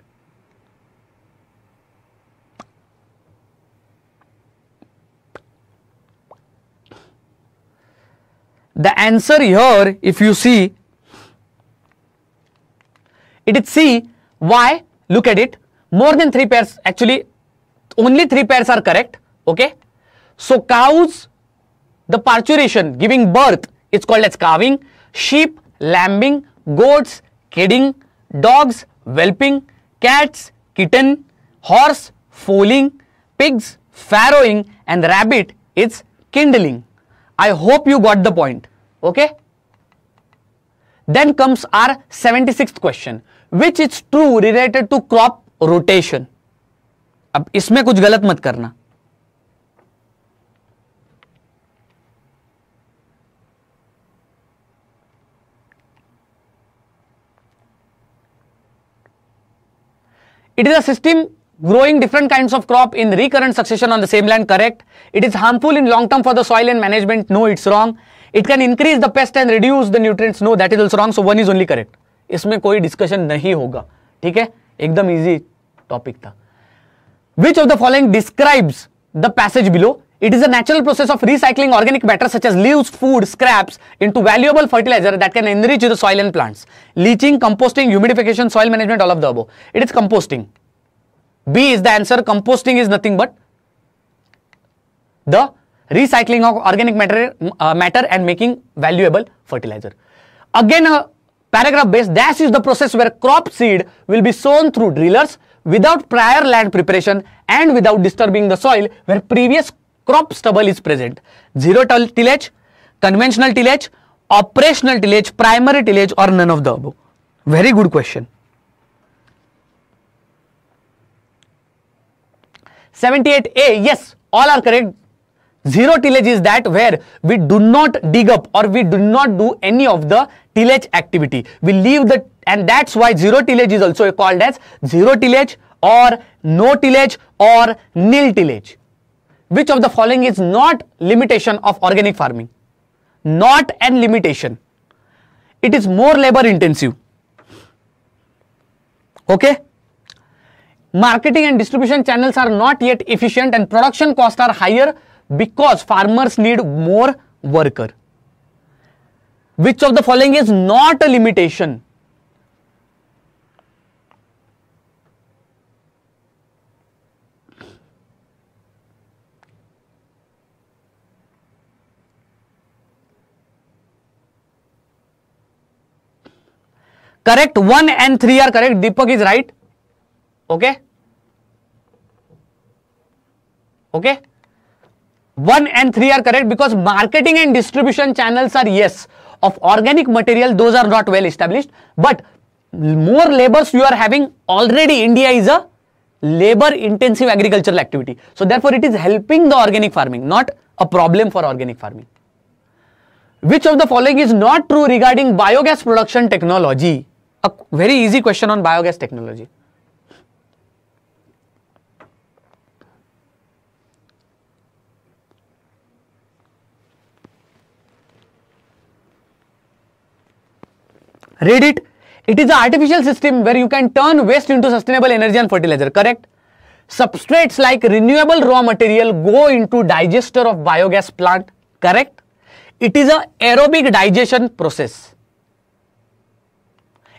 The answer here, if you see, it is C. Why? Look at it. More than three pairs. Actually, only three pairs are correct okay so cows the parturition giving birth it's called as calving sheep lambing goats kidding dogs whelping cats kitten horse foaling pigs farrowing and rabbit it's kindling i hope you got the point okay then comes our 76th question which is true related to crop rotation अब इसमें कुछ गलत मत करना it is a system growing different kind of crop in recurrent succession on the same land correct it is harmful in long term for the soil and management no it's wrong it can increase the pest and reduce the nutrient no that is also wrong so one is only correct इसमें कोई discussion नहीं होगा ठीक है एकदम easy topic था Which of the following describes the passage below? It is a natural process of recycling organic matter such as leaves, food, scraps into valuable fertilizer that can enrich the soil and plants. Leaching, composting, humidification, soil management, all of the above. It is composting. B is the answer. Composting is nothing but the recycling of organic matter, uh, matter and making valuable fertilizer. Again, paragraph based dash is the process where crop seed will be sown through drillers without prior land preparation and without disturbing the soil where previous crop stubble is present. Zero tillage, conventional tillage, operational tillage, primary tillage or none of the above. Very good question. 78A, yes, all are correct. Zero tillage is that where we do not dig up or we do not do any of the tillage activity. We leave the and that's why zero tillage is also called as zero tillage or no tillage or nil tillage. Which of the following is not limitation of organic farming? Not an limitation. It is more labor intensive. Okay? Marketing and distribution channels are not yet efficient and production costs are higher because farmers need more worker. Which of the following is not a limitation? correct 1 and 3 are correct deepak is right okay okay 1 and 3 are correct because marketing and distribution channels are yes of organic material those are not well established but more labors you are having already india is a labor intensive agricultural activity so therefore it is helping the organic farming not a problem for organic farming which of the following is not true regarding biogas production technology a very easy question on biogas technology. Read it. It is an artificial system where you can turn waste into sustainable energy and fertilizer, correct? Substrates like renewable raw material go into digester of biogas plant, correct? It is an aerobic digestion process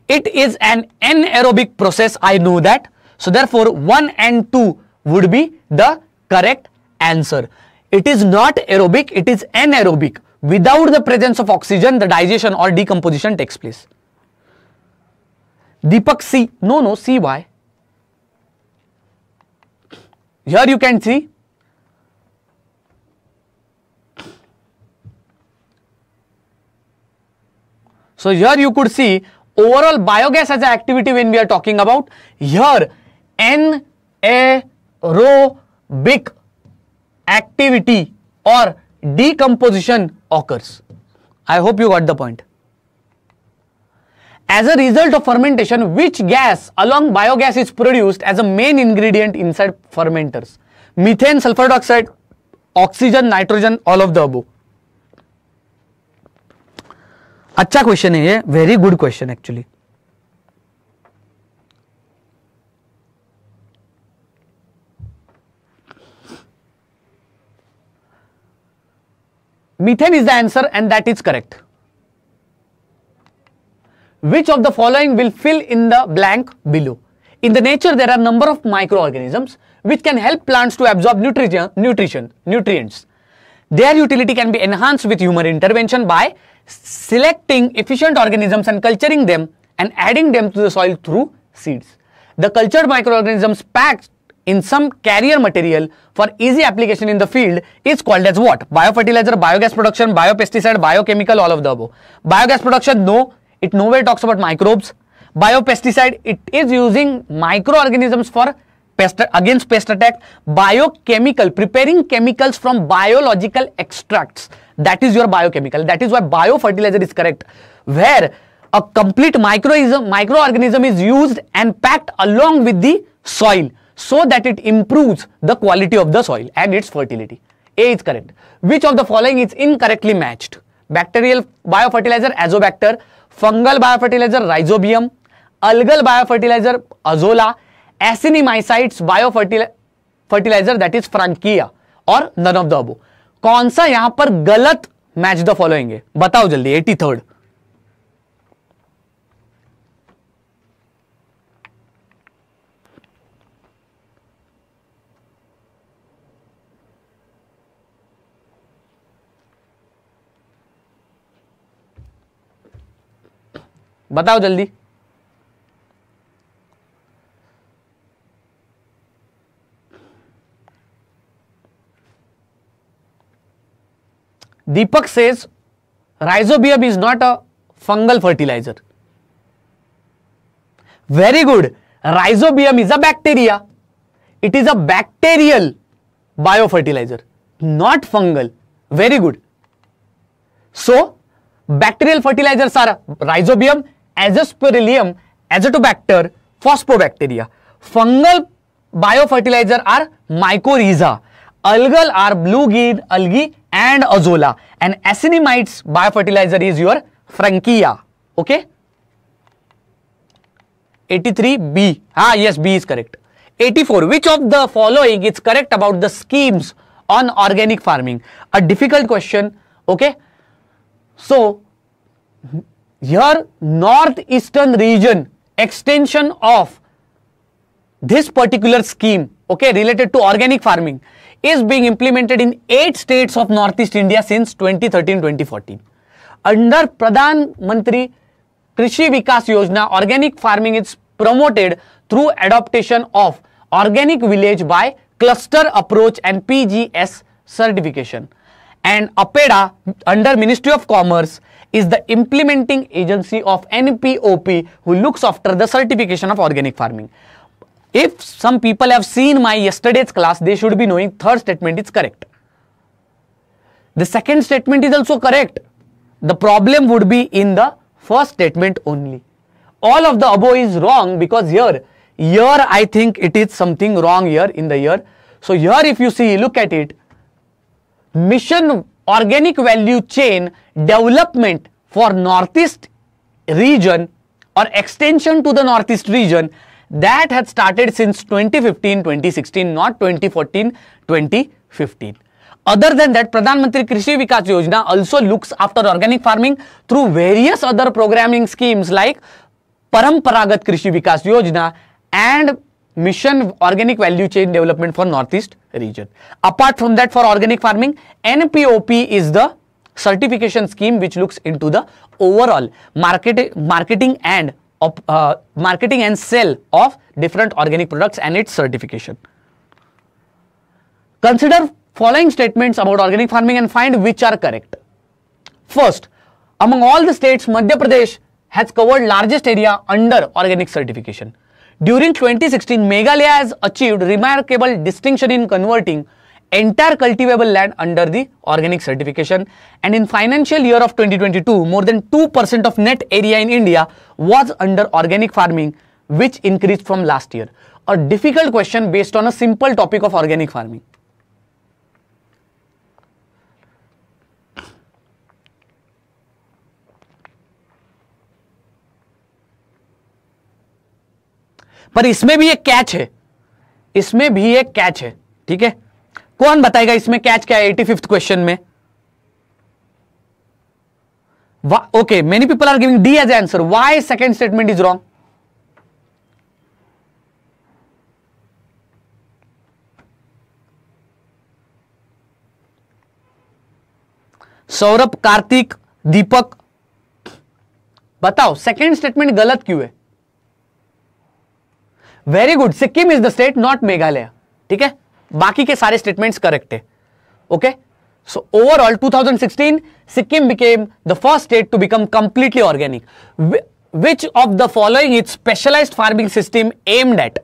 it is an anaerobic process, I know that. So therefore, 1 and 2 would be the correct answer. It is not aerobic, it is anaerobic. Without the presence of oxygen, the digestion or decomposition takes place. Deepak C, no, no, see why. Here you can see So here you could see overall biogas as an activity when we are talking about here anaerobic activity or decomposition occurs. I hope you got the point. As a result of fermentation, which gas along biogas is produced as a main ingredient inside fermenters? Methane, sulfur dioxide, oxygen, nitrogen, all of the above. अच्छा question है ये very good question actually methane is the answer and that is correct which of the following will fill in the blank below in the nature there are number of microorganisms which can help plants to absorb nutrition nutrition nutrients Their utility can be enhanced with human intervention by selecting efficient organisms and culturing them and adding them to the soil through seeds. The cultured microorganisms packed in some carrier material for easy application in the field is called as what? Biofertilizer, biogas production, biopesticide, biochemical, all of the above. Biogas production, no, it nowhere talks about microbes. Biopesticide, it is using microorganisms for pest against pest attack biochemical preparing chemicals from biological extracts that is your biochemical that is why biofertilizer is correct where a complete microism, microorganism is used and packed along with the soil so that it improves the quality of the soil and its fertility a is correct which of the following is incorrectly matched bacterial biofertilizer azobacter fungal biofertilizer rhizobium algal biofertilizer azola actinomycetes bio fertilizer that is Frankia और none of the अबो कौन सा यहां पर गलत match the following है बताओ जल्दी eighty third बताओ जल्दी Deepak says rhizobium is not a fungal fertilizer. Very good. Rhizobium is a bacteria. It is a bacterial biofertilizer, not fungal. Very good. So, bacterial fertilizers are rhizobium, azospirillum, azotobacter, phosphobacteria. Fungal biofertilizer are mycorrhiza. Algal are blue green algae and azolla and actinamides biofertilizer is your frankia. Okay. 83 B. Ah, yes, B is correct. 84. Which of the following is correct about the schemes on organic farming? A difficult question. Okay. So, your northeastern region extension of this particular scheme okay, related to organic farming is being implemented in 8 states of Northeast India since 2013-2014. Under Pradhan Mantri Krishi Vikas Yojana, organic farming is promoted through adoption of organic village by cluster approach and PGS certification. And APEDA under Ministry of Commerce is the implementing agency of NPOP who looks after the certification of organic farming. If some people have seen my yesterday's class, they should be knowing third statement is correct. The second statement is also correct. The problem would be in the first statement only. All of the above is wrong because here, here I think it is something wrong here in the year. So here if you see, look at it. Mission organic value chain development for northeast region or extension to the northeast region that had started since 2015 2016 not 2014 2015 other than that pradhan mantri krishi vikas yojana also looks after organic farming through various other programming schemes like paramparagat krishi vikas yojana and mission organic value chain development for northeast region apart from that for organic farming npop is the certification scheme which looks into the overall market, marketing and uh, marketing and sale of different organic products and its certification. Consider following statements about organic farming and find which are correct. First, among all the states, Madhya Pradesh has covered largest area under organic certification. During 2016, Meghalaya has achieved remarkable distinction in converting entire cultivable land under the organic certification and in financial year of 2022 more than 2% of net area in India was under organic farming which increased from last year. A difficult question based on a simple topic of organic farming. पर इसमें भी एक catch है इसमें भी एक catch है ठीक है कौन बताएगा इसमें कैच क्या है एटी फिफ्थ क्वेश्चन में okay many people are giving D as answer why second statement is wrong Saurabh Kartik Deepak बताओ सेकेंड स्टेटमेंट गलत क्यों है very good Sikkim is the state not Meghalaya ठीक है बाकी के सारे स्टेटमेंट करेक्ट है okay so overall two thousand sixteen Sikkim became the first state to become completely organic which of the following it's specialized farming system aimed at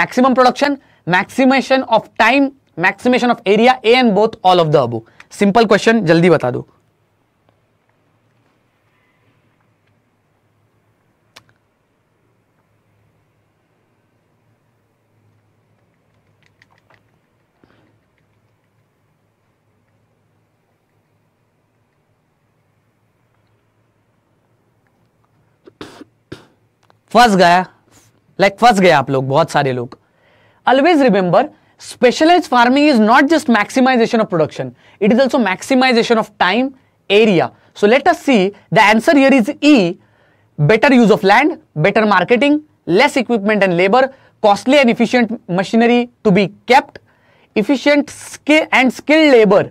maximum production maximisation of time maximisation of area A and both all of the above simple question जल्दी बता दू फंस गया like फंस गया आप लोग बहुत सारे लोग always remember specialize farming is not just maximisation of production it is also maximisation of time area so let us see the answer here is E better use of land better marketing less equipment and labour costly and efficient machinery to be kept efficient skill and skilled labour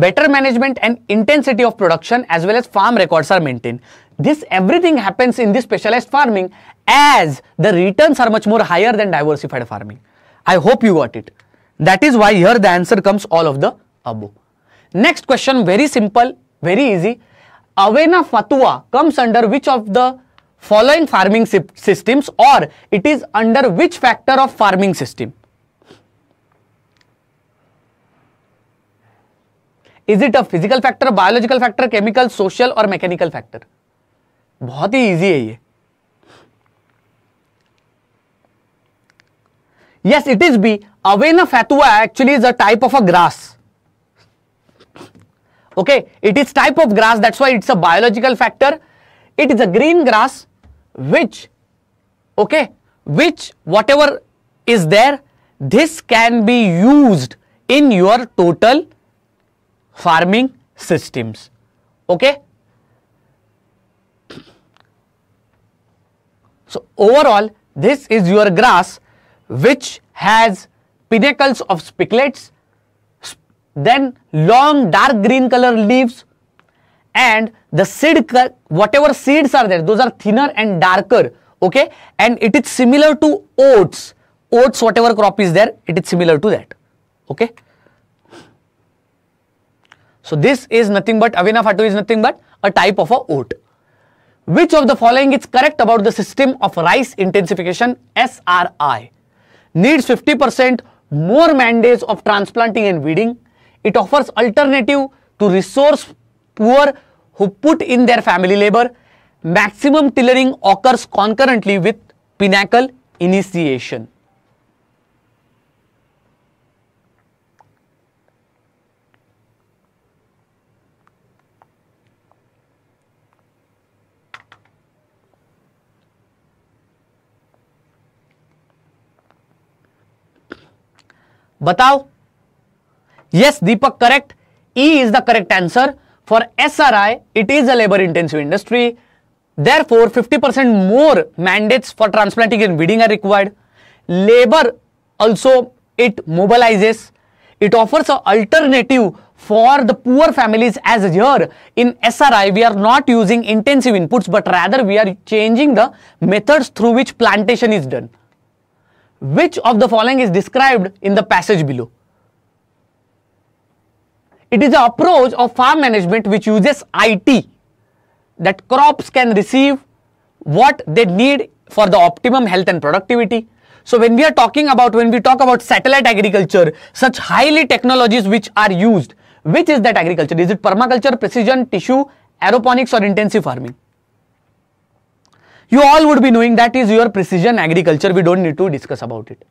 better management and intensity of production as well as farm records are maintained. This everything happens in this specialized farming as the returns are much more higher than diversified farming. I hope you got it. That is why here the answer comes all of the above. Next question very simple, very easy. Avena fatua comes under which of the following farming systems or it is under which factor of farming system? Is it a physical factor, biological factor, chemical, social, or mechanical factor? बहुत ही yes it is b avena fatua actually is a type of a grass okay it is type of grass that's why it's a biological factor it is a green grass which okay which whatever is there this can be used in your total farming systems. Okay. So overall, this is your grass which has pinnacles of spikelets, then long dark green color leaves and the seed, whatever seeds are there, those are thinner and darker, okay? And it is similar to oats, oats, whatever crop is there, it is similar to that, okay? So this is nothing but, fatu is nothing but a type of a oat. Which of the following is correct about the system of rice intensification SRI? Needs 50% more man days of transplanting and weeding. It offers alternative to resource poor who put in their family labor. Maximum tillering occurs concurrently with pinnacle initiation. बताओ yes Deepak correct E is the correct answer for S R I it is a labour intensive industry therefore fifty percent more mandates for transplanting and breeding are required labour also it mobilizes it offers alternative for the poor families as here in S R I we are not using intensive inputs but rather we are changing the methods through which plantation is done Which of the following is described in the passage below? It is the approach of farm management which uses IT that crops can receive what they need for the optimum health and productivity. So when we are talking about, when we talk about satellite agriculture, such highly technologies which are used, which is that agriculture? Is it permaculture, precision, tissue, aeroponics or intensive farming? You all would be knowing that is your precision agriculture. We don't need to discuss about it.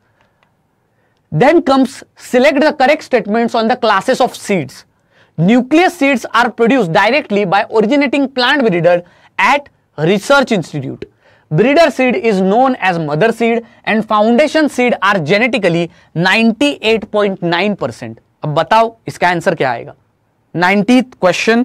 Then comes select the correct statements on the classes of seeds. Nucleus seeds are produced directly by originating plant breeder at research institute. Breeder seed is known as mother seed and foundation seed are genetically 98.9 percent. अब बताओ इसका answer क्या आएगा ninety question.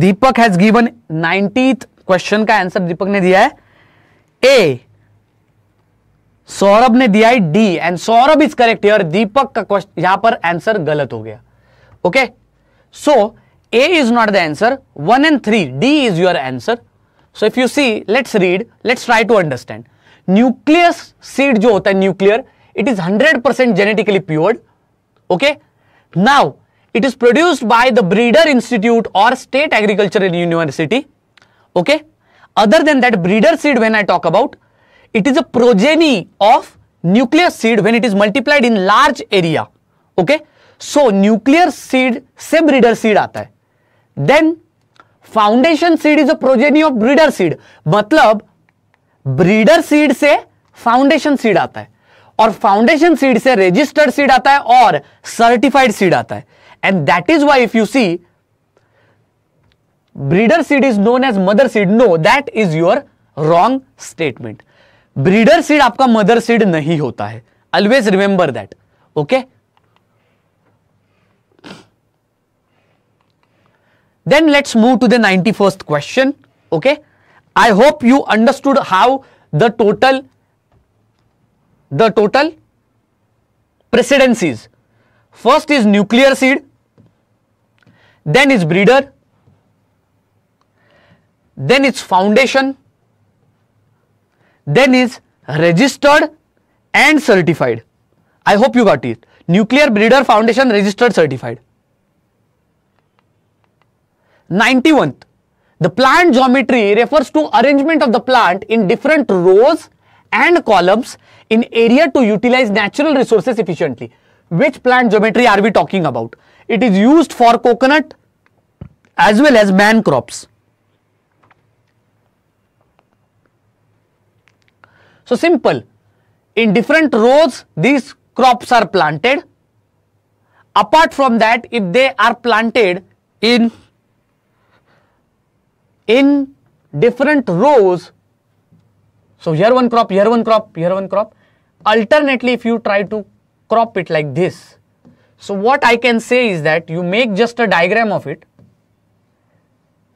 Deepak has given ninety question का answer Deepak ने दिया है A Saurabh ने दिया है D and Saurabh is correct और दीपक का क्वेश्चन यहां पर आंसर गलत हो गया okay so A is not the answer one and three D is your answer so if you see let's read let's try to understand nucleus seed जो होता है nuclear it is hundred percent genetically pured okay now it is produced by the breeder institute और state agricultural university okay other than that breeder seed when I talk about it is a progeny of nuclear seed when it is multiplied in large area okay so nuclear seed से breeder seed आता है then foundation seed is a progeny of breeder seed मतलब breeder seed से foundation seed आता है और foundation seed से registered seed आता है और सर्टिफाइड सीड आता है And that is why if you see, breeder seed is known as mother seed. No, that is your wrong statement. Breeder seed, आपका mother seed, नहीं होता है always remember that then let's move to the 91st question okay i hope you understood how the total the total precedences first is nuclear seed then its breeder, then its foundation, then is registered and certified. I hope you got it. Nuclear Breeder Foundation registered certified. Ninety-one. the plant geometry refers to arrangement of the plant in different rows and columns in area to utilize natural resources efficiently which plant geometry are we talking about? It is used for coconut as well as man crops. So simple, in different rows these crops are planted. Apart from that, if they are planted in, in different rows, so here one crop, here one crop, here one crop, alternately if you try to crop it like this. So what I can say is that you make just a diagram of it.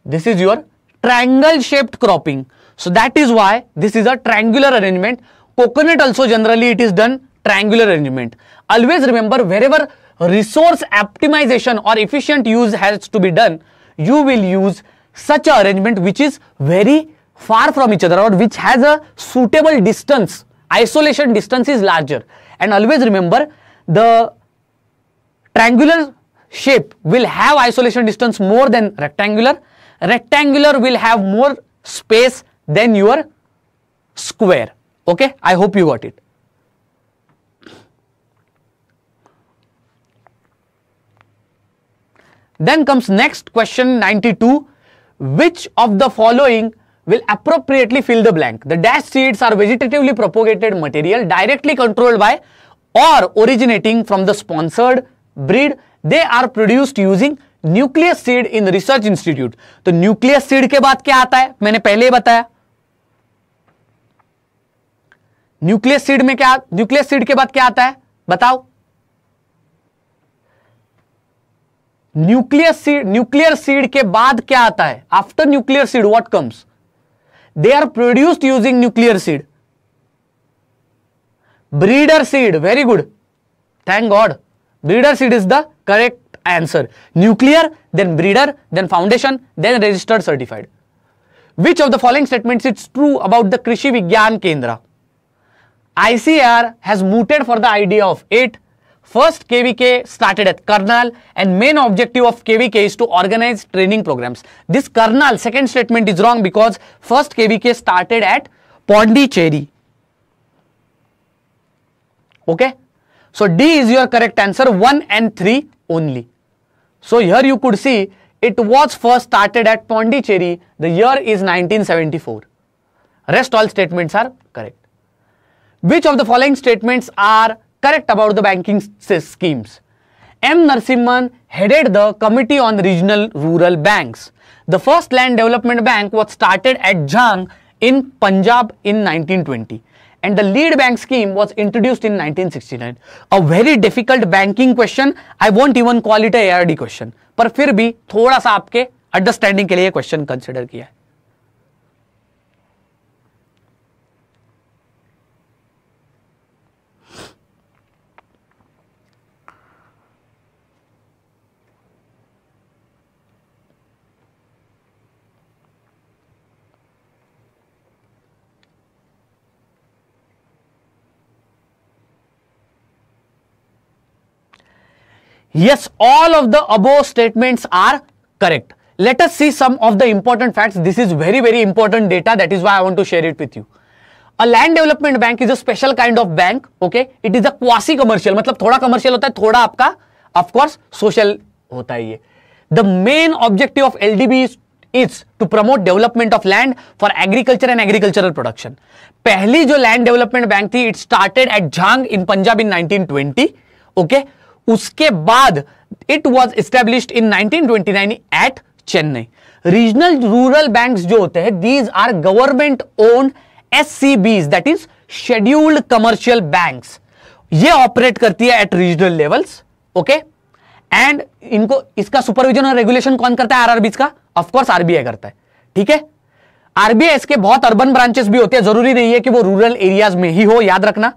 This is your triangle shaped cropping. So that is why this is a triangular arrangement. Coconut also generally it is done triangular arrangement. Always remember wherever resource optimization or efficient use has to be done, you will use such an arrangement which is very far from each other or which has a suitable distance. Isolation distance is larger and always remember the triangular shape will have isolation distance more than rectangular. Rectangular will have more space than your square. Okay, I hope you got it. Then comes next question 92. Which of the following will appropriately fill the blank. The dash seeds are vegetatively propagated material directly controlled by or originating from the sponsored breed. They are produced using nucleus seed in research institute तो nucleus seed के बाद क्या आता है मैंने पहले ही बताया nucleus seed में क्या न्यूक्लियस सीड के बाद क्या आता है बताओ न्यूक्लियस सीड न्यूक्लियर सीड के बाद क्या आता है after nuclear seed what comes They are produced using nuclear seed. Breeder seed, very good. Thank God. Breeder seed is the correct answer. Nuclear, then breeder, then foundation, then registered certified. Which of the following statements is true about the Krishi Vigyan Kendra? ICR has mooted for the idea of it First, KVK started at Karnal and main objective of KVK is to organize training programs. This Karnal second statement is wrong because first KVK started at Pondicherry. Okay. So, D is your correct answer 1 and 3 only. So, here you could see it was first started at Pondicherry. The year is 1974. Rest all statements are correct. Which of the following statements are correct about the banking schemes. M. Narsimhan headed the Committee on Regional Rural Banks. The first land development bank was started at Jhang in Punjab in 1920 and the lead bank scheme was introduced in 1969. A very difficult banking question, I won't even call it a ARD question, पर फिर भी थोड़ा सा आपके understanding के लिए question consider किया है yes all of the above statements are correct let us see some of the important facts this is very very important data that is why I want to share it with you a land development bank is a special kind of bank okay it is a quasi commercial मतलब थोड़ा commercial होता है थोड़ा आपका of course social होता है ये the main objective of L DB is to promote development of land for agriculture and agricultural production पहली जो लैंड डेवलपमेंट बैंक थी it started at Jhang in Punjab in nineteen twenty okay उसके बाद it was establish in 1929 at Chennai regional rural banks जो होते हैं these are government own S C Bs that is scheduled commercial banks ये operate करती है at regional levels okay and इनको इसका सुपरविजन और रेगुलेशन कौन करता है आरआरबीज का ऑफकोर्स आरबीआई करता है ठीक है आरबीआई इसके बहुत अर्बन ब्रांचेस भी होते हैं जरूरी नहीं है कि वो रूरल एरियाज में ही हो याद रखना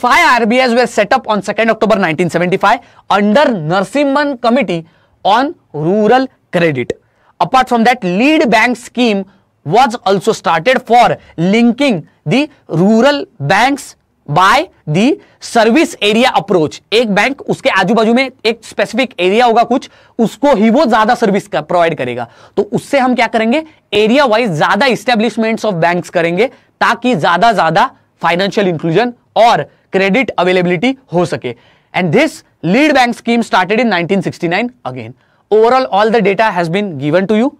Five RBIs were set up on 2nd October 1975 under Narsimhan Committee on Rural Credit. Apart from that, lead bank scheme was also started for linking the rural banks by the service area approach. एक bank उसके आजू बाजू में एक specific area होगा कुछ उसको ही वो ज्यादा service कर, provide करेगा तो उससे हम क्या करेंगे area wise ज्यादा establishments of banks करेंगे ताकि ज्यादा ज्यादा financial inclusion और क्रेडिट अवेलेबिलिटी हो सके and this lead bank scheme started in 1969 again overall all the data has been given to you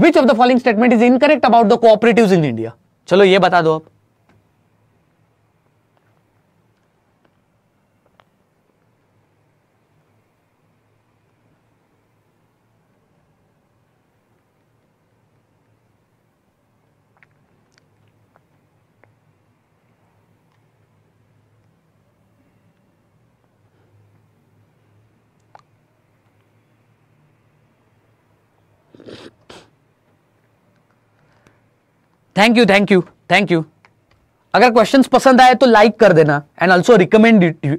which of the following statement is incorrect about the cooperatives in India चलो ये बता दो आप thank you thank you thank you अगर questions पसंद आए तो like कर देना and also recommend it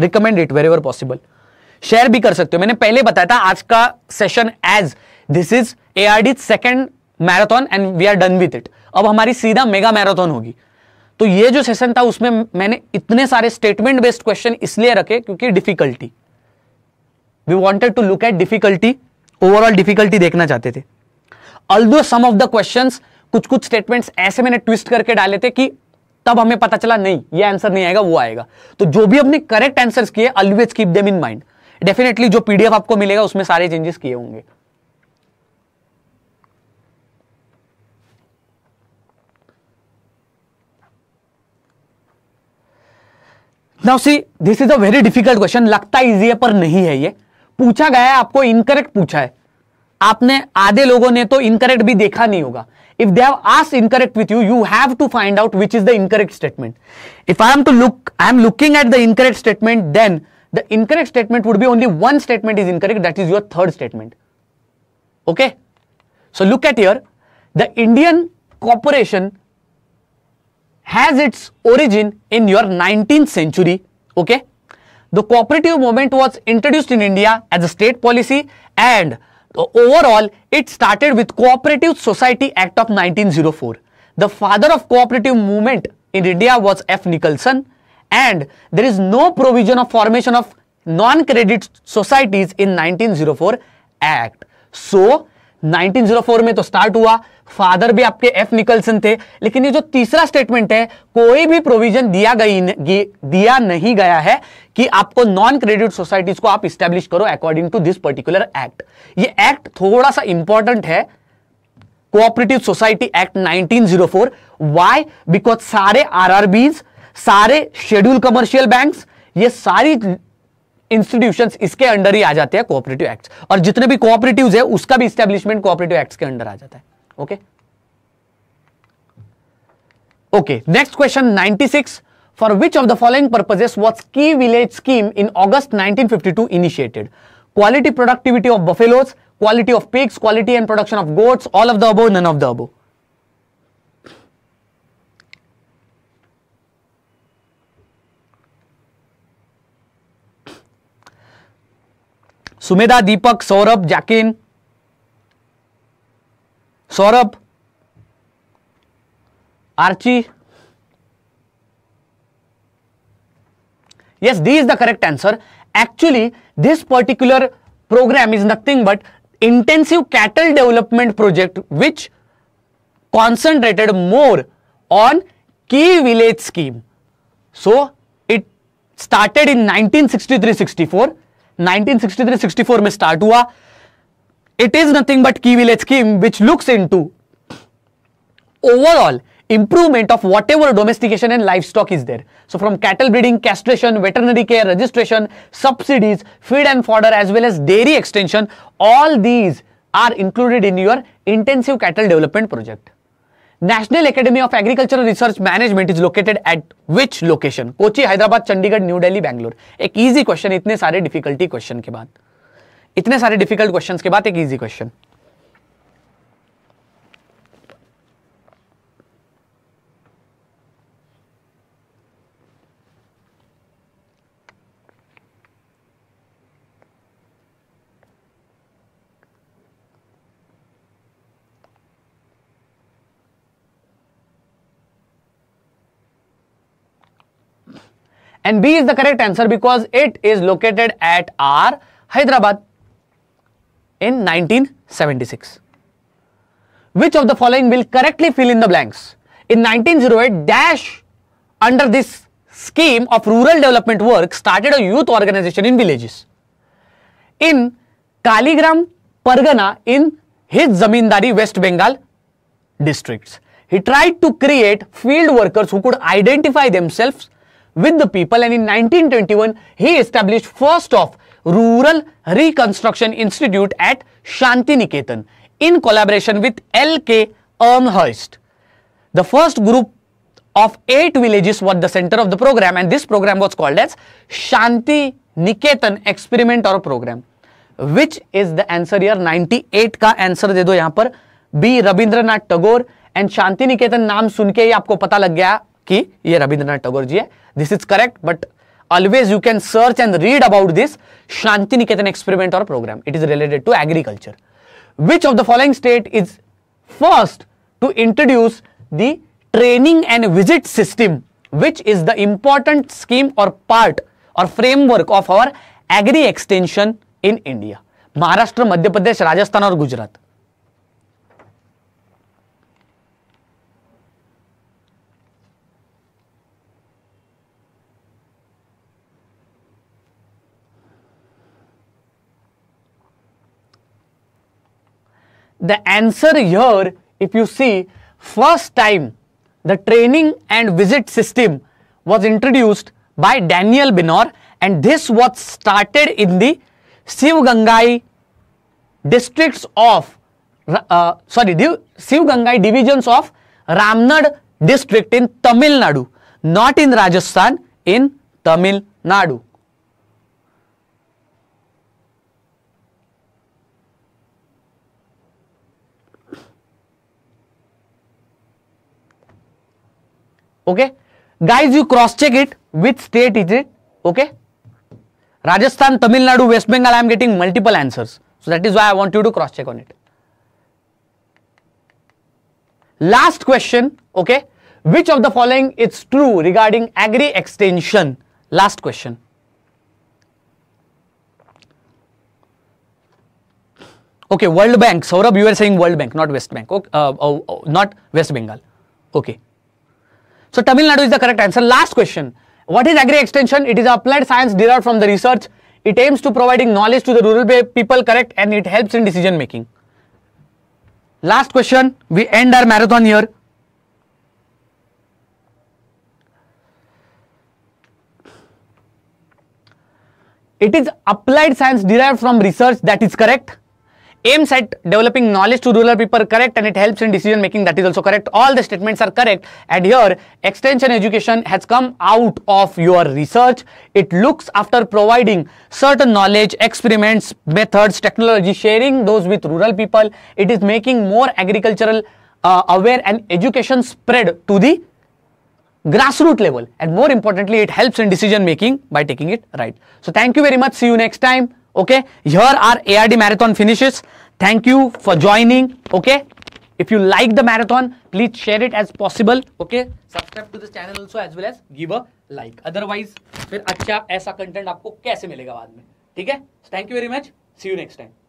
recommend it very possible share भी कर सकते हो मैंने पहले बताया था आज का session as this is A R D second marathon and we are done with it अब हमारी सीधा मेगा मैराथन होगी तो ये जो सेशन था उसमें मैंने इतने सारे स्टेटमेंट बेस्ड क्वेश्चन इसलिए रखे क्योंकि difficulty we wanted to look at difficulty overall difficulty देखना चाहते थे although some of the questions कुछ कुछ स्टेटमेंट्स ऐसे मैंने ट्विस्ट करके डाले थे कि तब हमें पता चला नहीं ये आंसर नहीं आएगा वो आएगा तो जो भी अपने करेक्ट आंसर किए always keep them in mind definitely जो पीडीएफ आपको मिलेगा उसमें सारे चेंजेस किए होंगे now see this is a very difficult question लगता इजी है पर नहीं है ये पूछा गया है आपको इनकरेक्ट पूछा है आपने आधे लोगों ने तो इनकरेक्ट भी देखा नहीं होगा if they have incorrect with you you have to find out which is the incorrect statement if I am to look I am looking at the incorrect statement then the incorrect statement would be only one statement is incorrect that is your third statement okay so look at your the Indian corporation has its origin in your nineteen century okay the cooperative movement was introduced in India as a state policy and Uh, overall, it started with Cooperative Society Act of 1904. The father of cooperative movement in India was F. Nicholson and there is no provision of formation of non-credit societies in 1904 Act. So, 1904 में तो start हुआ father भी आपके F Nicholson थे लेकिन ये जो तीसरा स्टेटमेंट है कोई भी प्रोविजन दिया गई दिया नहीं गया है कि आपको नॉन क्रेडिट सोसाइटीज को आप स्टैब्लिश करो according to this particular act ये एक्ट थोड़ा सा इंपॉर्टेंट है cooperative society act 1904 why because सारे आर सारे शेड्यूल कमर्शियल बैंक ये सारी इंस्टीट्यूशंस इसके अंडर ही आ जाते हैं कोऑपरेटिव एक्ट और जितने भी कोऑपरेटिव है उसका भी स्टेब्लिशमेंट कोऑपरेटिव एक्ट के अंडर आ जाता है okay okay next question 96 for which of the following purposes was key village scheme in August 1952 initiated quality productivity of buffaloes quality of pigs quality and production of goats all of the above none of the above Sumedha Deepak Saurabh Jakin Saurabh Archi yes D is the correct answer actually this particular program is nothing but intensive cattle development project which concentrated more on key village scheme so it started in nineteen sixty three sixty four 1963-64 में start हुआ it is nothing but key village scheme which overall improvement of whatever domestication and livestock is there. So from cattle breeding, castration, veterinary care, registration, subsidies, feed and fodder as well as dairy extension, all these are included in your intensive cattle development project. National academy of agriculture research management is located at which location Kochi Hyderabad Chandigarh new Delhi Bangalore एक easy question इतने सारे difficulty question के बाद इतने सारे difficult question के बाद एक easy question and B is the correct answer because it is located at R, Hyderabad in 1976. Which of the following will correctly fill in the blanks? In 1908, Dash under this scheme of rural development work started a youth organization in villages. In Kaligram Pargana in his Zamindari West Bengal districts. He tried to create field workers who could identify themselves with the people and in 1921 he established first of rural reconstruction institute at shanti niketan in collaboration with lk Elmhurst. The first group of eight villages was the center of the program and this program was called as Shanti Niketan experiment or program which is the answer here 98 का answer दे दो यहां पर B Rabindranath Tagore and Shantiniketan नाम सुन के ही आपको पता लग गया कि ये रविंद्रनाथ टैगोर जी है this is correct but always you can search and read about this Shantiniketan experiment और program it is related to agriculture which of the following state is first to introduce the training and visit system which is the important scheme और part और framework of our agri extension in India Maharashtra Madhya Pradesh Rajasthan और Gujarat The answer here, if you see, first time the training and visit system was introduced by Daniel Binor and this was started in the Sivgangai districts of, uh, sorry, Sivgangai divisions of Ramnad district in Tamil Nadu, not in Rajasthan, in Tamil Nadu. Okay guys you cross check it with state is it okay Rajasthan Tamil Nadu waste Bengal I am getting multiple answers so that is why want you to cross check on it last question okay which of the following it's true regarding agree extension last question okay world bank Saurabh you are saying world bank not West Bank not waste Bengal okay So Tamil Nadu is the correct answer. Last question. What is agri extension? It is applied science derived from the research. It aims to providing knowledge to the rural people correct and it helps in decision making. Last question. We end our marathon here. It is applied science derived from research that is correct aims at developing knowledge to rural people correct and it helps in decision making that is also correct all the statements are correct and here extension education has come out of your research it looks after providing certain knowledge experiments methods technology sharing those with rural people it is making more agricultural uh, aware and education spread to the grassroots level and more importantly it helps in decision making by taking it right so thank you very much see you next time okay here are ard marathon finishes thank you for joining okay if you like the marathon please share it as possible okay subscribe to this channel also as well as give a like otherwise फिर अच्छा ऐसा content आपको कैसे मिलेगा बाद में ठीक है thank you very much see you next time